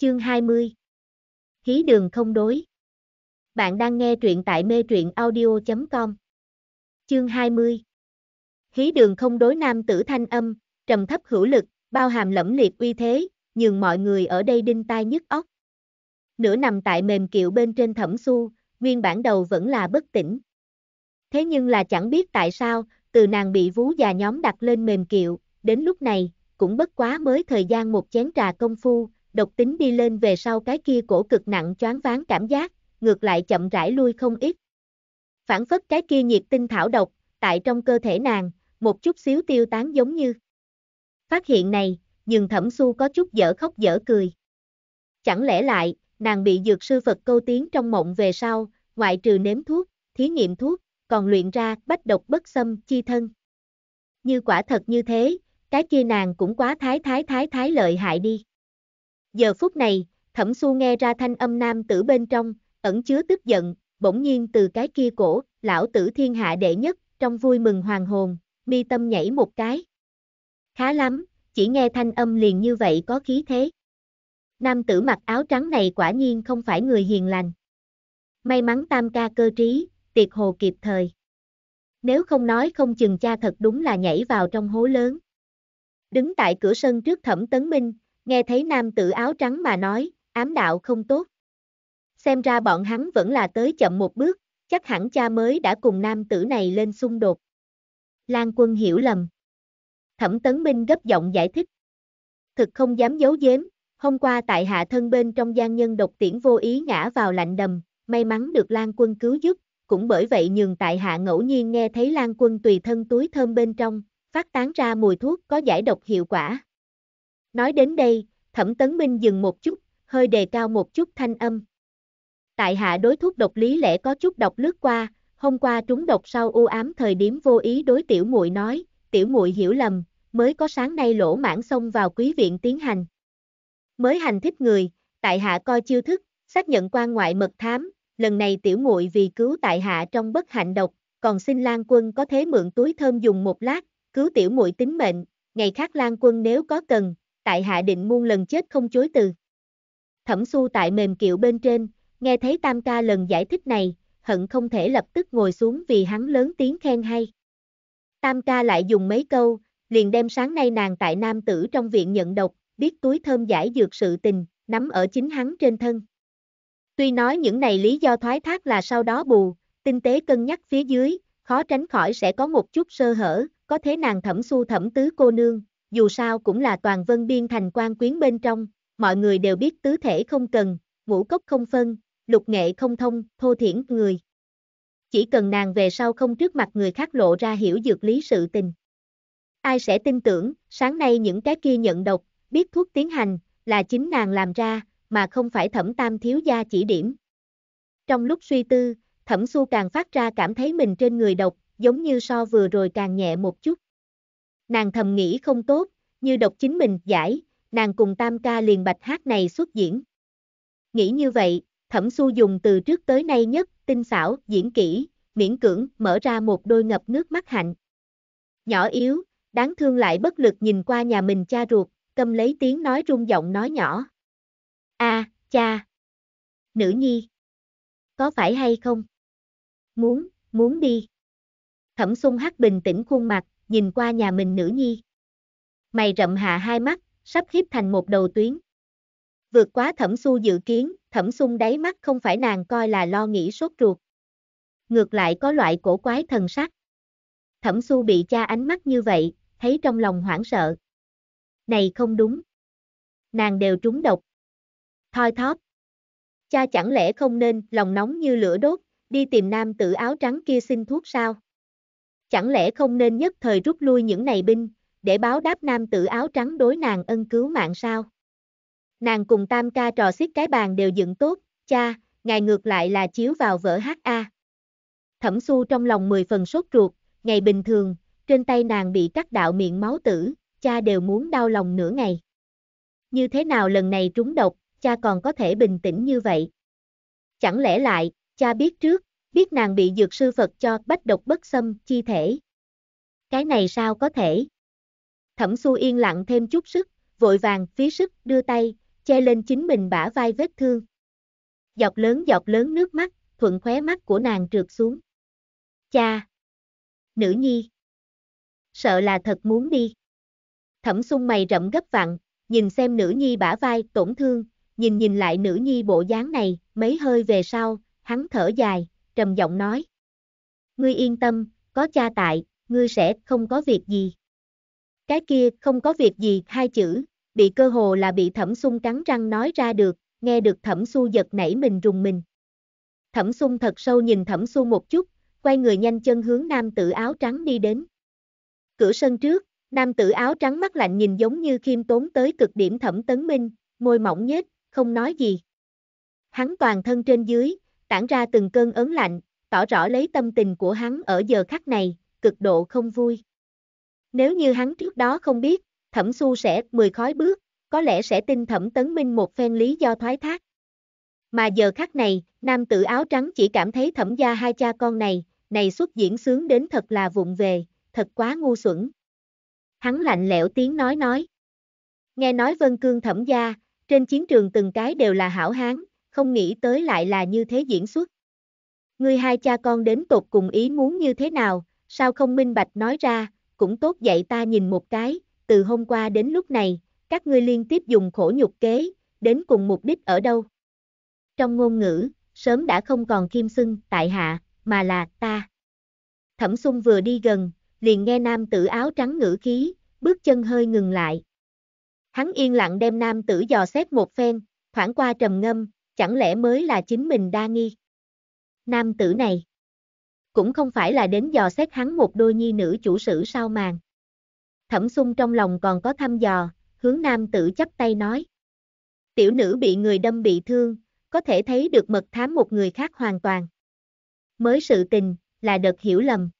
Chương 20 Hí đường không đối Bạn đang nghe truyện tại mê truyện audio.com Chương 20 Hí đường không đối nam tử thanh âm, trầm thấp hữu lực, bao hàm lẫm liệt uy thế, nhường mọi người ở đây đinh tai nhức óc. Nửa nằm tại mềm kiệu bên trên thẩm xu, nguyên bản đầu vẫn là bất tỉnh. Thế nhưng là chẳng biết tại sao, từ nàng bị vú già nhóm đặt lên mềm kiệu, đến lúc này, cũng bất quá mới thời gian một chén trà công phu, độc tính đi lên về sau cái kia cổ cực nặng choáng ván cảm giác, ngược lại chậm rãi lui không ít. Phản phất cái kia nhiệt tinh thảo độc, tại trong cơ thể nàng, một chút xíu tiêu tán giống như. Phát hiện này, nhưng thẩm su có chút dở khóc dở cười. Chẳng lẽ lại, nàng bị dược sư Phật câu tiếng trong mộng về sau, ngoại trừ nếm thuốc, thí nghiệm thuốc, còn luyện ra bách độc bất xâm chi thân. Như quả thật như thế, cái kia nàng cũng quá thái thái thái thái lợi hại đi. Giờ phút này, Thẩm Xu nghe ra thanh âm nam tử bên trong, ẩn chứa tức giận, bỗng nhiên từ cái kia cổ, lão tử thiên hạ đệ nhất, trong vui mừng hoàng hồn, mi tâm nhảy một cái. Khá lắm, chỉ nghe thanh âm liền như vậy có khí thế. Nam tử mặc áo trắng này quả nhiên không phải người hiền lành. May mắn tam ca cơ trí, tiệt hồ kịp thời. Nếu không nói không chừng cha thật đúng là nhảy vào trong hố lớn. Đứng tại cửa sân trước thẩm tấn minh, nghe thấy nam tử áo trắng mà nói, ám đạo không tốt. Xem ra bọn hắn vẫn là tới chậm một bước, chắc hẳn cha mới đã cùng nam tử này lên xung đột. Lan quân hiểu lầm. Thẩm Tấn Minh gấp giọng giải thích. Thực không dám giấu giếm, hôm qua tại hạ thân bên trong gian nhân độc tiễn vô ý ngã vào lạnh đầm, may mắn được Lan quân cứu giúp, cũng bởi vậy nhường tại hạ ngẫu nhiên nghe thấy Lan quân tùy thân túi thơm bên trong, phát tán ra mùi thuốc có giải độc hiệu quả. Nói đến đây, Thẩm Tấn Minh dừng một chút, hơi đề cao một chút thanh âm. Tại hạ đối thuốc độc lý lẽ có chút độc lướt qua, hôm qua trúng độc sau u ám thời điểm vô ý đối tiểu muội nói, tiểu muội hiểu lầm, mới có sáng nay lỗ mãn xông vào quý viện tiến hành. Mới hành thích người, tại hạ coi chiêu thức, xác nhận quan ngoại mật thám, lần này tiểu muội vì cứu tại hạ trong bất hạnh độc, còn xin Lan Quân có thế mượn túi thơm dùng một lát, cứu tiểu muội tính mệnh, ngày khác Lan Quân nếu có cần, tại hạ định muôn lần chết không chối từ. Thẩm su tại mềm kiệu bên trên, nghe thấy tam ca lần giải thích này, hận không thể lập tức ngồi xuống vì hắn lớn tiếng khen hay. Tam ca lại dùng mấy câu, liền đem sáng nay nàng tại nam tử trong viện nhận độc, biết túi thơm giải dược sự tình, nắm ở chính hắn trên thân. Tuy nói những này lý do thoái thác là sau đó bù, tinh tế cân nhắc phía dưới, khó tránh khỏi sẽ có một chút sơ hở, có thế nàng thẩm su thẩm tứ cô nương, dù sao cũng là toàn vân biên thành quan quyến bên trong, mọi người đều biết tứ thể không cần, ngũ cốc không phân, lục nghệ không thông, thô thiển người. Chỉ cần nàng về sau không trước mặt người khác lộ ra hiểu dược lý sự tình. Ai sẽ tin tưởng, sáng nay những cái kia nhận độc, biết thuốc tiến hành, là chính nàng làm ra, mà không phải thẩm tam thiếu gia chỉ điểm. Trong lúc suy tư, thẩm su càng phát ra cảm thấy mình trên người độc, giống như so vừa rồi càng nhẹ một chút nàng thầm nghĩ không tốt, như độc chính mình giải, nàng cùng tam ca liền bạch hát này xuất diễn. Nghĩ như vậy, thẩm su dùng từ trước tới nay nhất, tinh xảo, diễn kỹ, miễn cưỡng, mở ra một đôi ngập nước mắt hạnh. Nhỏ yếu, đáng thương lại bất lực nhìn qua nhà mình cha ruột, cầm lấy tiếng nói rung giọng nói nhỏ. a cha. Nữ nhi. Có phải hay không? Muốn, muốn đi. Thẩm sung hắc bình tĩnh khuôn mặt, nhìn qua nhà mình nữ nhi. Mày rậm hạ hai mắt, sắp khiếp thành một đầu tuyến. Vượt quá thẩm su dự kiến, thẩm sung đáy mắt không phải nàng coi là lo nghĩ sốt ruột. Ngược lại có loại cổ quái thần sắc. Thẩm su bị cha ánh mắt như vậy, thấy trong lòng hoảng sợ. Này không đúng. Nàng đều trúng độc. Thoi thóp. Cha chẳng lẽ không nên, lòng nóng như lửa đốt, đi tìm nam tử áo trắng kia xin thuốc sao? Chẳng lẽ không nên nhất thời rút lui những này binh, để báo đáp nam tử áo trắng đối nàng ân cứu mạng sao? Nàng cùng tam ca trò xiết cái bàn đều dựng tốt, cha, ngài ngược lại là chiếu vào vở HA. Thẩm su trong lòng 10 phần sốt ruột, ngày bình thường, trên tay nàng bị cắt đạo miệng máu tử, cha đều muốn đau lòng nửa ngày. Như thế nào lần này trúng độc, cha còn có thể bình tĩnh như vậy? Chẳng lẽ lại, cha biết trước, biết nàng bị dược sư Phật cho bách độc bất xâm chi thể. Cái này sao có thể? Thẩm su yên lặng thêm chút sức, vội vàng phí sức đưa tay, che lên chính mình bả vai vết thương. Giọt lớn giọt lớn nước mắt, thuận khóe mắt của nàng trượt xuống. Cha! Nữ nhi! Sợ là thật muốn đi. Thẩm sung mày rậm gấp vặn, nhìn xem nữ nhi bả vai tổn thương, nhìn nhìn lại nữ nhi bộ dáng này, mấy hơi về sau, hắn thở dài, trầm giọng nói. Ngươi yên tâm, có cha tại, ngươi sẽ không có việc gì. Cái kia không có việc gì hai chữ, bị cơ hồ là bị thẩm sung cắn răng nói ra được, nghe được thẩm su giật nảy mình rùng mình. Thẩm sung thật sâu nhìn thẩm su một chút, quay người nhanh chân hướng nam tử áo trắng đi đến. Cửa sân trước, nam tử áo trắng mắt lạnh nhìn giống như khiêm tốn tới cực điểm thẩm tấn minh, môi mỏng nhếch, không nói gì. Hắn toàn thân trên dưới, tản ra từng cơn ớn lạnh, tỏ rõ lấy tâm tình của hắn ở giờ khắc này, cực độ không vui. Nếu như hắn trước đó không biết, thẩm su sẽ mười khói bước, có lẽ sẽ tin thẩm tấn minh một phen lý do thoái thác. Mà giờ khắc này, nam tử áo trắng chỉ cảm thấy thẩm gia hai cha con này, này xuất diễn sướng đến thật là vụng về, thật quá ngu xuẩn. Hắn lạnh lẽo tiếng nói nói. Nghe nói vân cương thẩm gia, trên chiến trường từng cái đều là hảo hán, không nghĩ tới lại là như thế diễn xuất. Ngươi hai cha con đến tột cùng ý muốn như thế nào, sao không minh bạch nói ra, cũng tốt vậy ta nhìn một cái, từ hôm qua đến lúc này, các ngươi liên tiếp dùng khổ nhục kế, đến cùng mục đích ở đâu. Trong ngôn ngữ, sớm đã không còn kim xưng, tại hạ, mà là ta. Thẩm xung vừa đi gần, liền nghe nam tử áo trắng ngữ khí, bước chân hơi ngừng lại. Hắn yên lặng đem nam tử dò xét một phen, thoảng qua trầm ngâm, chẳng lẽ mới là chính mình đa nghi? Nam tử này, cũng không phải là đến dò xét hắn một đôi nhi nữ chủ sử sau màn. Thẩm sung trong lòng còn có thăm dò, hướng nam tử chắp tay nói. Tiểu nữ bị người đâm bị thương, có thể thấy được mật thám một người khác hoàn toàn. Mới sự tình, là đợt hiểu lầm.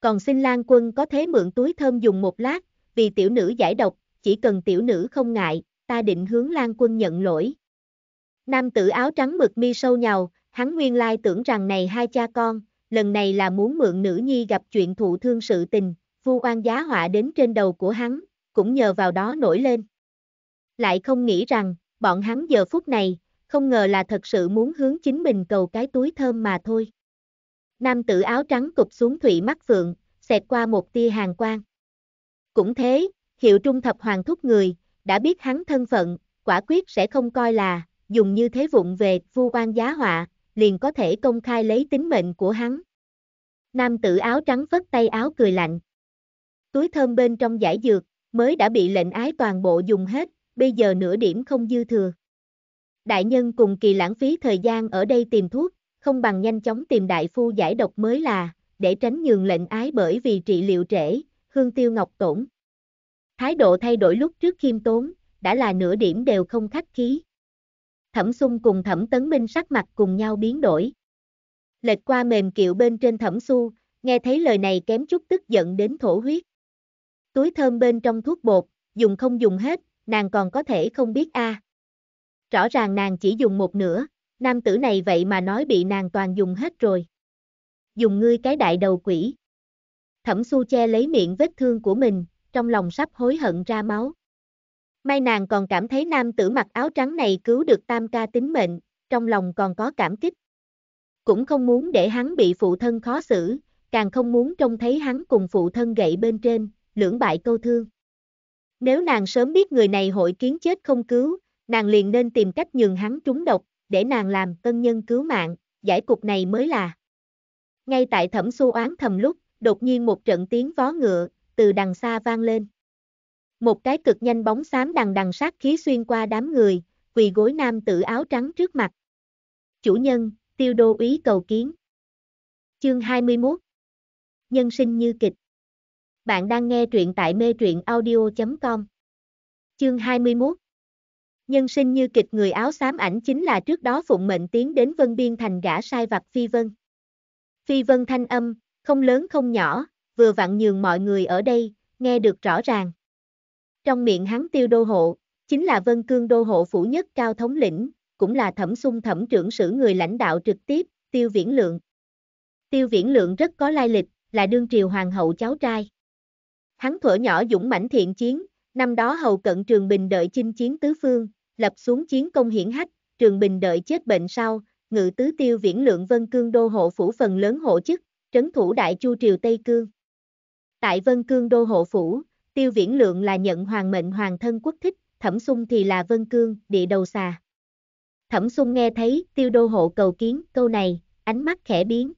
Còn xin Lan quân có thế mượn túi thơm dùng một lát, vì tiểu nữ giải độc, chỉ cần tiểu nữ không ngại, ta định hướng Lan quân nhận lỗi, Nam tử áo trắng mực mi sâu nhàu, hắn nguyên lai tưởng rằng này hai cha con, lần này là muốn mượn nữ nhi gặp chuyện thụ thương sự tình, vu oan giá họa đến trên đầu của hắn, cũng nhờ vào đó nổi lên. Lại không nghĩ rằng, bọn hắn giờ phút này, không ngờ là thật sự muốn hướng chính mình cầu cái túi thơm mà thôi. Nam tử áo trắng cụp xuống thủy mắt phượng, xẹt qua một tia hàng quang. Cũng thế, hiệu trung thập hoàng thúc người, đã biết hắn thân phận, quả quyết sẽ không coi là, dùng như thế vụng về, vu oan giá họa, liền có thể công khai lấy tính mệnh của hắn. Nam tử áo trắng phất tay áo cười lạnh. Túi thơm bên trong giải dược, mới đã bị lệnh ái toàn bộ dùng hết, bây giờ nửa điểm không dư thừa. Đại nhân cùng kỳ lãng phí thời gian ở đây tìm thuốc, không bằng nhanh chóng tìm đại phu giải độc mới là, để tránh nhường lệnh ái bởi vì trị liệu trễ, hương tiêu ngọc tổn. Thái độ thay đổi lúc trước khiêm tốn, đã là nửa điểm đều không khách khí. Thẩm Xung cùng Thẩm Tấn Minh sắc mặt cùng nhau biến đổi. Lệch qua mềm kiệu bên trên Thẩm Xu, nghe thấy lời này kém chút tức giận đến thổ huyết. Túi thơm bên trong thuốc bột, dùng không dùng hết, nàng còn có thể không biết a. Rõ ràng nàng chỉ dùng một nửa, nam tử này vậy mà nói bị nàng toàn dùng hết rồi. Dùng ngươi cái đại đầu quỷ. Thẩm Xu che lấy miệng vết thương của mình, trong lòng sắp hối hận ra máu. May nàng còn cảm thấy nam tử mặc áo trắng này cứu được tam ca tính mệnh, trong lòng còn có cảm kích. Cũng không muốn để hắn bị phụ thân khó xử, càng không muốn trông thấy hắn cùng phụ thân gậy bên trên, lưỡng bại câu thương. Nếu nàng sớm biết người này hội kiến chết không cứu, nàng liền nên tìm cách nhường hắn trúng độc, để nàng làm tân nhân cứu mạng, giải cục này mới là. Ngay tại thẩm xu oán thầm lúc, đột nhiên một trận tiếng vó ngựa, từ đằng xa vang lên. Một cái cực nhanh bóng xám đằng đằng sát khí xuyên qua đám người, quỳ gối nam tử áo trắng trước mặt. Chủ nhân, tiêu đô úy cầu kiến. Chương 21 Nhân sinh như kịch Bạn đang nghe truyện tại mê truyện audio.com Chương 21 Nhân sinh như kịch người áo xám ảnh chính là trước đó phụng mệnh tiến đến Vân Biên thành gã sai vặt Phi Vân. Phi Vân thanh âm, không lớn không nhỏ, vừa vặn nhường mọi người ở đây, nghe được rõ ràng. Trong miệng hắn tiêu đô hộ, chính là vân cương đô hộ phủ nhất cao thống lĩnh, cũng là thẩm sung thẩm trưởng sử người lãnh đạo trực tiếp, tiêu viễn lượng. Tiêu viễn lượng rất có lai lịch, là đương triều hoàng hậu cháu trai. Hắn thuở nhỏ dũng mãnh thiện chiến, năm đó hầu cận Trường Bình đợi chinh chiến tứ phương, lập xuống chiến công hiển hách, Trường Bình đợi chết bệnh sau, ngự tứ tiêu viễn lượng vân cương đô hộ phủ phần lớn hộ chức, trấn thủ đại chu triều Tây Cương. Tại vân cương đô hộ phủ, Tiêu Viễn Lượng là nhận hoàng mệnh hoàng thân quốc thích, Thẩm Sung thì là Vân Cương, địa đầu xà. Thẩm Sung nghe thấy Tiêu Đô Hộ cầu kiến câu này, ánh mắt khẽ biến.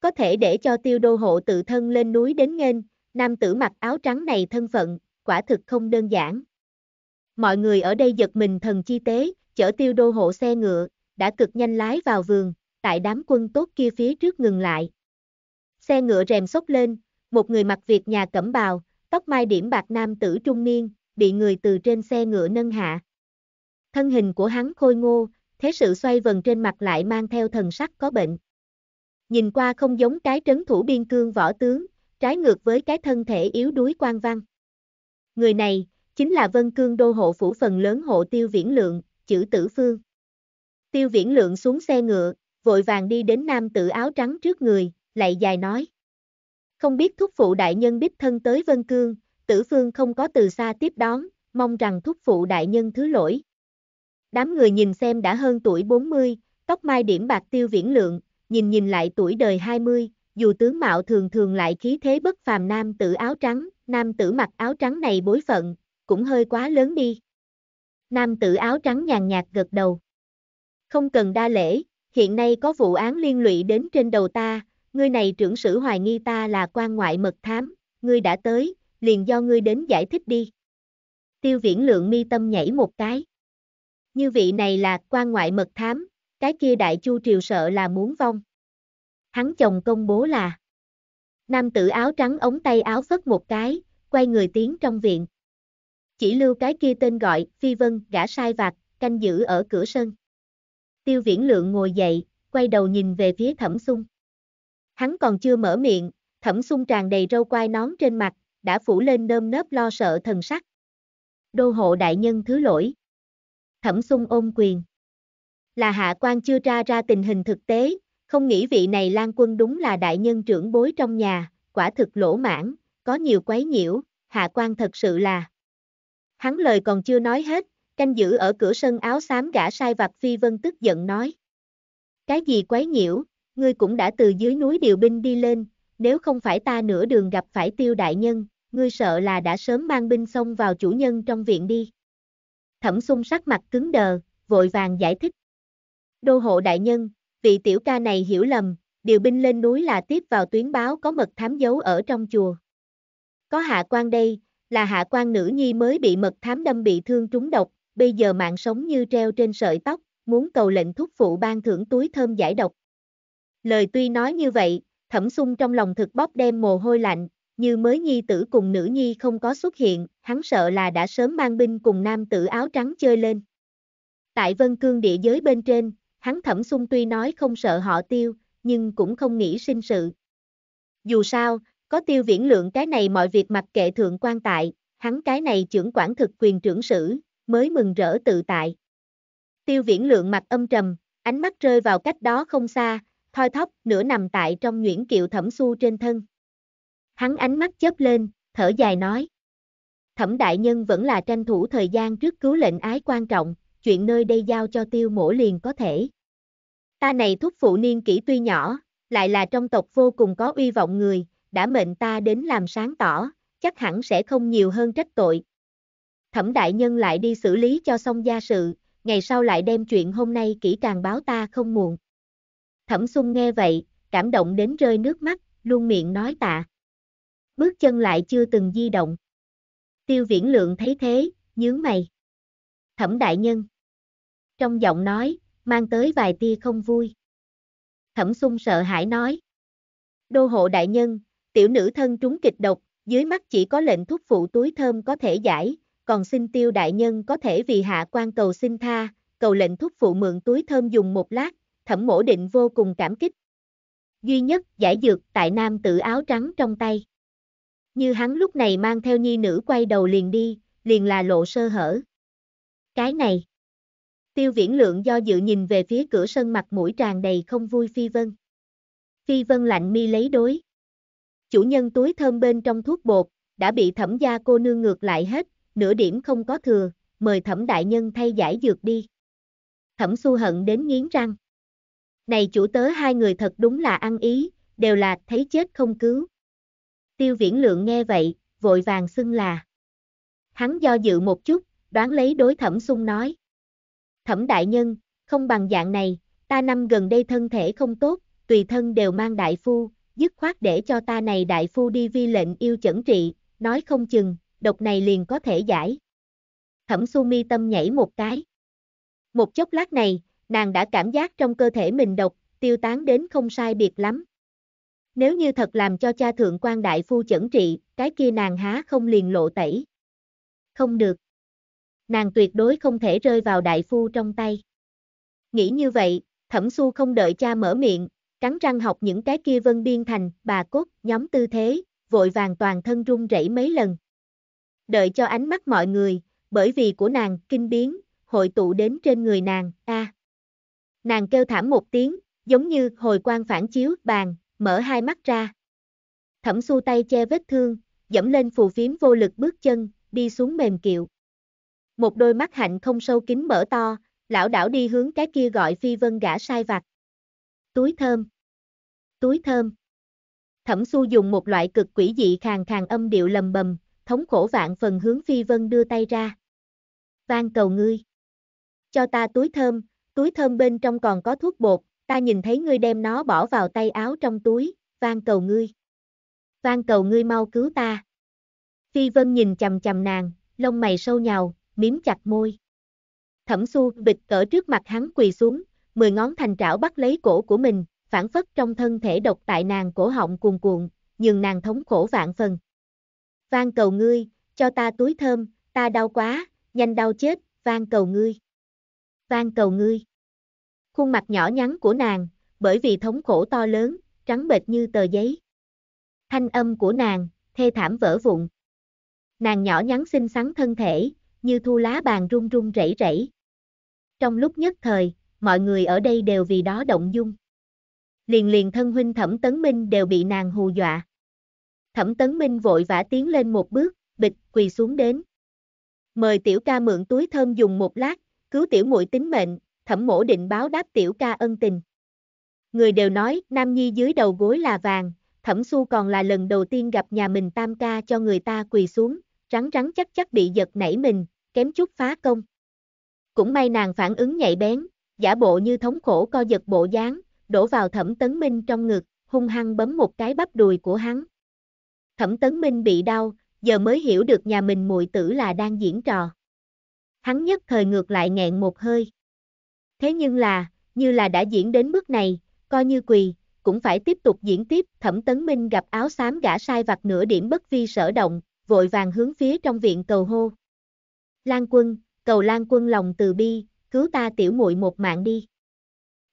Có thể để cho Tiêu Đô Hộ tự thân lên núi đến nghênh, nam tử mặc áo trắng này thân phận, quả thực không đơn giản. Mọi người ở đây giật mình thần chi tế, chở Tiêu Đô Hộ xe ngựa, đã cực nhanh lái vào vườn, tại đám quân tốt kia phía trước ngừng lại. Xe ngựa rèm sốc lên, một người mặc việc nhà cẩm bào, tóc mai điểm bạc nam tử trung niên, bị người từ trên xe ngựa nâng hạ. Thân hình của hắn khôi ngô, thế sự xoay vần trên mặt lại mang theo thần sắc có bệnh. Nhìn qua không giống cái trấn thủ biên cương võ tướng, trái ngược với cái thân thể yếu đuối quan văn. Người này, chính là vân cương đô hộ phủ phần lớn hộ tiêu viễn lượng, chữ tử phương. Tiêu viễn lượng xuống xe ngựa, vội vàng đi đến nam tử áo trắng trước người, lạy dài nói. Không biết thúc phụ đại nhân biết thân tới Vân Cương, tử phương không có từ xa tiếp đón, mong rằng thúc phụ đại nhân thứ lỗi. Đám người nhìn xem đã hơn tuổi 40, tóc mai điểm bạc tiêu viễn lượng, nhìn nhìn lại tuổi đời 20, dù tướng mạo thường thường lại khí thế bất phàm nam tử áo trắng, nam tử mặc áo trắng này bối phận, cũng hơi quá lớn đi. Nam tử áo trắng nhàn nhạt gật đầu. Không cần đa lễ, hiện nay có vụ án liên lụy đến trên đầu ta, ngươi này trưởng sử hoài nghi ta là quan ngoại mật thám, ngươi đã tới, liền do ngươi đến giải thích đi. Tiêu viễn lượng mi tâm nhảy một cái. Như vị này là quan ngoại mật thám, cái kia đại chu triều sợ là muốn vong. Hắn chồng công bố là Nam tử áo trắng ống tay áo phất một cái, quay người tiến trong viện. Chỉ lưu cái kia tên gọi, phi vân, gã sai vạt, canh giữ ở cửa sân. Tiêu viễn lượng ngồi dậy, quay đầu nhìn về phía thẩm sung. Hắn còn chưa mở miệng, thẩm sung tràn đầy râu quai nón trên mặt, đã phủ lên nơm nớp lo sợ thần sắc. Đô hộ đại nhân thứ lỗi. Thẩm sung ôm quyền. Là hạ quan chưa tra ra tình hình thực tế, không nghĩ vị này lan quân đúng là đại nhân trưởng bối trong nhà, quả thực lỗ mãn, có nhiều quấy nhiễu, hạ quan thật sự là. Hắn lời còn chưa nói hết, canh giữ ở cửa sân áo xám gã sai vặt phi vân tức giận nói. Cái gì quấy nhiễu, ngươi cũng đã từ dưới núi điều binh đi lên, nếu không phải ta nửa đường gặp phải tiêu đại nhân, ngươi sợ là đã sớm mang binh xông vào chủ nhân trong viện đi. Thẩm sung sắc mặt cứng đờ, vội vàng giải thích. Đô hộ đại nhân, vị tiểu ca này hiểu lầm, điều binh lên núi là tiếp vào tuyến báo có mật thám giấu ở trong chùa. Có hạ quan đây, là hạ quan nữ nhi mới bị mật thám đâm bị thương trúng độc, bây giờ mạng sống như treo trên sợi tóc, muốn cầu lệnh thúc phụ ban thưởng túi thơm giải độc, Lời tuy nói như vậy, thẩm sung trong lòng thực bóp đem mồ hôi lạnh, như mới nhi tử cùng nữ nhi không có xuất hiện, hắn sợ là đã sớm mang binh cùng nam tử áo trắng chơi lên. Tại vân cương địa giới bên trên, hắn thẩm sung tuy nói không sợ họ tiêu, nhưng cũng không nghĩ sinh sự. Dù sao, có tiêu viễn lượng cái này mọi việc mặc kệ thượng quan tại, hắn cái này trưởng quản thực quyền trưởng sử, mới mừng rỡ tự tại. Tiêu viễn lượng mặt âm trầm, ánh mắt rơi vào cách đó không xa, thoi thóp nửa nằm tại trong nhuyễn kiệu thẩm su trên thân. Hắn ánh mắt chớp lên, thở dài nói. Thẩm đại nhân vẫn là tranh thủ thời gian trước cứu lệnh ái quan trọng, chuyện nơi đây giao cho tiêu mổ liền có thể. Ta này thúc phụ niên kỹ tuy nhỏ, lại là trong tộc vô cùng có uy vọng người, đã mệnh ta đến làm sáng tỏ, chắc hẳn sẽ không nhiều hơn trách tội. Thẩm đại nhân lại đi xử lý cho xong gia sự, ngày sau lại đem chuyện hôm nay kỹ càng báo ta không muộn. Thẩm sung nghe vậy, cảm động đến rơi nước mắt, luôn miệng nói tạ. Bước chân lại chưa từng di động. Tiêu viễn lượng thấy thế, nhướng mày. Thẩm đại nhân. Trong giọng nói, mang tới vài tia không vui. Thẩm sung sợ hãi nói. Đô hộ đại nhân, tiểu nữ thân trúng kịch độc, dưới mắt chỉ có lệnh thúc phụ túi thơm có thể giải, còn xin tiêu đại nhân có thể vì hạ quan cầu xin tha, cầu lệnh thúc phụ mượn túi thơm dùng một lát, thẩm mổ định vô cùng cảm kích. Duy nhất giải dược tại nam Tử áo trắng trong tay. Như hắn lúc này mang theo nhi nữ quay đầu liền đi, liền là lộ sơ hở. Cái này. Tiêu viễn lượng do dự nhìn về phía cửa sân mặt mũi tràn đầy không vui Phi Vân. Phi Vân lạnh mi lấy đối. Chủ nhân túi thơm bên trong thuốc bột, đã bị thẩm gia cô nương ngược lại hết, nửa điểm không có thừa, mời thẩm đại nhân thay giải dược đi. Thẩm su hận đến nghiến răng. Này chủ tớ hai người thật đúng là ăn ý, đều là thấy chết không cứu. Tiêu viễn lượng nghe vậy, vội vàng xưng là. Hắn do dự một chút, đoán lấy đối thẩm sung nói. Thẩm đại nhân, không bằng dạng này, ta năm gần đây thân thể không tốt, tùy thân đều mang đại phu, dứt khoát để cho ta này đại phu đi vi lệnh yêu chẩn trị, nói không chừng, độc này liền có thể giải. Thẩm su mi tâm nhảy một cái. Một chốc lát này, nàng đã cảm giác trong cơ thể mình độc, tiêu tán đến không sai biệt lắm. Nếu như thật làm cho cha thượng quan đại phu chẩn trị, cái kia nàng há không liền lộ tẩy. Không được. Nàng tuyệt đối không thể rơi vào đại phu trong tay. Nghĩ như vậy, thẩm su không đợi cha mở miệng, cắn răng học những cái kia vân biên thành, bà cốt, nhóm tư thế, vội vàng toàn thân run rẩy mấy lần. Đợi cho ánh mắt mọi người, bởi vì của nàng, kinh biến, hội tụ đến trên người nàng, a à. Nàng kêu thảm một tiếng, giống như hồi quang phản chiếu, bàn, mở hai mắt ra. Thẩm su tay che vết thương, dẫm lên phù phiếm vô lực bước chân, đi xuống mềm kiệu. Một đôi mắt hạnh không sâu kín mở to, lão đảo đi hướng cái kia gọi phi vân gã sai vặt. Túi thơm. Túi thơm. Thẩm su dùng một loại cực quỷ dị khàn khàn âm điệu lầm bầm, thống khổ vạn phần hướng phi vân đưa tay ra. Vang cầu ngươi. Cho ta túi thơm, túi thơm bên trong còn có thuốc bột, ta nhìn thấy ngươi đem nó bỏ vào tay áo trong túi, van cầu ngươi. Van cầu ngươi mau cứu ta. Phi Vân nhìn chầm chầm nàng, lông mày sâu nhào, miếm chặt môi. Thẩm Xu bịch cỡ trước mặt hắn quỳ xuống, mười ngón thành trảo bắt lấy cổ của mình, phản phất trong thân thể độc tại nàng cổ họng cuồn cuộn, nhường nàng thống khổ vạn phần. Van cầu ngươi, cho ta túi thơm, ta đau quá, nhanh đau chết, van cầu ngươi van cầu ngươi. Khuôn mặt nhỏ nhắn của nàng, bởi vì thống khổ to lớn, trắng bệch như tờ giấy. Thanh âm của nàng, thê thảm vỡ vụn. Nàng nhỏ nhắn xinh xắn thân thể, như thu lá bàn run run rẩy rẩy. Trong lúc nhất thời, mọi người ở đây đều vì đó động dung. Liền liền thân huynh Thẩm Tấn Minh đều bị nàng hù dọa. Thẩm Tấn Minh vội vã tiến lên một bước, bịch, quỳ xuống đến. Mời tiểu ca mượn túi thơm dùng một lát, cứu tiểu muội tính mệnh, thẩm mổ định báo đáp tiểu ca ân tình. Người đều nói, Nam Nhi dưới đầu gối là vàng, thẩm su còn là lần đầu tiên gặp nhà mình tam ca cho người ta quỳ xuống, rắn rắn chắc chắc bị giật nảy mình, kém chút phá công. Cũng may nàng phản ứng nhạy bén, giả bộ như thống khổ co giật bộ dáng, đổ vào thẩm tấn minh trong ngực, hung hăng bấm một cái bắp đùi của hắn. Thẩm tấn minh bị đau, giờ mới hiểu được nhà mình muội tử là đang diễn trò hắn nhất thời ngược lại nghẹn một hơi. Thế nhưng là, như là đã diễn đến bước này, coi như quỳ, cũng phải tiếp tục diễn tiếp, thẩm tấn minh gặp áo xám gã sai vặt nửa điểm bất vi sở động, vội vàng hướng phía trong viện cầu hô. Lan quân, cầu Lan quân lòng từ bi, cứu ta tiểu muội một mạng đi.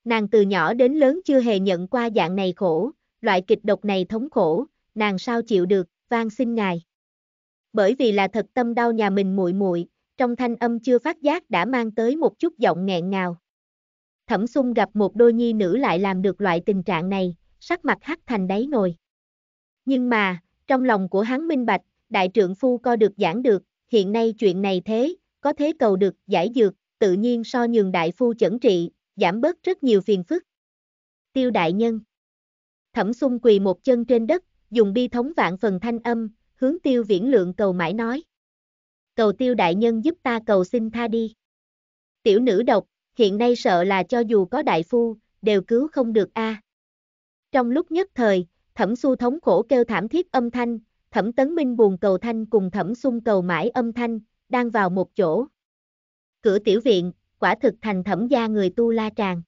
Nàng từ nhỏ đến lớn chưa hề nhận qua dạng này khổ, loại kịch độc này thống khổ, nàng sao chịu được, van xin ngài. Bởi vì là thật tâm đau nhà mình muội muội, trong thanh âm chưa phát giác đã mang tới một chút giọng nghẹn ngào. Thẩm xung gặp một đôi nhi nữ lại làm được loại tình trạng này, sắc mặt hắt thành đáy nồi. Nhưng mà, trong lòng của hắn minh bạch, đại trưởng phu co được giảng được, hiện nay chuyện này thế, có thế cầu được giải dược, tự nhiên so nhường đại phu chẩn trị, giảm bớt rất nhiều phiền phức. Tiêu đại nhân Thẩm xung quỳ một chân trên đất, dùng bi thống vạn phần thanh âm, hướng tiêu viễn lượng cầu mãi nói cầu tiêu đại nhân giúp ta cầu xin tha đi. Tiểu nữ độc, hiện nay sợ là cho dù có đại phu, đều cứu không được a. Trong lúc nhất thời, thẩm su thống khổ kêu thảm thiết âm thanh, thẩm tấn minh buồn cầu thanh cùng thẩm xung cầu mãi âm thanh, đang vào một chỗ. Cửa tiểu viện, quả thực thành thẩm gia người tu la tràng.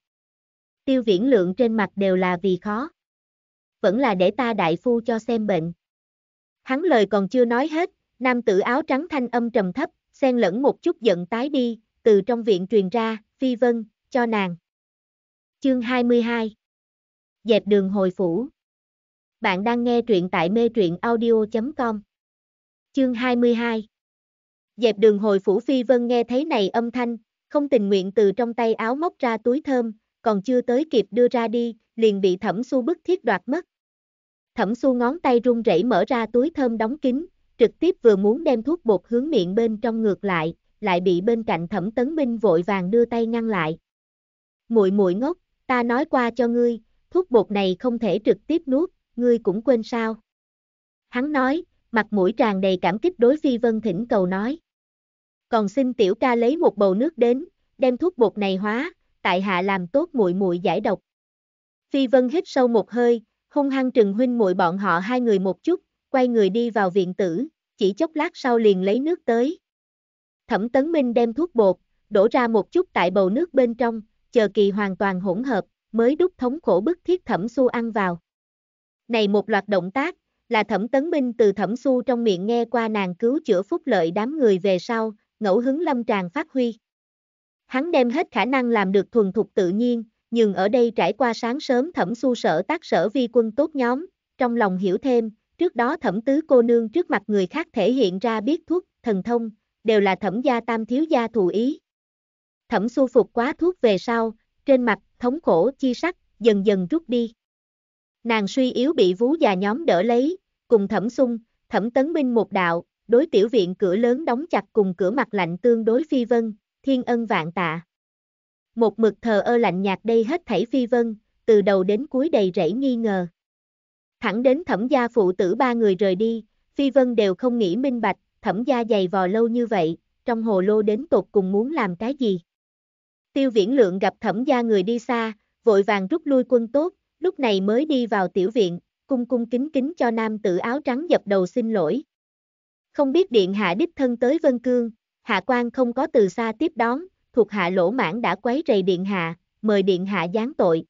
Tiêu viễn lượng trên mặt đều là vì khó. Vẫn là để ta đại phu cho xem bệnh. Hắn lời còn chưa nói hết, Nam tử áo trắng thanh âm trầm thấp, xen lẫn một chút giận tái đi, từ trong viện truyền ra, phi vân, cho nàng. Chương 22 Dẹp đường hồi phủ Bạn đang nghe truyện tại mê truyện audio.com Chương 22 Dẹp đường hồi phủ phi vân nghe thấy này âm thanh, không tình nguyện từ trong tay áo móc ra túi thơm, còn chưa tới kịp đưa ra đi, liền bị thẩm su bức thiết đoạt mất. Thẩm su ngón tay run rẩy mở ra túi thơm đóng kín, trực tiếp vừa muốn đem thuốc bột hướng miệng bên trong ngược lại, lại bị bên cạnh Thẩm Tấn Minh vội vàng đưa tay ngăn lại. Muội muội ngốc, ta nói qua cho ngươi, thuốc bột này không thể trực tiếp nuốt, ngươi cũng quên sao? Hắn nói, mặt mũi tràn đầy cảm kích đối Phi Vân thỉnh cầu nói. Còn xin tiểu ca lấy một bầu nước đến, đem thuốc bột này hóa, tại hạ làm tốt muội muội giải độc. Phi Vân hít sâu một hơi, hung hăng trừng huynh muội bọn họ hai người một chút, quay người đi vào viện tử, chỉ chốc lát sau liền lấy nước tới. Thẩm Tấn Minh đem thuốc bột, đổ ra một chút tại bầu nước bên trong, chờ kỳ hoàn toàn hỗn hợp, mới đút thống khổ bức thiết Thẩm Xu ăn vào. Này một loạt động tác, là Thẩm Tấn Minh từ Thẩm Xu trong miệng nghe qua nàng cứu chữa phúc lợi đám người về sau, ngẫu hứng lâm tràng phát huy. Hắn đem hết khả năng làm được thuần thục tự nhiên, nhưng ở đây trải qua sáng sớm Thẩm Xu sở tác sở vi quân tốt nhóm, trong lòng hiểu thêm, Trước đó thẩm tứ cô nương trước mặt người khác thể hiện ra biết thuốc, thần thông, đều là thẩm gia tam thiếu gia thù ý. Thẩm xu phục quá thuốc về sau, trên mặt, thống khổ, chi sắc, dần dần rút đi. Nàng suy yếu bị vú già nhóm đỡ lấy, cùng thẩm sung, thẩm tấn minh một đạo, đối tiểu viện cửa lớn đóng chặt cùng cửa mặt lạnh tương đối phi vân, thiên ân vạn tạ. Một mực thờ ơ lạnh nhạt đây hết thảy phi vân, từ đầu đến cuối đầy rẫy nghi ngờ. Thẳng đến thẩm gia phụ tử ba người rời đi, Phi Vân đều không nghĩ minh bạch, thẩm gia dày vò lâu như vậy, trong hồ lô đến tột cùng muốn làm cái gì. Tiêu viễn lượng gặp thẩm gia người đi xa, vội vàng rút lui quân tốt, lúc này mới đi vào tiểu viện, cung cung kính kính cho nam tử áo trắng dập đầu xin lỗi. Không biết điện hạ đích thân tới Vân Cương, hạ quan không có từ xa tiếp đón, thuộc hạ lỗ mãn đã quấy rầy điện hạ, mời điện hạ giáng tội.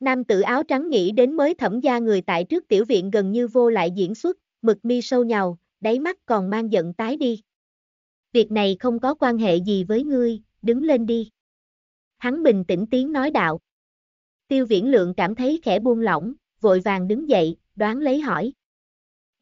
Nam tử áo trắng nghĩ đến mới thẩm gia người tại trước tiểu viện gần như vô lại diễn xuất, mực mi sâu nhào, đáy mắt còn mang giận tái đi. Việc này không có quan hệ gì với ngươi, đứng lên đi. Hắn bình tĩnh tiếng nói đạo. Tiêu viễn lượng cảm thấy khẽ buông lỏng, vội vàng đứng dậy, đoán lấy hỏi.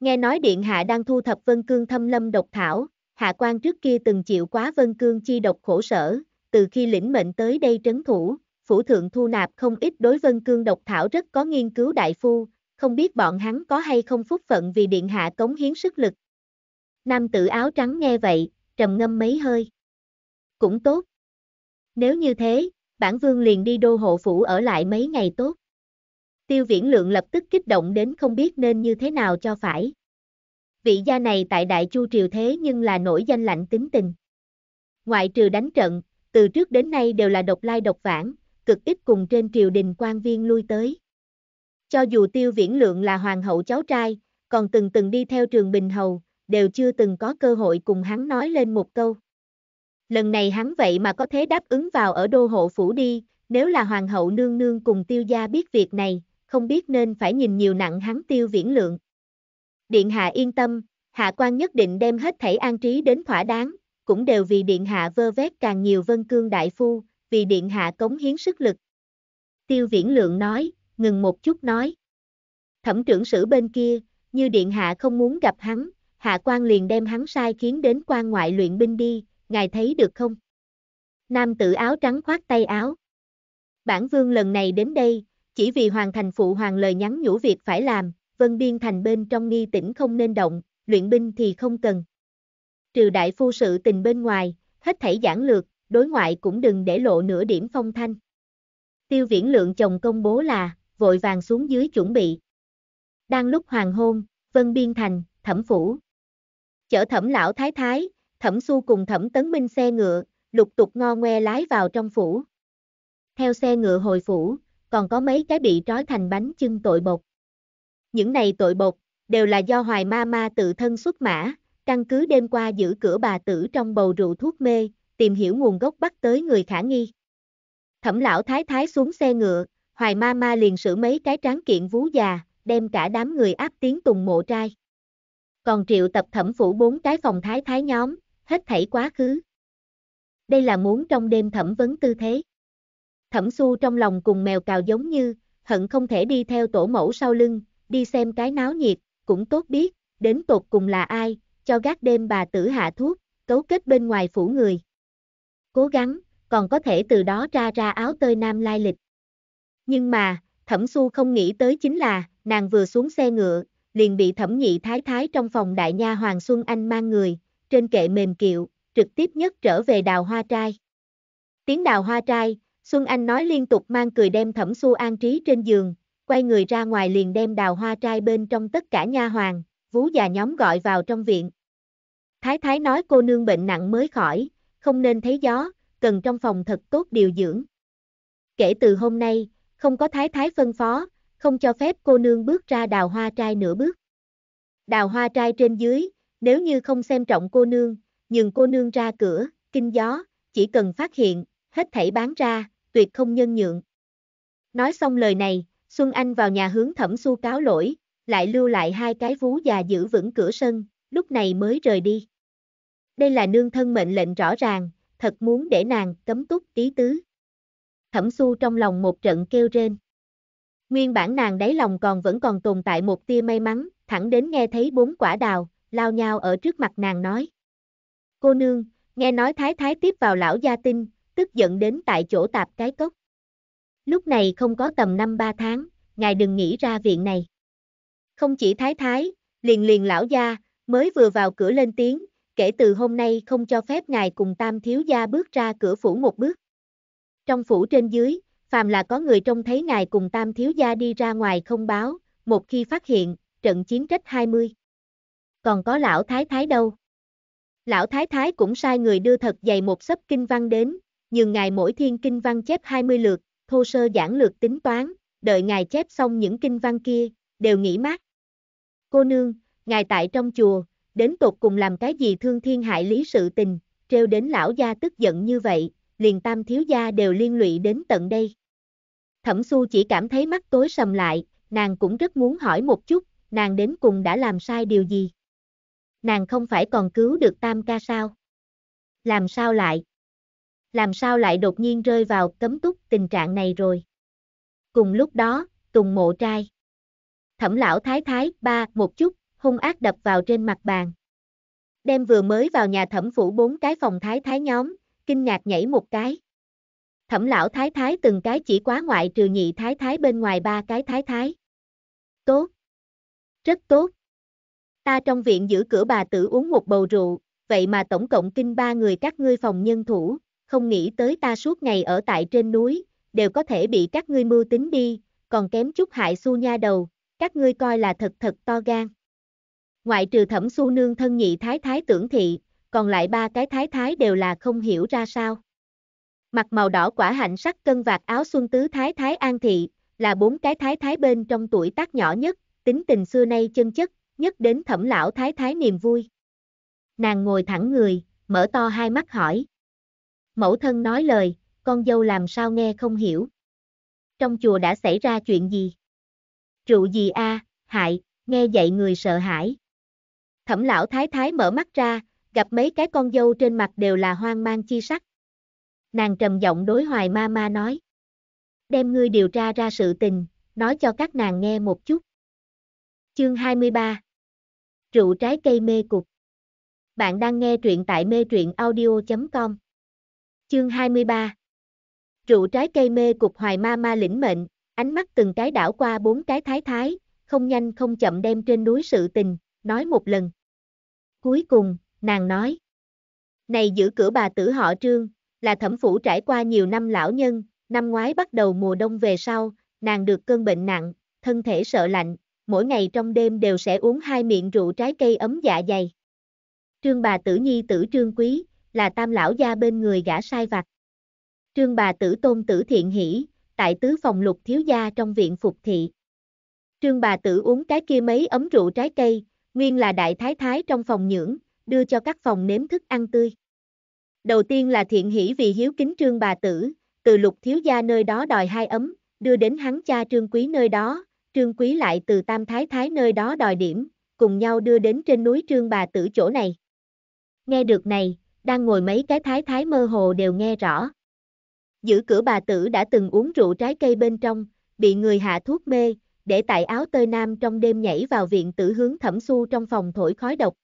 Nghe nói điện hạ đang thu thập vân cương thâm lâm độc thảo, hạ quan trước kia từng chịu quá vân cương chi độc khổ sở, từ khi lĩnh mệnh tới đây trấn thủ, phủ thượng thu nạp không ít đối vân cương độc thảo rất có nghiên cứu đại phu, không biết bọn hắn có hay không phúc phận vì điện hạ cống hiến sức lực. Nam tử áo trắng nghe vậy, trầm ngâm mấy hơi. Cũng tốt. Nếu như thế, bản vương liền đi đô hộ phủ ở lại mấy ngày tốt. Tiêu viễn lượng lập tức kích động đến không biết nên như thế nào cho phải. Vị gia này tại Đại Chu Triều thế nhưng là nổi danh lạnh tính tình. Ngoại trừ đánh trận, từ trước đến nay đều là độc lai độc vãng, cực ít cùng trên triều đình quan viên lui tới. Cho dù tiêu viễn lượng là hoàng hậu cháu trai, còn từng từng đi theo trường Bình Hầu, đều chưa từng có cơ hội cùng hắn nói lên một câu. Lần này hắn vậy mà có thế đáp ứng vào ở đô hộ phủ đi, nếu là hoàng hậu nương nương cùng tiêu gia biết việc này, không biết nên phải nhìn nhiều nặng hắn tiêu viễn lượng. Điện hạ yên tâm, hạ quan nhất định đem hết thảy an trí đến thỏa đáng, cũng đều vì điện hạ vơ vét càng nhiều vân cương đại phu, vì điện hạ cống hiến sức lực. Tiêu viễn lượng nói, ngừng một chút nói. Thẩm trưởng sử bên kia, như điện hạ không muốn gặp hắn, hạ quan liền đem hắn sai khiến đến quan ngoại luyện binh đi, ngài thấy được không? Nam tử áo trắng khoát tay áo. Bản vương lần này đến đây, chỉ vì hoàn thành phụ hoàng lời nhắn nhủ việc phải làm, vân biên thành bên trong nghi tỉnh không nên động, luyện binh thì không cần. Trừ đại phu sự tình bên ngoài, hết thảy giảng lược, đối ngoại cũng đừng để lộ nửa điểm phong thanh. Tiêu viễn lượng chồng công bố là, vội vàng xuống dưới chuẩn bị. Đang lúc hoàng hôn, Vân Biên Thành, Thẩm Phủ. Chở Thẩm Lão Thái Thái, Thẩm Xu cùng Thẩm Tấn Minh xe ngựa, lục tục ngo ngoe lái vào trong phủ. Theo xe ngựa hồi phủ, còn có mấy cái bị trói thành bánh chưng tội bột. Những này tội bột, đều là do Hoài Ma Ma tự thân xuất mã, căn cứ đêm qua giữ cửa bà tử trong bầu rượu thuốc mê, tìm hiểu nguồn gốc bắt tới người khả nghi. Thẩm lão thái thái xuống xe ngựa, hoài ma ma liền sử mấy cái tráng kiện vú già, đem cả đám người áp tiến tùng mộ trai. Còn triệu tập thẩm phủ bốn cái phòng thái thái nhóm, hết thảy quá khứ. Đây là muốn trong đêm thẩm vấn tư thế. Thẩm su trong lòng cùng mèo cào giống như, hận không thể đi theo tổ mẫu sau lưng, đi xem cái náo nhiệt, cũng tốt biết, đến tột cùng là ai, cho gác đêm bà tử hạ thuốc, cấu kết bên ngoài phủ người cố gắng, còn có thể từ đó ra ra áo tơi nam lai lịch. Nhưng mà, Thẩm Su không nghĩ tới chính là, nàng vừa xuống xe ngựa, liền bị Thẩm Nhị Thái Thái trong phòng đại nha Hoàng Xuân Anh mang người, trên kệ mềm kiệu, trực tiếp nhất trở về đào hoa trai. Tiếng đào hoa trai, Xuân Anh nói liên tục mang cười đem Thẩm Su an trí trên giường, quay người ra ngoài liền đem đào hoa trai bên trong tất cả nha hoàng, vú già nhóm gọi vào trong viện. Thái Thái nói cô nương bệnh nặng mới khỏi, không nên thấy gió, cần trong phòng thật tốt điều dưỡng. Kể từ hôm nay, không có thái thái phân phó, không cho phép cô nương bước ra đào hoa trai nửa bước. Đào hoa trai trên dưới, nếu như không xem trọng cô nương, nhường cô nương ra cửa, kinh gió, chỉ cần phát hiện, hết thảy bán ra, tuyệt không nhân nhượng. Nói xong lời này, Xuân Anh vào nhà hướng thẩm su cáo lỗi, lại lưu lại hai cái vú già giữ vững cửa sân, lúc này mới rời đi đây là nương thân mệnh lệnh rõ ràng, thật muốn để nàng cấm túc tí tứ. Thẩm su trong lòng một trận kêu rên. Nguyên bản nàng đáy lòng còn vẫn còn tồn tại một tia may mắn, thẳng đến nghe thấy bốn quả đào, lao nhau ở trước mặt nàng nói. Cô nương, nghe nói thái thái tiếp vào lão gia tinh, tức giận đến tại chỗ tạp cái cốc. Lúc này không có tầm năm ba tháng, ngài đừng nghĩ ra viện này. Không chỉ thái thái, liền liền lão gia, mới vừa vào cửa lên tiếng, kể từ hôm nay không cho phép ngài cùng tam thiếu gia bước ra cửa phủ một bước. Trong phủ trên dưới, phàm là có người trông thấy ngài cùng tam thiếu gia đi ra ngoài không báo, một khi phát hiện, trận chiến trách 20. Còn có lão thái thái đâu? Lão thái thái cũng sai người đưa thật dày một sấp kinh văn đến, nhưng ngài mỗi thiên kinh văn chép 20 lượt, thô sơ giảng lược tính toán, đợi ngài chép xong những kinh văn kia, đều nghỉ mát. Cô nương, ngài tại trong chùa, đến tột cùng làm cái gì thương thiên hại lý sự tình, treo đến lão gia tức giận như vậy, liền tam thiếu gia đều liên lụy đến tận đây. Thẩm su chỉ cảm thấy mắt tối sầm lại, nàng cũng rất muốn hỏi một chút, nàng đến cùng đã làm sai điều gì? Nàng không phải còn cứu được tam ca sao? Làm sao lại? Làm sao lại đột nhiên rơi vào cấm túc tình trạng này rồi? Cùng lúc đó, Tùng mộ trai. Thẩm lão thái thái, ba, một chút, hung ác đập vào trên mặt bàn. Đem vừa mới vào nhà thẩm phủ bốn cái phòng thái thái nhóm, kinh ngạc nhảy một cái. Thẩm lão thái thái từng cái chỉ quá ngoại trừ nhị thái thái bên ngoài ba cái thái thái. Tốt. Rất tốt. Ta trong viện giữ cửa bà tử uống một bầu rượu, vậy mà tổng cộng kinh ba người các ngươi phòng nhân thủ, không nghĩ tới ta suốt ngày ở tại trên núi, đều có thể bị các ngươi mưu tính đi, còn kém chút hại su nha đầu, các ngươi coi là thật thật to gan ngoại trừ thẩm xu nương thân nhị thái thái tưởng thị, còn lại ba cái thái thái đều là không hiểu ra sao. Mặt màu đỏ quả hạnh sắc cân vạt áo xuân tứ thái thái an thị, là bốn cái thái thái bên trong tuổi tác nhỏ nhất, tính tình xưa nay chân chất, nhất đến thẩm lão thái thái niềm vui. Nàng ngồi thẳng người, mở to hai mắt hỏi. Mẫu thân nói lời, con dâu làm sao nghe không hiểu. Trong chùa đã xảy ra chuyện gì? Trụ gì a, à, hại, nghe dậy người sợ hãi. Thẩm lão thái thái mở mắt ra, gặp mấy cái con dâu trên mặt đều là hoang mang chi sắc. Nàng trầm giọng đối hoài ma ma nói. Đem ngươi điều tra ra sự tình, nói cho các nàng nghe một chút. Chương 23 Rượu trái cây mê cục Bạn đang nghe truyện tại mê truyện audio.com Chương 23 Rượu trái cây mê cục hoài ma ma lĩnh mệnh, ánh mắt từng cái đảo qua bốn cái thái thái, không nhanh không chậm đem trên núi sự tình, nói một lần. Cuối cùng, nàng nói. Này giữ cửa bà tử họ trương, là thẩm phủ trải qua nhiều năm lão nhân, năm ngoái bắt đầu mùa đông về sau, nàng được cơn bệnh nặng, thân thể sợ lạnh, mỗi ngày trong đêm đều sẽ uống hai miệng rượu trái cây ấm dạ dày. Trương bà tử nhi tử trương quý, là tam lão gia bên người gã sai vặt. Trương bà tử tôn tử thiện hỷ, tại tứ phòng lục thiếu gia trong viện phục thị. Trương bà tử uống cái kia mấy ấm rượu trái cây, nguyên là đại thái thái trong phòng nhưỡng, đưa cho các phòng nếm thức ăn tươi. Đầu tiên là thiện hỷ vì hiếu kính trương bà tử, từ lục thiếu gia nơi đó đòi hai ấm, đưa đến hắn cha trương quý nơi đó, trương quý lại từ tam thái thái nơi đó đòi điểm, cùng nhau đưa đến trên núi trương bà tử chỗ này. Nghe được này, đang ngồi mấy cái thái thái mơ hồ đều nghe rõ. Giữ cửa bà tử đã từng uống rượu trái cây bên trong, bị người hạ thuốc mê, để tại áo tơi nam trong đêm nhảy vào viện tử hướng thẩm xu trong phòng thổi khói độc.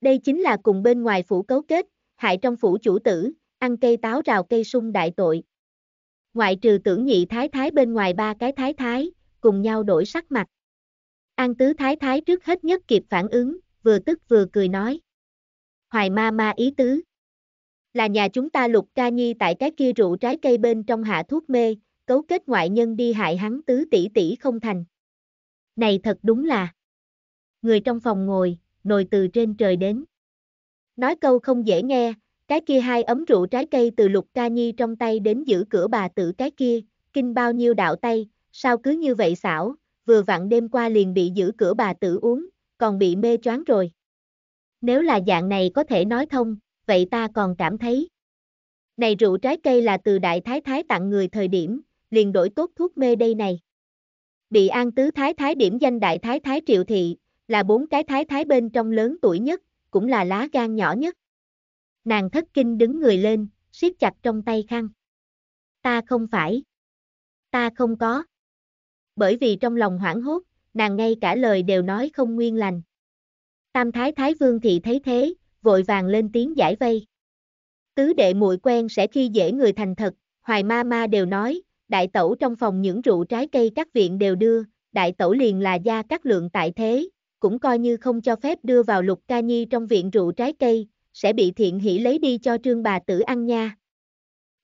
Đây chính là cùng bên ngoài phủ cấu kết, hại trong phủ chủ tử, ăn cây táo rào cây sung đại tội. Ngoại trừ tưởng nhị thái thái bên ngoài ba cái thái thái, cùng nhau đổi sắc mặt. An tứ thái thái trước hết nhất kịp phản ứng, vừa tức vừa cười nói. Hoài ma ma ý tứ. Là nhà chúng ta lục ca nhi tại cái kia rượu trái cây bên trong hạ thuốc mê, cấu kết ngoại nhân đi hại hắn tứ tỷ tỷ không thành. Này thật đúng là. Người trong phòng ngồi, nồi từ trên trời đến. Nói câu không dễ nghe, cái kia hai ấm rượu trái cây từ lục ca nhi trong tay đến giữ cửa bà tử cái kia, kinh bao nhiêu đạo tay, sao cứ như vậy xảo, vừa vặn đêm qua liền bị giữ cửa bà tử uống, còn bị mê choáng rồi. Nếu là dạng này có thể nói thông, vậy ta còn cảm thấy. Này rượu trái cây là từ đại thái thái tặng người thời điểm, liền đổi tốt thuốc mê đây này. Bị an tứ thái thái điểm danh đại thái thái triệu thị, là bốn cái thái thái bên trong lớn tuổi nhất, cũng là lá gan nhỏ nhất. Nàng thất kinh đứng người lên, siết chặt trong tay khăn. Ta không phải. Ta không có. Bởi vì trong lòng hoảng hốt, nàng ngay cả lời đều nói không nguyên lành. Tam thái thái vương thị thấy thế, vội vàng lên tiếng giải vây. Tứ đệ muội quen sẽ khi dễ người thành thật, hoài ma ma đều nói, đại tẩu trong phòng những rượu trái cây các viện đều đưa, đại tẩu liền là gia các lượng tại thế, cũng coi như không cho phép đưa vào lục ca nhi trong viện rượu trái cây, sẽ bị thiện hỷ lấy đi cho trương bà tử ăn nha.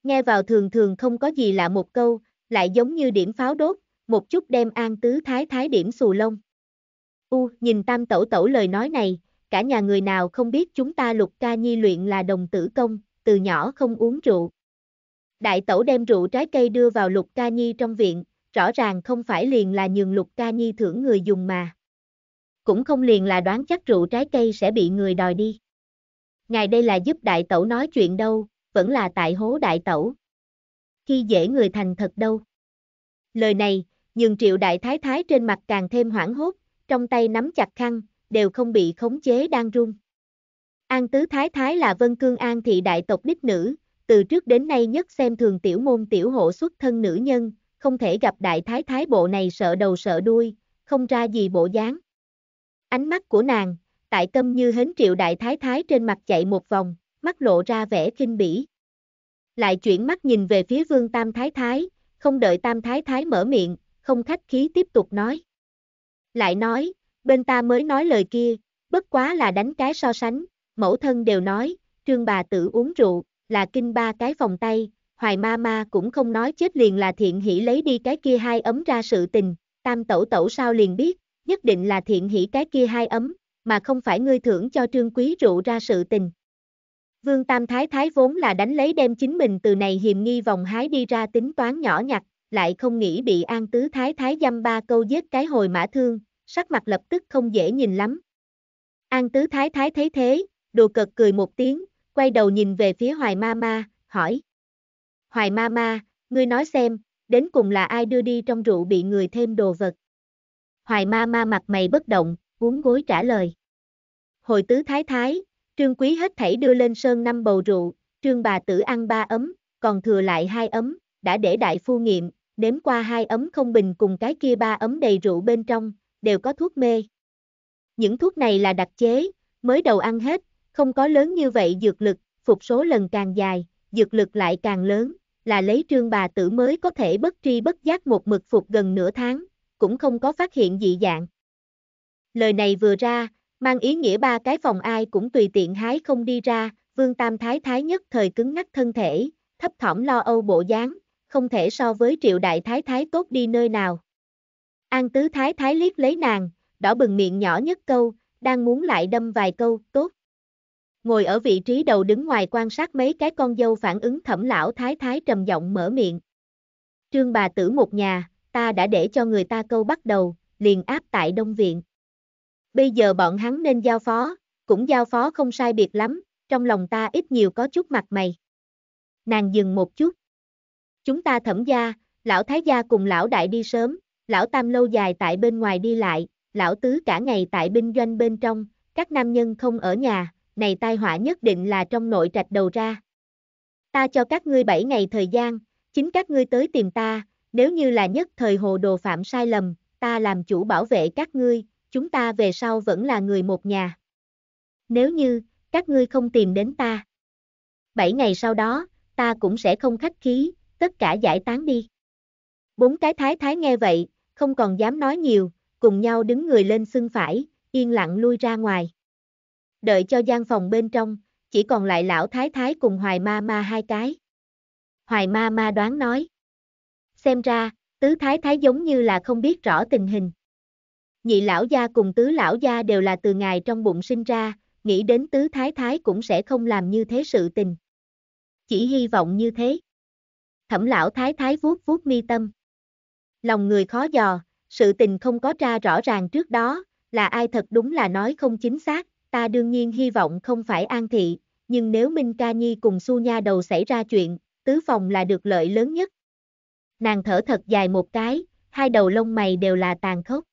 Nghe vào thường thường không có gì lạ một câu, lại giống như điểm pháo đốt, một chút đem an tứ thái thái điểm xù lông. U, nhìn tam tẩu tẩu lời nói này, cả nhà người nào không biết chúng ta lục ca nhi luyện là đồng tử công, từ nhỏ không uống rượu. Đại tẩu đem rượu trái cây đưa vào Lục Ca Nhi trong viện, rõ ràng không phải liền là nhường Lục Ca Nhi thưởng người dùng mà. Cũng không liền là đoán chắc rượu trái cây sẽ bị người đòi đi. Ngài đây là giúp đại tẩu nói chuyện đâu, vẫn là tại hố đại tẩu. Khi dễ người thành thật đâu. Lời này, nhường triệu đại thái thái trên mặt càng thêm hoảng hốt, trong tay nắm chặt khăn, đều không bị khống chế đang run. An tứ thái thái là vân cương an thị đại tộc đích nữ, từ trước đến nay nhất xem thường tiểu môn tiểu hộ xuất thân nữ nhân, không thể gặp đại thái thái bộ này sợ đầu sợ đuôi, không ra gì bộ dáng. Ánh mắt của nàng, tại tâm như hến triệu đại thái thái trên mặt chạy một vòng, mắt lộ ra vẻ kinh bỉ. Lại chuyển mắt nhìn về phía vương tam thái thái, không đợi tam thái thái mở miệng, không khách khí tiếp tục nói. Lại nói, bên ta mới nói lời kia, bất quá là đánh cái so sánh, mẫu thân đều nói, trương bà tử uống rượu, là kinh ba cái phòng tay, hoài ma ma cũng không nói chết liền là thiện hỷ lấy đi cái kia hai ấm ra sự tình, tam tẩu tẩu sao liền biết, nhất định là thiện hỷ cái kia hai ấm, mà không phải ngươi thưởng cho trương quý rượu ra sự tình. Vương Tam Thái Thái vốn là đánh lấy đem chính mình từ này hiềm nghi vòng hái đi ra tính toán nhỏ nhặt, lại không nghĩ bị An Tứ Thái Thái dăm ba câu giết cái hồi mã thương, sắc mặt lập tức không dễ nhìn lắm. An Tứ Thái Thái thấy thế, đùa cật cười một tiếng, quay đầu nhìn về phía Hoài Ma Ma, hỏi. Hoài Ma Ma, ngươi nói xem, đến cùng là ai đưa đi trong rượu bị người thêm đồ vật? Hoài Ma Ma mặt mày bất động, uống gối trả lời. Hồi tứ thái thái, trương quý hết thảy đưa lên sơn năm bầu rượu, trương bà tử ăn ba ấm, còn thừa lại hai ấm, đã để đại phu nghiệm, nếm qua hai ấm không bình cùng cái kia ba ấm đầy rượu bên trong, đều có thuốc mê. Những thuốc này là đặc chế, mới đầu ăn hết, không có lớn như vậy dược lực, phục số lần càng dài, dược lực lại càng lớn, là lấy trương bà tử mới có thể bất tri bất giác một mực phục gần nửa tháng, cũng không có phát hiện dị dạng. Lời này vừa ra, mang ý nghĩa ba cái phòng ai cũng tùy tiện hái không đi ra, vương tam thái thái nhất thời cứng ngắc thân thể, thấp thỏm lo âu bộ dáng, không thể so với triệu đại thái thái tốt đi nơi nào. An tứ thái thái liếc lấy nàng, đỏ bừng miệng nhỏ nhất câu, đang muốn lại đâm vài câu, tốt ngồi ở vị trí đầu đứng ngoài quan sát mấy cái con dâu phản ứng thẩm lão thái thái trầm giọng mở miệng. Trương bà tử một nhà, ta đã để cho người ta câu bắt đầu, liền áp tại đông viện. Bây giờ bọn hắn nên giao phó, cũng giao phó không sai biệt lắm, trong lòng ta ít nhiều có chút mặt mày. Nàng dừng một chút. Chúng ta thẩm gia, lão thái gia cùng lão đại đi sớm, lão tam lâu dài tại bên ngoài đi lại, lão tứ cả ngày tại binh doanh bên trong, các nam nhân không ở nhà, này tai họa nhất định là trong nội trạch đầu ra. Ta cho các ngươi 7 ngày thời gian, chính các ngươi tới tìm ta, nếu như là nhất thời hồ đồ phạm sai lầm, ta làm chủ bảo vệ các ngươi, chúng ta về sau vẫn là người một nhà. Nếu như, các ngươi không tìm đến ta. 7 ngày sau đó, ta cũng sẽ không khách khí, tất cả giải tán đi. Bốn cái thái thái nghe vậy, không còn dám nói nhiều, cùng nhau đứng người lên xưng phải, yên lặng lui ra ngoài đợi cho gian phòng bên trong, chỉ còn lại lão thái thái cùng hoài ma ma hai cái. Hoài ma ma đoán nói. Xem ra, tứ thái thái giống như là không biết rõ tình hình. Nhị lão gia cùng tứ lão gia đều là từ ngài trong bụng sinh ra, nghĩ đến tứ thái thái cũng sẽ không làm như thế sự tình. Chỉ hy vọng như thế. Thẩm lão thái thái vuốt vuốt mi tâm. Lòng người khó dò, sự tình không có tra rõ ràng trước đó, là ai thật đúng là nói không chính xác, ta đương nhiên hy vọng không phải An Thị, nhưng nếu Minh Ca Nhi cùng Su Nha đầu xảy ra chuyện, tứ phòng là được lợi lớn nhất. Nàng thở thật dài một cái, hai đầu lông mày đều là tàn khốc.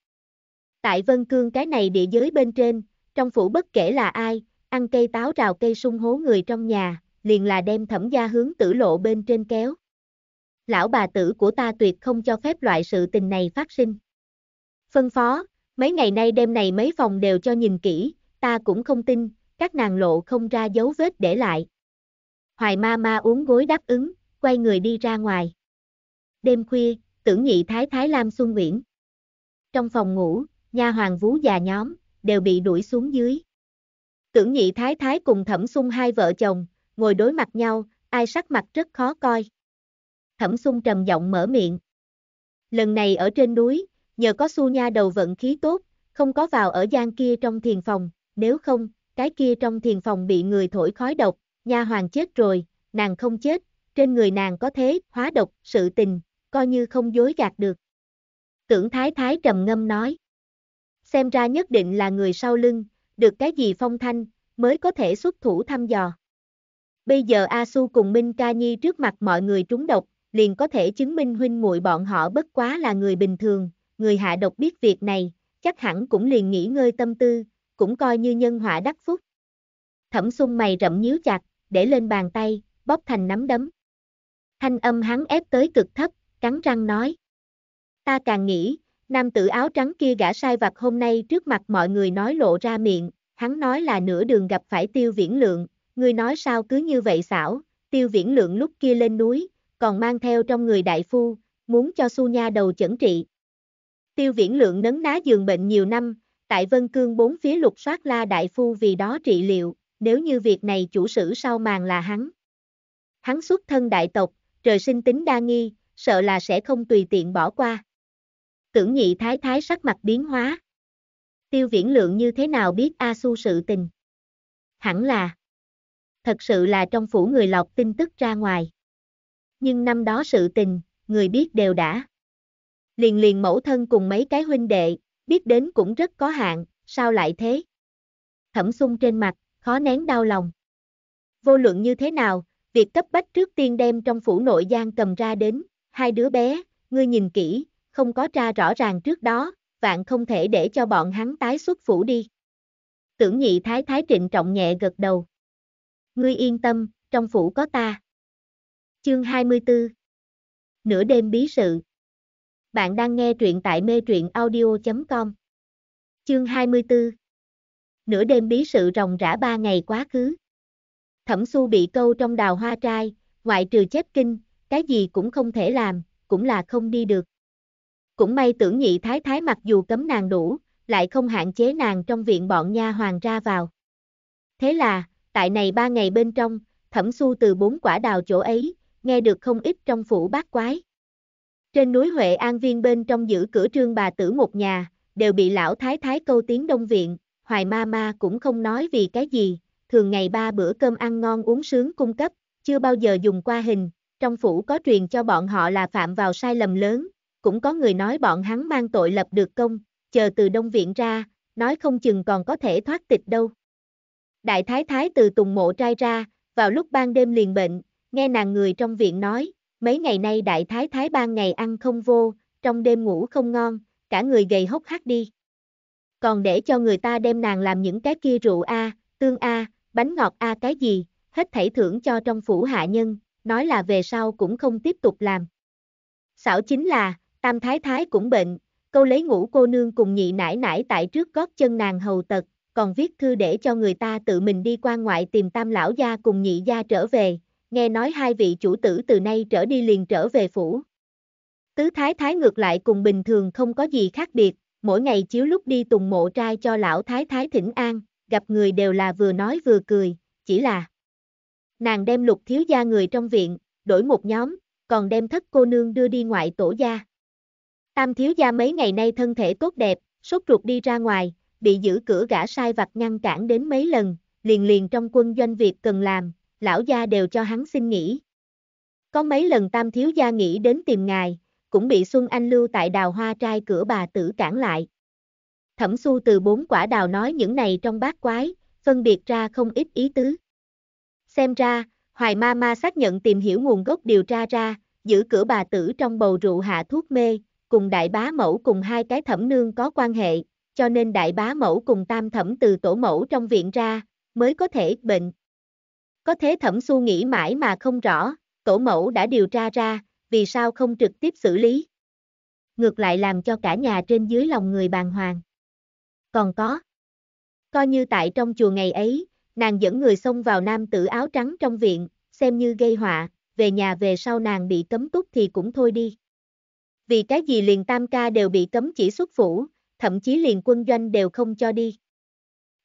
Tại Vân Cương cái này địa giới bên trên, trong phủ bất kể là ai, ăn cây táo rào cây sung hố người trong nhà, liền là đem thẩm gia hướng tử lộ bên trên kéo. Lão bà tử của ta tuyệt không cho phép loại sự tình này phát sinh. Phân phó, mấy ngày nay đêm này mấy phòng đều cho nhìn kỹ, ta cũng không tin, các nàng lộ không ra dấu vết để lại. Hoài ma ma uống gối đáp ứng, quay người đi ra ngoài. Đêm khuya, tưởng nhị thái thái Lam Xuân Nguyễn. Trong phòng ngủ, nha hoàng vú già nhóm, đều bị đuổi xuống dưới. Tưởng nhị thái thái cùng thẩm sung hai vợ chồng, ngồi đối mặt nhau, ai sắc mặt rất khó coi. Thẩm sung trầm giọng mở miệng. Lần này ở trên núi, nhờ có su nha đầu vận khí tốt, không có vào ở gian kia trong thiền phòng, nếu không, cái kia trong thiền phòng bị người thổi khói độc, nha hoàng chết rồi, nàng không chết, trên người nàng có thế, hóa độc, sự tình, coi như không dối gạt được. Tưởng Thái Thái trầm ngâm nói, xem ra nhất định là người sau lưng, được cái gì phong thanh, mới có thể xuất thủ thăm dò. Bây giờ A Su cùng Minh Ca Nhi trước mặt mọi người trúng độc, liền có thể chứng minh huynh muội bọn họ bất quá là người bình thường, người hạ độc biết việc này, chắc hẳn cũng liền nghỉ ngơi tâm tư, cũng coi như nhân họa đắc phúc. Thẩm sung mày rậm nhíu chặt, để lên bàn tay, bóp thành nắm đấm. Thanh âm hắn ép tới cực thấp, cắn răng nói. Ta càng nghĩ, nam tử áo trắng kia gã sai vặt hôm nay trước mặt mọi người nói lộ ra miệng, hắn nói là nửa đường gặp phải tiêu viễn lượng, người nói sao cứ như vậy xảo, tiêu viễn lượng lúc kia lên núi, còn mang theo trong người đại phu, muốn cho su nha đầu chẩn trị. Tiêu viễn lượng nấn ná giường bệnh nhiều năm, Tại Vân Cương bốn phía lục soát la đại phu vì đó trị liệu, nếu như việc này chủ sử sau màn là hắn. Hắn xuất thân đại tộc, trời sinh tính đa nghi, sợ là sẽ không tùy tiện bỏ qua. Tưởng nhị thái thái sắc mặt biến hóa. Tiêu viễn lượng như thế nào biết A Su sự tình? Hẳn là. Thật sự là trong phủ người lọc tin tức ra ngoài. Nhưng năm đó sự tình, người biết đều đã. Liền liền mẫu thân cùng mấy cái huynh đệ, biết đến cũng rất có hạn, sao lại thế? Thẩm sung trên mặt, khó nén đau lòng. Vô luận như thế nào, việc cấp bách trước tiên đem trong phủ nội giang cầm ra đến, hai đứa bé, ngươi nhìn kỹ, không có tra rõ ràng trước đó, vạn không thể để cho bọn hắn tái xuất phủ đi. Tưởng nhị thái thái trịnh trọng nhẹ gật đầu. Ngươi yên tâm, trong phủ có ta. Chương 24 Nửa đêm bí sự bạn đang nghe truyện tại mê truyện audio.com. Chương 24 Nửa đêm bí sự rồng rã ba ngày quá khứ. Thẩm su bị câu trong đào hoa trai, ngoại trừ chép kinh, cái gì cũng không thể làm, cũng là không đi được. Cũng may tưởng nhị thái thái mặc dù cấm nàng đủ, lại không hạn chế nàng trong viện bọn nha hoàng ra vào. Thế là, tại này ba ngày bên trong, thẩm su từ bốn quả đào chỗ ấy, nghe được không ít trong phủ bát quái. Trên núi Huệ An Viên bên trong giữ cửa trương bà tử một nhà, đều bị lão thái thái câu tiếng đông viện, hoài ma ma cũng không nói vì cái gì, thường ngày ba bữa cơm ăn ngon uống sướng cung cấp, chưa bao giờ dùng qua hình, trong phủ có truyền cho bọn họ là phạm vào sai lầm lớn, cũng có người nói bọn hắn mang tội lập được công, chờ từ đông viện ra, nói không chừng còn có thể thoát tịch đâu. Đại thái thái từ tùng mộ trai ra, vào lúc ban đêm liền bệnh, nghe nàng người trong viện nói, Mấy ngày nay đại thái thái ban ngày ăn không vô, trong đêm ngủ không ngon, cả người gầy hốc hác đi. Còn để cho người ta đem nàng làm những cái kia rượu a, tương a, bánh ngọt a cái gì, hết thảy thưởng cho trong phủ hạ nhân, nói là về sau cũng không tiếp tục làm. Xảo chính là, tam thái thái cũng bệnh, câu lấy ngủ cô nương cùng nhị nải nải tại trước gót chân nàng hầu tật, còn viết thư để cho người ta tự mình đi qua ngoại tìm tam lão gia cùng nhị gia trở về, nghe nói hai vị chủ tử từ nay trở đi liền trở về phủ. Tứ thái thái ngược lại cùng bình thường không có gì khác biệt, mỗi ngày chiếu lúc đi tùng mộ trai cho lão thái thái thỉnh an, gặp người đều là vừa nói vừa cười, chỉ là nàng đem lục thiếu gia người trong viện, đổi một nhóm, còn đem thất cô nương đưa đi ngoại tổ gia. Tam thiếu gia mấy ngày nay thân thể tốt đẹp, sốt ruột đi ra ngoài, bị giữ cửa gã sai vặt ngăn cản đến mấy lần, liền liền trong quân doanh việc cần làm, lão gia đều cho hắn xin nghỉ. Có mấy lần tam thiếu gia nghĩ đến tìm ngài, cũng bị Xuân Anh lưu tại đào hoa trai cửa bà tử cản lại. Thẩm su từ bốn quả đào nói những này trong bát quái, phân biệt ra không ít ý tứ. Xem ra, Hoài Ma Ma xác nhận tìm hiểu nguồn gốc điều tra ra, giữ cửa bà tử trong bầu rượu hạ thuốc mê, cùng đại bá mẫu cùng hai cái thẩm nương có quan hệ, cho nên đại bá mẫu cùng tam thẩm từ tổ mẫu trong viện ra, mới có thể bệnh, có thế thẩm su nghĩ mãi mà không rõ, tổ mẫu đã điều tra ra, vì sao không trực tiếp xử lý. Ngược lại làm cho cả nhà trên dưới lòng người bàng hoàng. Còn có. Coi như tại trong chùa ngày ấy, nàng dẫn người xông vào nam tử áo trắng trong viện, xem như gây họa, về nhà về sau nàng bị cấm túc thì cũng thôi đi. Vì cái gì liền tam ca đều bị cấm chỉ xuất phủ, thậm chí liền quân doanh đều không cho đi.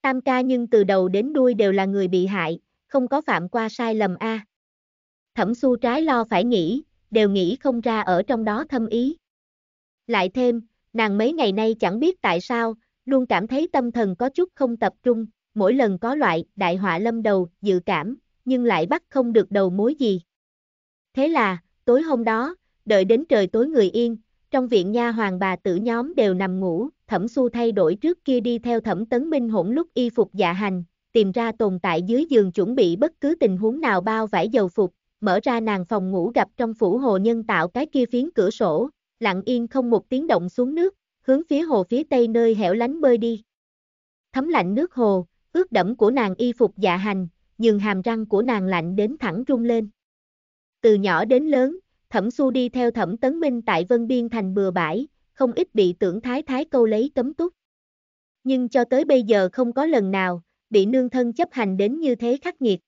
Tam ca nhưng từ đầu đến đuôi đều là người bị hại, không có phạm qua sai lầm a. À. Thẩm su trái lo phải nghĩ, đều nghĩ không ra ở trong đó thâm ý. Lại thêm, nàng mấy ngày nay chẳng biết tại sao, luôn cảm thấy tâm thần có chút không tập trung, mỗi lần có loại đại họa lâm đầu dự cảm, nhưng lại bắt không được đầu mối gì. Thế là, tối hôm đó, đợi đến trời tối người yên, trong viện nha hoàng bà tử nhóm đều nằm ngủ, thẩm su thay đổi trước kia đi theo thẩm tấn minh hỗn lúc y phục dạ hành, tìm ra tồn tại dưới giường chuẩn bị bất cứ tình huống nào bao vải dầu phục, mở ra nàng phòng ngủ gặp trong phủ hồ nhân tạo cái kia phiến cửa sổ, lặng yên không một tiếng động xuống nước, hướng phía hồ phía tây nơi hẻo lánh bơi đi. Thấm lạnh nước hồ, ướt đẫm của nàng y phục dạ hành, nhưng hàm răng của nàng lạnh đến thẳng rung lên. Từ nhỏ đến lớn, Thẩm su đi theo Thẩm Tấn Minh tại Vân Biên thành bừa bãi, không ít bị tưởng thái thái câu lấy cấm túc. Nhưng cho tới bây giờ không có lần nào, bị nương thân chấp hành đến như thế khắc nghiệt.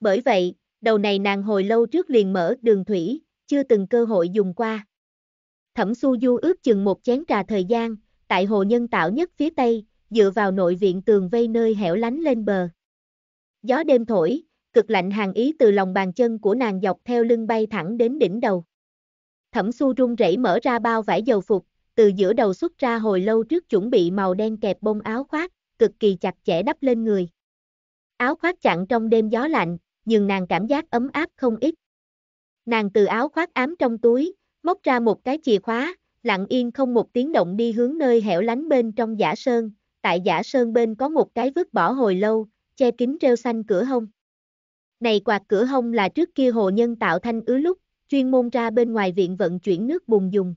Bởi vậy, đầu này nàng hồi lâu trước liền mở đường thủy, chưa từng cơ hội dùng qua. Thẩm Su Du ước chừng một chén trà thời gian, tại hồ nhân tạo nhất phía tây, dựa vào nội viện tường vây nơi hẻo lánh lên bờ. Gió đêm thổi, cực lạnh hàng ý từ lòng bàn chân của nàng dọc theo lưng bay thẳng đến đỉnh đầu. Thẩm Su run rẩy mở ra bao vải dầu phục, từ giữa đầu xuất ra hồi lâu trước chuẩn bị màu đen kẹp bông áo khoác, cực kỳ chặt chẽ đắp lên người. Áo khoác chặn trong đêm gió lạnh, nhưng nàng cảm giác ấm áp không ít. Nàng từ áo khoác ám trong túi, móc ra một cái chìa khóa, lặng yên không một tiếng động đi hướng nơi hẻo lánh bên trong giả sơn, tại giả sơn bên có một cái vứt bỏ hồi lâu, che kín rêu xanh cửa hông. Này quạt cửa hông là trước kia hồ nhân tạo thanh ứ lúc, chuyên môn ra bên ngoài viện vận chuyển nước bùng dùng.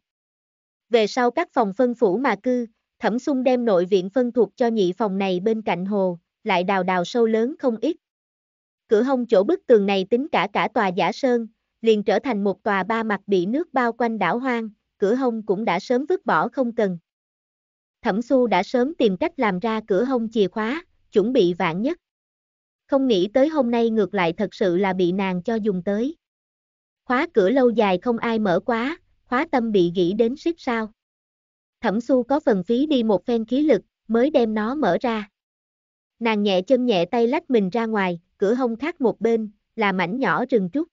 Về sau các phòng phân phủ mà cư, Thẩm xung đem nội viện phân thuộc cho nhị phòng này bên cạnh hồ, lại đào đào sâu lớn không ít. Cửa hông chỗ bức tường này tính cả cả tòa giả sơn, liền trở thành một tòa ba mặt bị nước bao quanh đảo hoang, cửa hông cũng đã sớm vứt bỏ không cần. Thẩm xu đã sớm tìm cách làm ra cửa hông chìa khóa, chuẩn bị vạn nhất. Không nghĩ tới hôm nay ngược lại thật sự là bị nàng cho dùng tới. Khóa cửa lâu dài không ai mở quá, khóa tâm bị gỉ đến xích sao thẩm xu có phần phí đi một phen khí lực, mới đem nó mở ra. Nàng nhẹ chân nhẹ tay lách mình ra ngoài, cửa hông khác một bên, là mảnh nhỏ rừng trúc.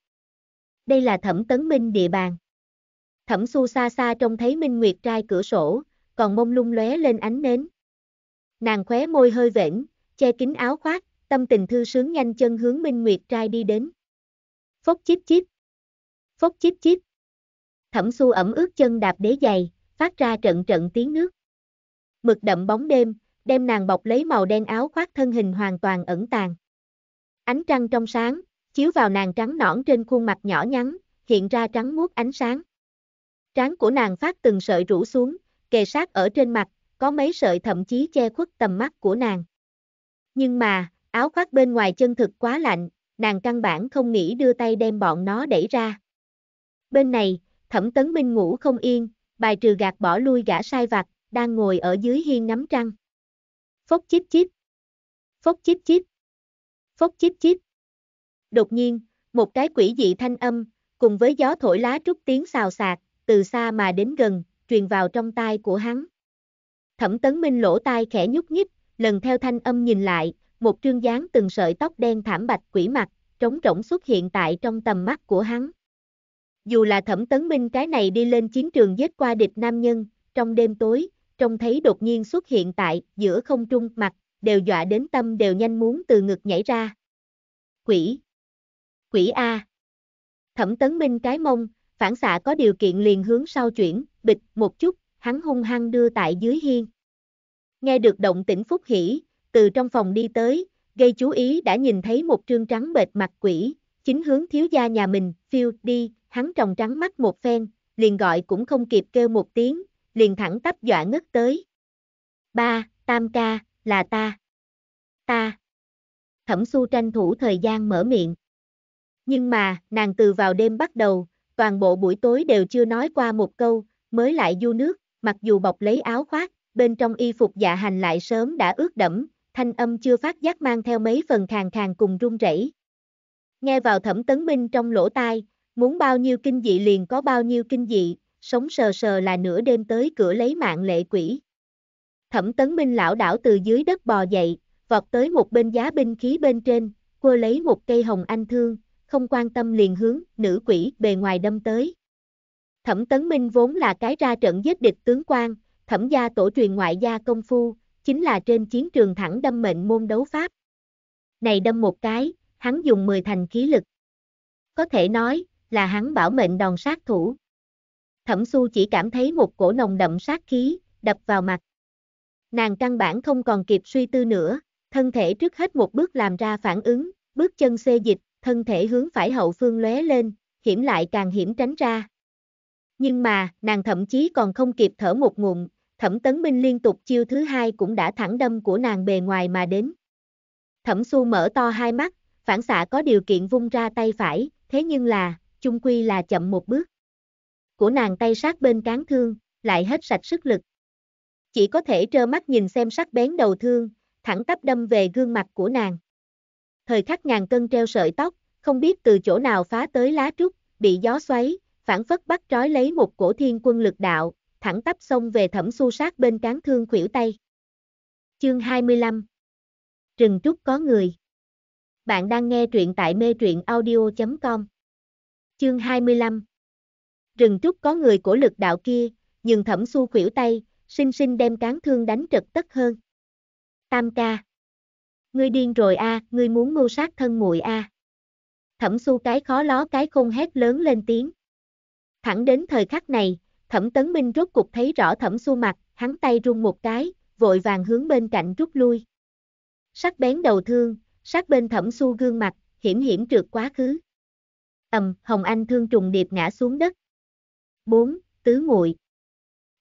Đây là thẩm tấn minh địa bàn. Thẩm xu xa xa trông thấy Minh Nguyệt trai cửa sổ, còn mông lung lóe lên ánh nến. Nàng khóe môi hơi vểnh, che kín áo khoác, tâm tình thư sướng nhanh chân hướng Minh Nguyệt trai đi đến. Phốc chíp chíp. Phốc chíp chíp. Thẩm xu ẩm ướt chân đạp đế giày, phát ra trận trận tiếng nước. Mực đậm bóng đêm, đem nàng bọc lấy màu đen áo khoác thân hình hoàn toàn ẩn tàng. Ánh trăng trong sáng, chiếu vào nàng trắng nõn trên khuôn mặt nhỏ nhắn, hiện ra trắng muốt ánh sáng. Trán của nàng phát từng sợi rũ xuống, kề sát ở trên mặt, có mấy sợi thậm chí che khuất tầm mắt của nàng. Nhưng mà, áo khoác bên ngoài chân thực quá lạnh, nàng căn bản không nghĩ đưa tay đem bọn nó đẩy ra. Bên này, thẩm tấn minh ngủ không yên, bài trừ gạt bỏ lui gã sai vặt, đang ngồi ở dưới hiên ngắm trăng. Phốc chíp chíp. Phốc chíp chíp. Phốc chíp chíp. Đột nhiên, một cái quỷ dị thanh âm, cùng với gió thổi lá trúc tiếng xào xạc, từ xa mà đến gần, truyền vào trong tai của hắn. Thẩm tấn minh lỗ tai khẽ nhúc nhích, lần theo thanh âm nhìn lại, một trương dáng từng sợi tóc đen thảm bạch quỷ mặt, trống rỗng xuất hiện tại trong tầm mắt của hắn dù là thẩm tấn minh cái này đi lên chiến trường giết qua địch nam nhân, trong đêm tối, trông thấy đột nhiên xuất hiện tại, giữa không trung mặt, đều dọa đến tâm đều nhanh muốn từ ngực nhảy ra. Quỷ! Quỷ A! Thẩm tấn minh cái mông, phản xạ có điều kiện liền hướng sau chuyển, bịch một chút, hắn hung hăng đưa tại dưới hiên. Nghe được động tĩnh phúc hỉ, từ trong phòng đi tới, gây chú ý đã nhìn thấy một trương trắng bệt mặt quỷ, chính hướng thiếu gia nhà mình, phiêu, đi, hắn tròng trắng mắt một phen, liền gọi cũng không kịp kêu một tiếng, liền thẳng tắp dọa ngất tới. Ba, tam ca, là ta. Ta. Thẩm su tranh thủ thời gian mở miệng. Nhưng mà, nàng từ vào đêm bắt đầu, toàn bộ buổi tối đều chưa nói qua một câu, mới lại du nước, mặc dù bọc lấy áo khoác, bên trong y phục dạ hành lại sớm đã ướt đẫm, thanh âm chưa phát giác mang theo mấy phần khàn khàn cùng run rẩy. Nghe vào thẩm tấn minh trong lỗ tai, Muốn bao nhiêu kinh dị liền có bao nhiêu kinh dị, sống sờ sờ là nửa đêm tới cửa lấy mạng lệ quỷ. Thẩm tấn minh lão đảo từ dưới đất bò dậy, vọt tới một bên giá binh khí bên trên, quơ lấy một cây hồng anh thương, không quan tâm liền hướng, nữ quỷ bề ngoài đâm tới. Thẩm tấn minh vốn là cái ra trận giết địch tướng quan, thẩm gia tổ truyền ngoại gia công phu, chính là trên chiến trường thẳng đâm mệnh môn đấu pháp. Này đâm một cái, hắn dùng 10 thành khí lực. Có thể nói, là hắn bảo mệnh đòn sát thủ. Thẩm Su chỉ cảm thấy một cổ nồng đậm sát khí, đập vào mặt. Nàng căn bản không còn kịp suy tư nữa, thân thể trước hết một bước làm ra phản ứng, bước chân xê dịch, thân thể hướng phải hậu phương lóe lên, hiểm lại càng hiểm tránh ra. Nhưng mà, nàng thậm chí còn không kịp thở một ngụm, Thẩm Tấn Minh liên tục chiêu thứ hai cũng đã thẳng đâm của nàng bề ngoài mà đến. Thẩm Su mở to hai mắt, phản xạ có điều kiện vung ra tay phải, thế nhưng là, chung quy là chậm một bước. Của nàng tay sát bên cán thương, lại hết sạch sức lực. Chỉ có thể trơ mắt nhìn xem sắc bén đầu thương, thẳng tắp đâm về gương mặt của nàng. Thời khắc ngàn cân treo sợi tóc, không biết từ chỗ nào phá tới lá trúc, bị gió xoáy, phản phất bắt trói lấy một cổ thiên quân lực đạo, thẳng tắp xông về thẩm su sát bên cán thương khuỷu tay. Chương 25 Rừng trúc có người Bạn đang nghe truyện tại mê truyện audio.com Chương 25 Rừng trúc có người của lực đạo kia, nhưng thẩm xu khuỷu tay, sinh sinh đem cán thương đánh trật tất hơn. Tam ca. Ngươi điên rồi a, à, ngươi muốn mưu sát thân muội a. À. Thẩm xu cái khó ló cái khôn hét lớn lên tiếng. Thẳng đến thời khắc này, thẩm tấn minh rốt cục thấy rõ thẩm xu mặt, hắn tay run một cái, vội vàng hướng bên cạnh rút lui. Sắc bén đầu thương, sát bên thẩm xu gương mặt, hiểm hiểm trượt quá khứ ầm, Hồng Anh thương trùng điệp ngã xuống đất. 4. Tứ muội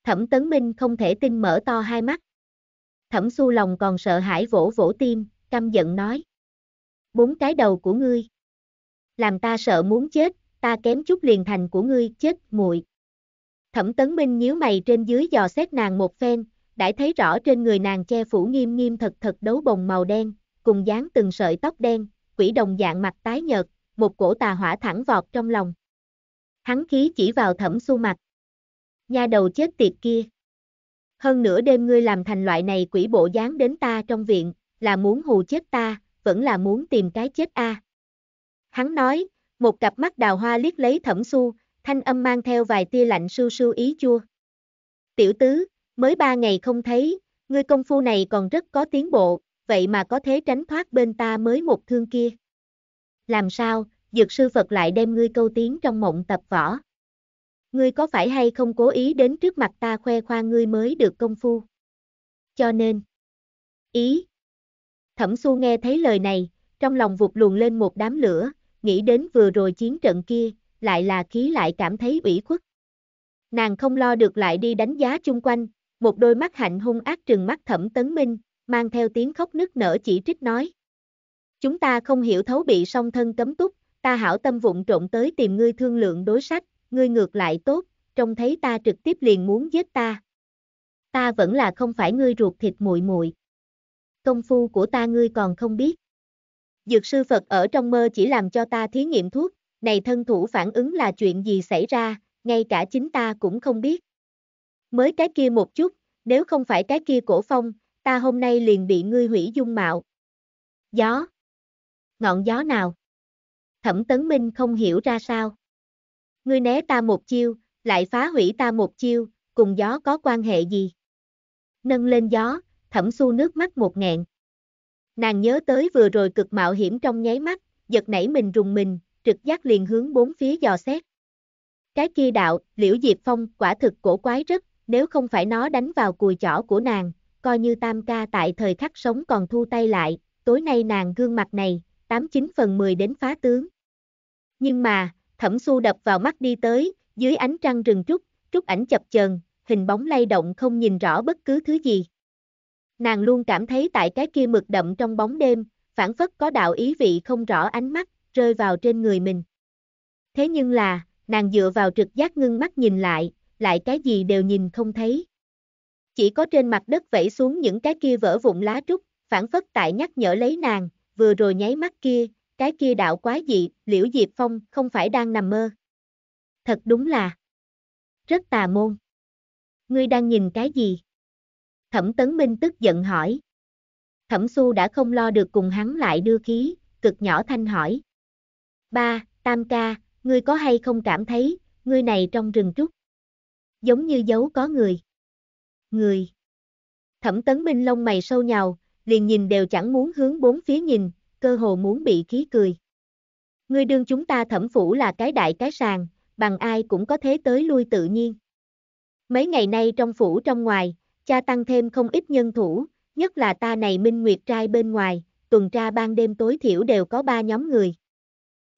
Thẩm Tấn Minh không thể tin mở to hai mắt. Thẩm su lòng còn sợ hãi vỗ vỗ tim, căm giận nói. Bốn cái đầu của ngươi. Làm ta sợ muốn chết, ta kém chút liền thành của ngươi, chết, muội Thẩm Tấn Minh nhíu mày trên dưới dò xét nàng một phen, đã thấy rõ trên người nàng che phủ nghiêm nghiêm thật thật đấu bồng màu đen, cùng dáng từng sợi tóc đen, quỷ đồng dạng mặt tái nhợt, một cổ tà hỏa thẳng vọt trong lòng. Hắn khí chỉ vào thẩm su mặt. Nhà đầu chết tiệt kia. Hơn nửa đêm ngươi làm thành loại này quỷ bộ dáng đến ta trong viện, là muốn hù chết ta, vẫn là muốn tìm cái chết a. Hắn nói, một cặp mắt đào hoa liếc lấy thẩm su, thanh âm mang theo vài tia lạnh sưu sưu ý chua. Tiểu tứ, mới ba ngày không thấy, ngươi công phu này còn rất có tiến bộ, vậy mà có thế tránh thoát bên ta mới một thương kia làm sao, dược sư Phật lại đem ngươi câu tiếng trong mộng tập võ. Ngươi có phải hay không cố ý đến trước mặt ta khoe khoang ngươi mới được công phu? Cho nên, ý, thẩm su nghe thấy lời này, trong lòng vụt luồn lên một đám lửa, nghĩ đến vừa rồi chiến trận kia, lại là khí lại cảm thấy ủy khuất. Nàng không lo được lại đi đánh giá chung quanh, một đôi mắt hạnh hung ác trừng mắt thẩm tấn minh, mang theo tiếng khóc nức nở chỉ trích nói. Chúng ta không hiểu thấu bị song thân cấm túc, ta hảo tâm vụng trộn tới tìm ngươi thương lượng đối sách, ngươi ngược lại tốt, trông thấy ta trực tiếp liền muốn giết ta. Ta vẫn là không phải ngươi ruột thịt muội muội. Công phu của ta ngươi còn không biết. Dược sư Phật ở trong mơ chỉ làm cho ta thí nghiệm thuốc, này thân thủ phản ứng là chuyện gì xảy ra, ngay cả chính ta cũng không biết. Mới cái kia một chút, nếu không phải cái kia cổ phong, ta hôm nay liền bị ngươi hủy dung mạo. Gió ngọn gió nào? Thẩm Tấn Minh không hiểu ra sao. Ngươi né ta một chiêu, lại phá hủy ta một chiêu, cùng gió có quan hệ gì? Nâng lên gió, thẩm su nước mắt một ngẹn. Nàng nhớ tới vừa rồi cực mạo hiểm trong nháy mắt, giật nảy mình rùng mình, trực giác liền hướng bốn phía dò xét. Cái kia đạo, liễu diệp phong, quả thực cổ quái rất, nếu không phải nó đánh vào cùi chỏ của nàng, coi như tam ca tại thời khắc sống còn thu tay lại, tối nay nàng gương mặt này, 89 phần 10 đến phá tướng. Nhưng mà, thẩm xu đập vào mắt đi tới, dưới ánh trăng rừng trúc, trúc ảnh chập chờn, hình bóng lay động không nhìn rõ bất cứ thứ gì. Nàng luôn cảm thấy tại cái kia mực đậm trong bóng đêm, phản phất có đạo ý vị không rõ ánh mắt, rơi vào trên người mình. Thế nhưng là, nàng dựa vào trực giác ngưng mắt nhìn lại, lại cái gì đều nhìn không thấy. Chỉ có trên mặt đất vẫy xuống những cái kia vỡ vụn lá trúc, phản phất tại nhắc nhở lấy nàng, vừa rồi nháy mắt kia, cái kia đạo quá dị, liễu Diệp Phong không phải đang nằm mơ. Thật đúng là rất tà môn. Ngươi đang nhìn cái gì? Thẩm Tấn Minh tức giận hỏi. Thẩm Xu đã không lo được cùng hắn lại đưa khí, cực nhỏ thanh hỏi. Ba, Tam ca, ngươi có hay không cảm thấy, ngươi này trong rừng trúc? Giống như dấu có người. Người. Thẩm Tấn Minh lông mày sâu nhào, liền nhìn đều chẳng muốn hướng bốn phía nhìn, cơ hồ muốn bị khí cười. Ngươi đương chúng ta thẩm phủ là cái đại cái sàng, bằng ai cũng có thế tới lui tự nhiên. Mấy ngày nay trong phủ trong ngoài, cha tăng thêm không ít nhân thủ, nhất là ta này minh nguyệt trai bên ngoài, tuần tra ban đêm tối thiểu đều có ba nhóm người.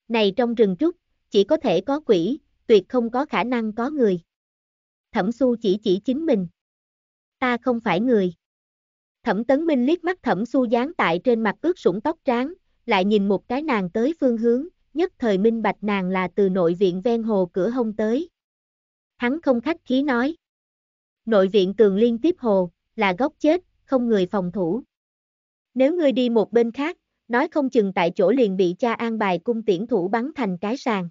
Này trong rừng trúc, chỉ có thể có quỷ, tuyệt không có khả năng có người. Thẩm su chỉ chỉ chính mình. Ta không phải người. Thẩm Tấn Minh liếc mắt Thẩm Xu dán tại trên mặt ướt sũng tóc trán, lại nhìn một cái nàng tới phương hướng, nhất thời minh bạch nàng là từ nội viện ven hồ cửa hông tới. Hắn không khách khí nói. Nội viện tường liên tiếp hồ, là góc chết, không người phòng thủ. Nếu ngươi đi một bên khác, nói không chừng tại chỗ liền bị cha an bài cung tiễn thủ bắn thành cái sàn.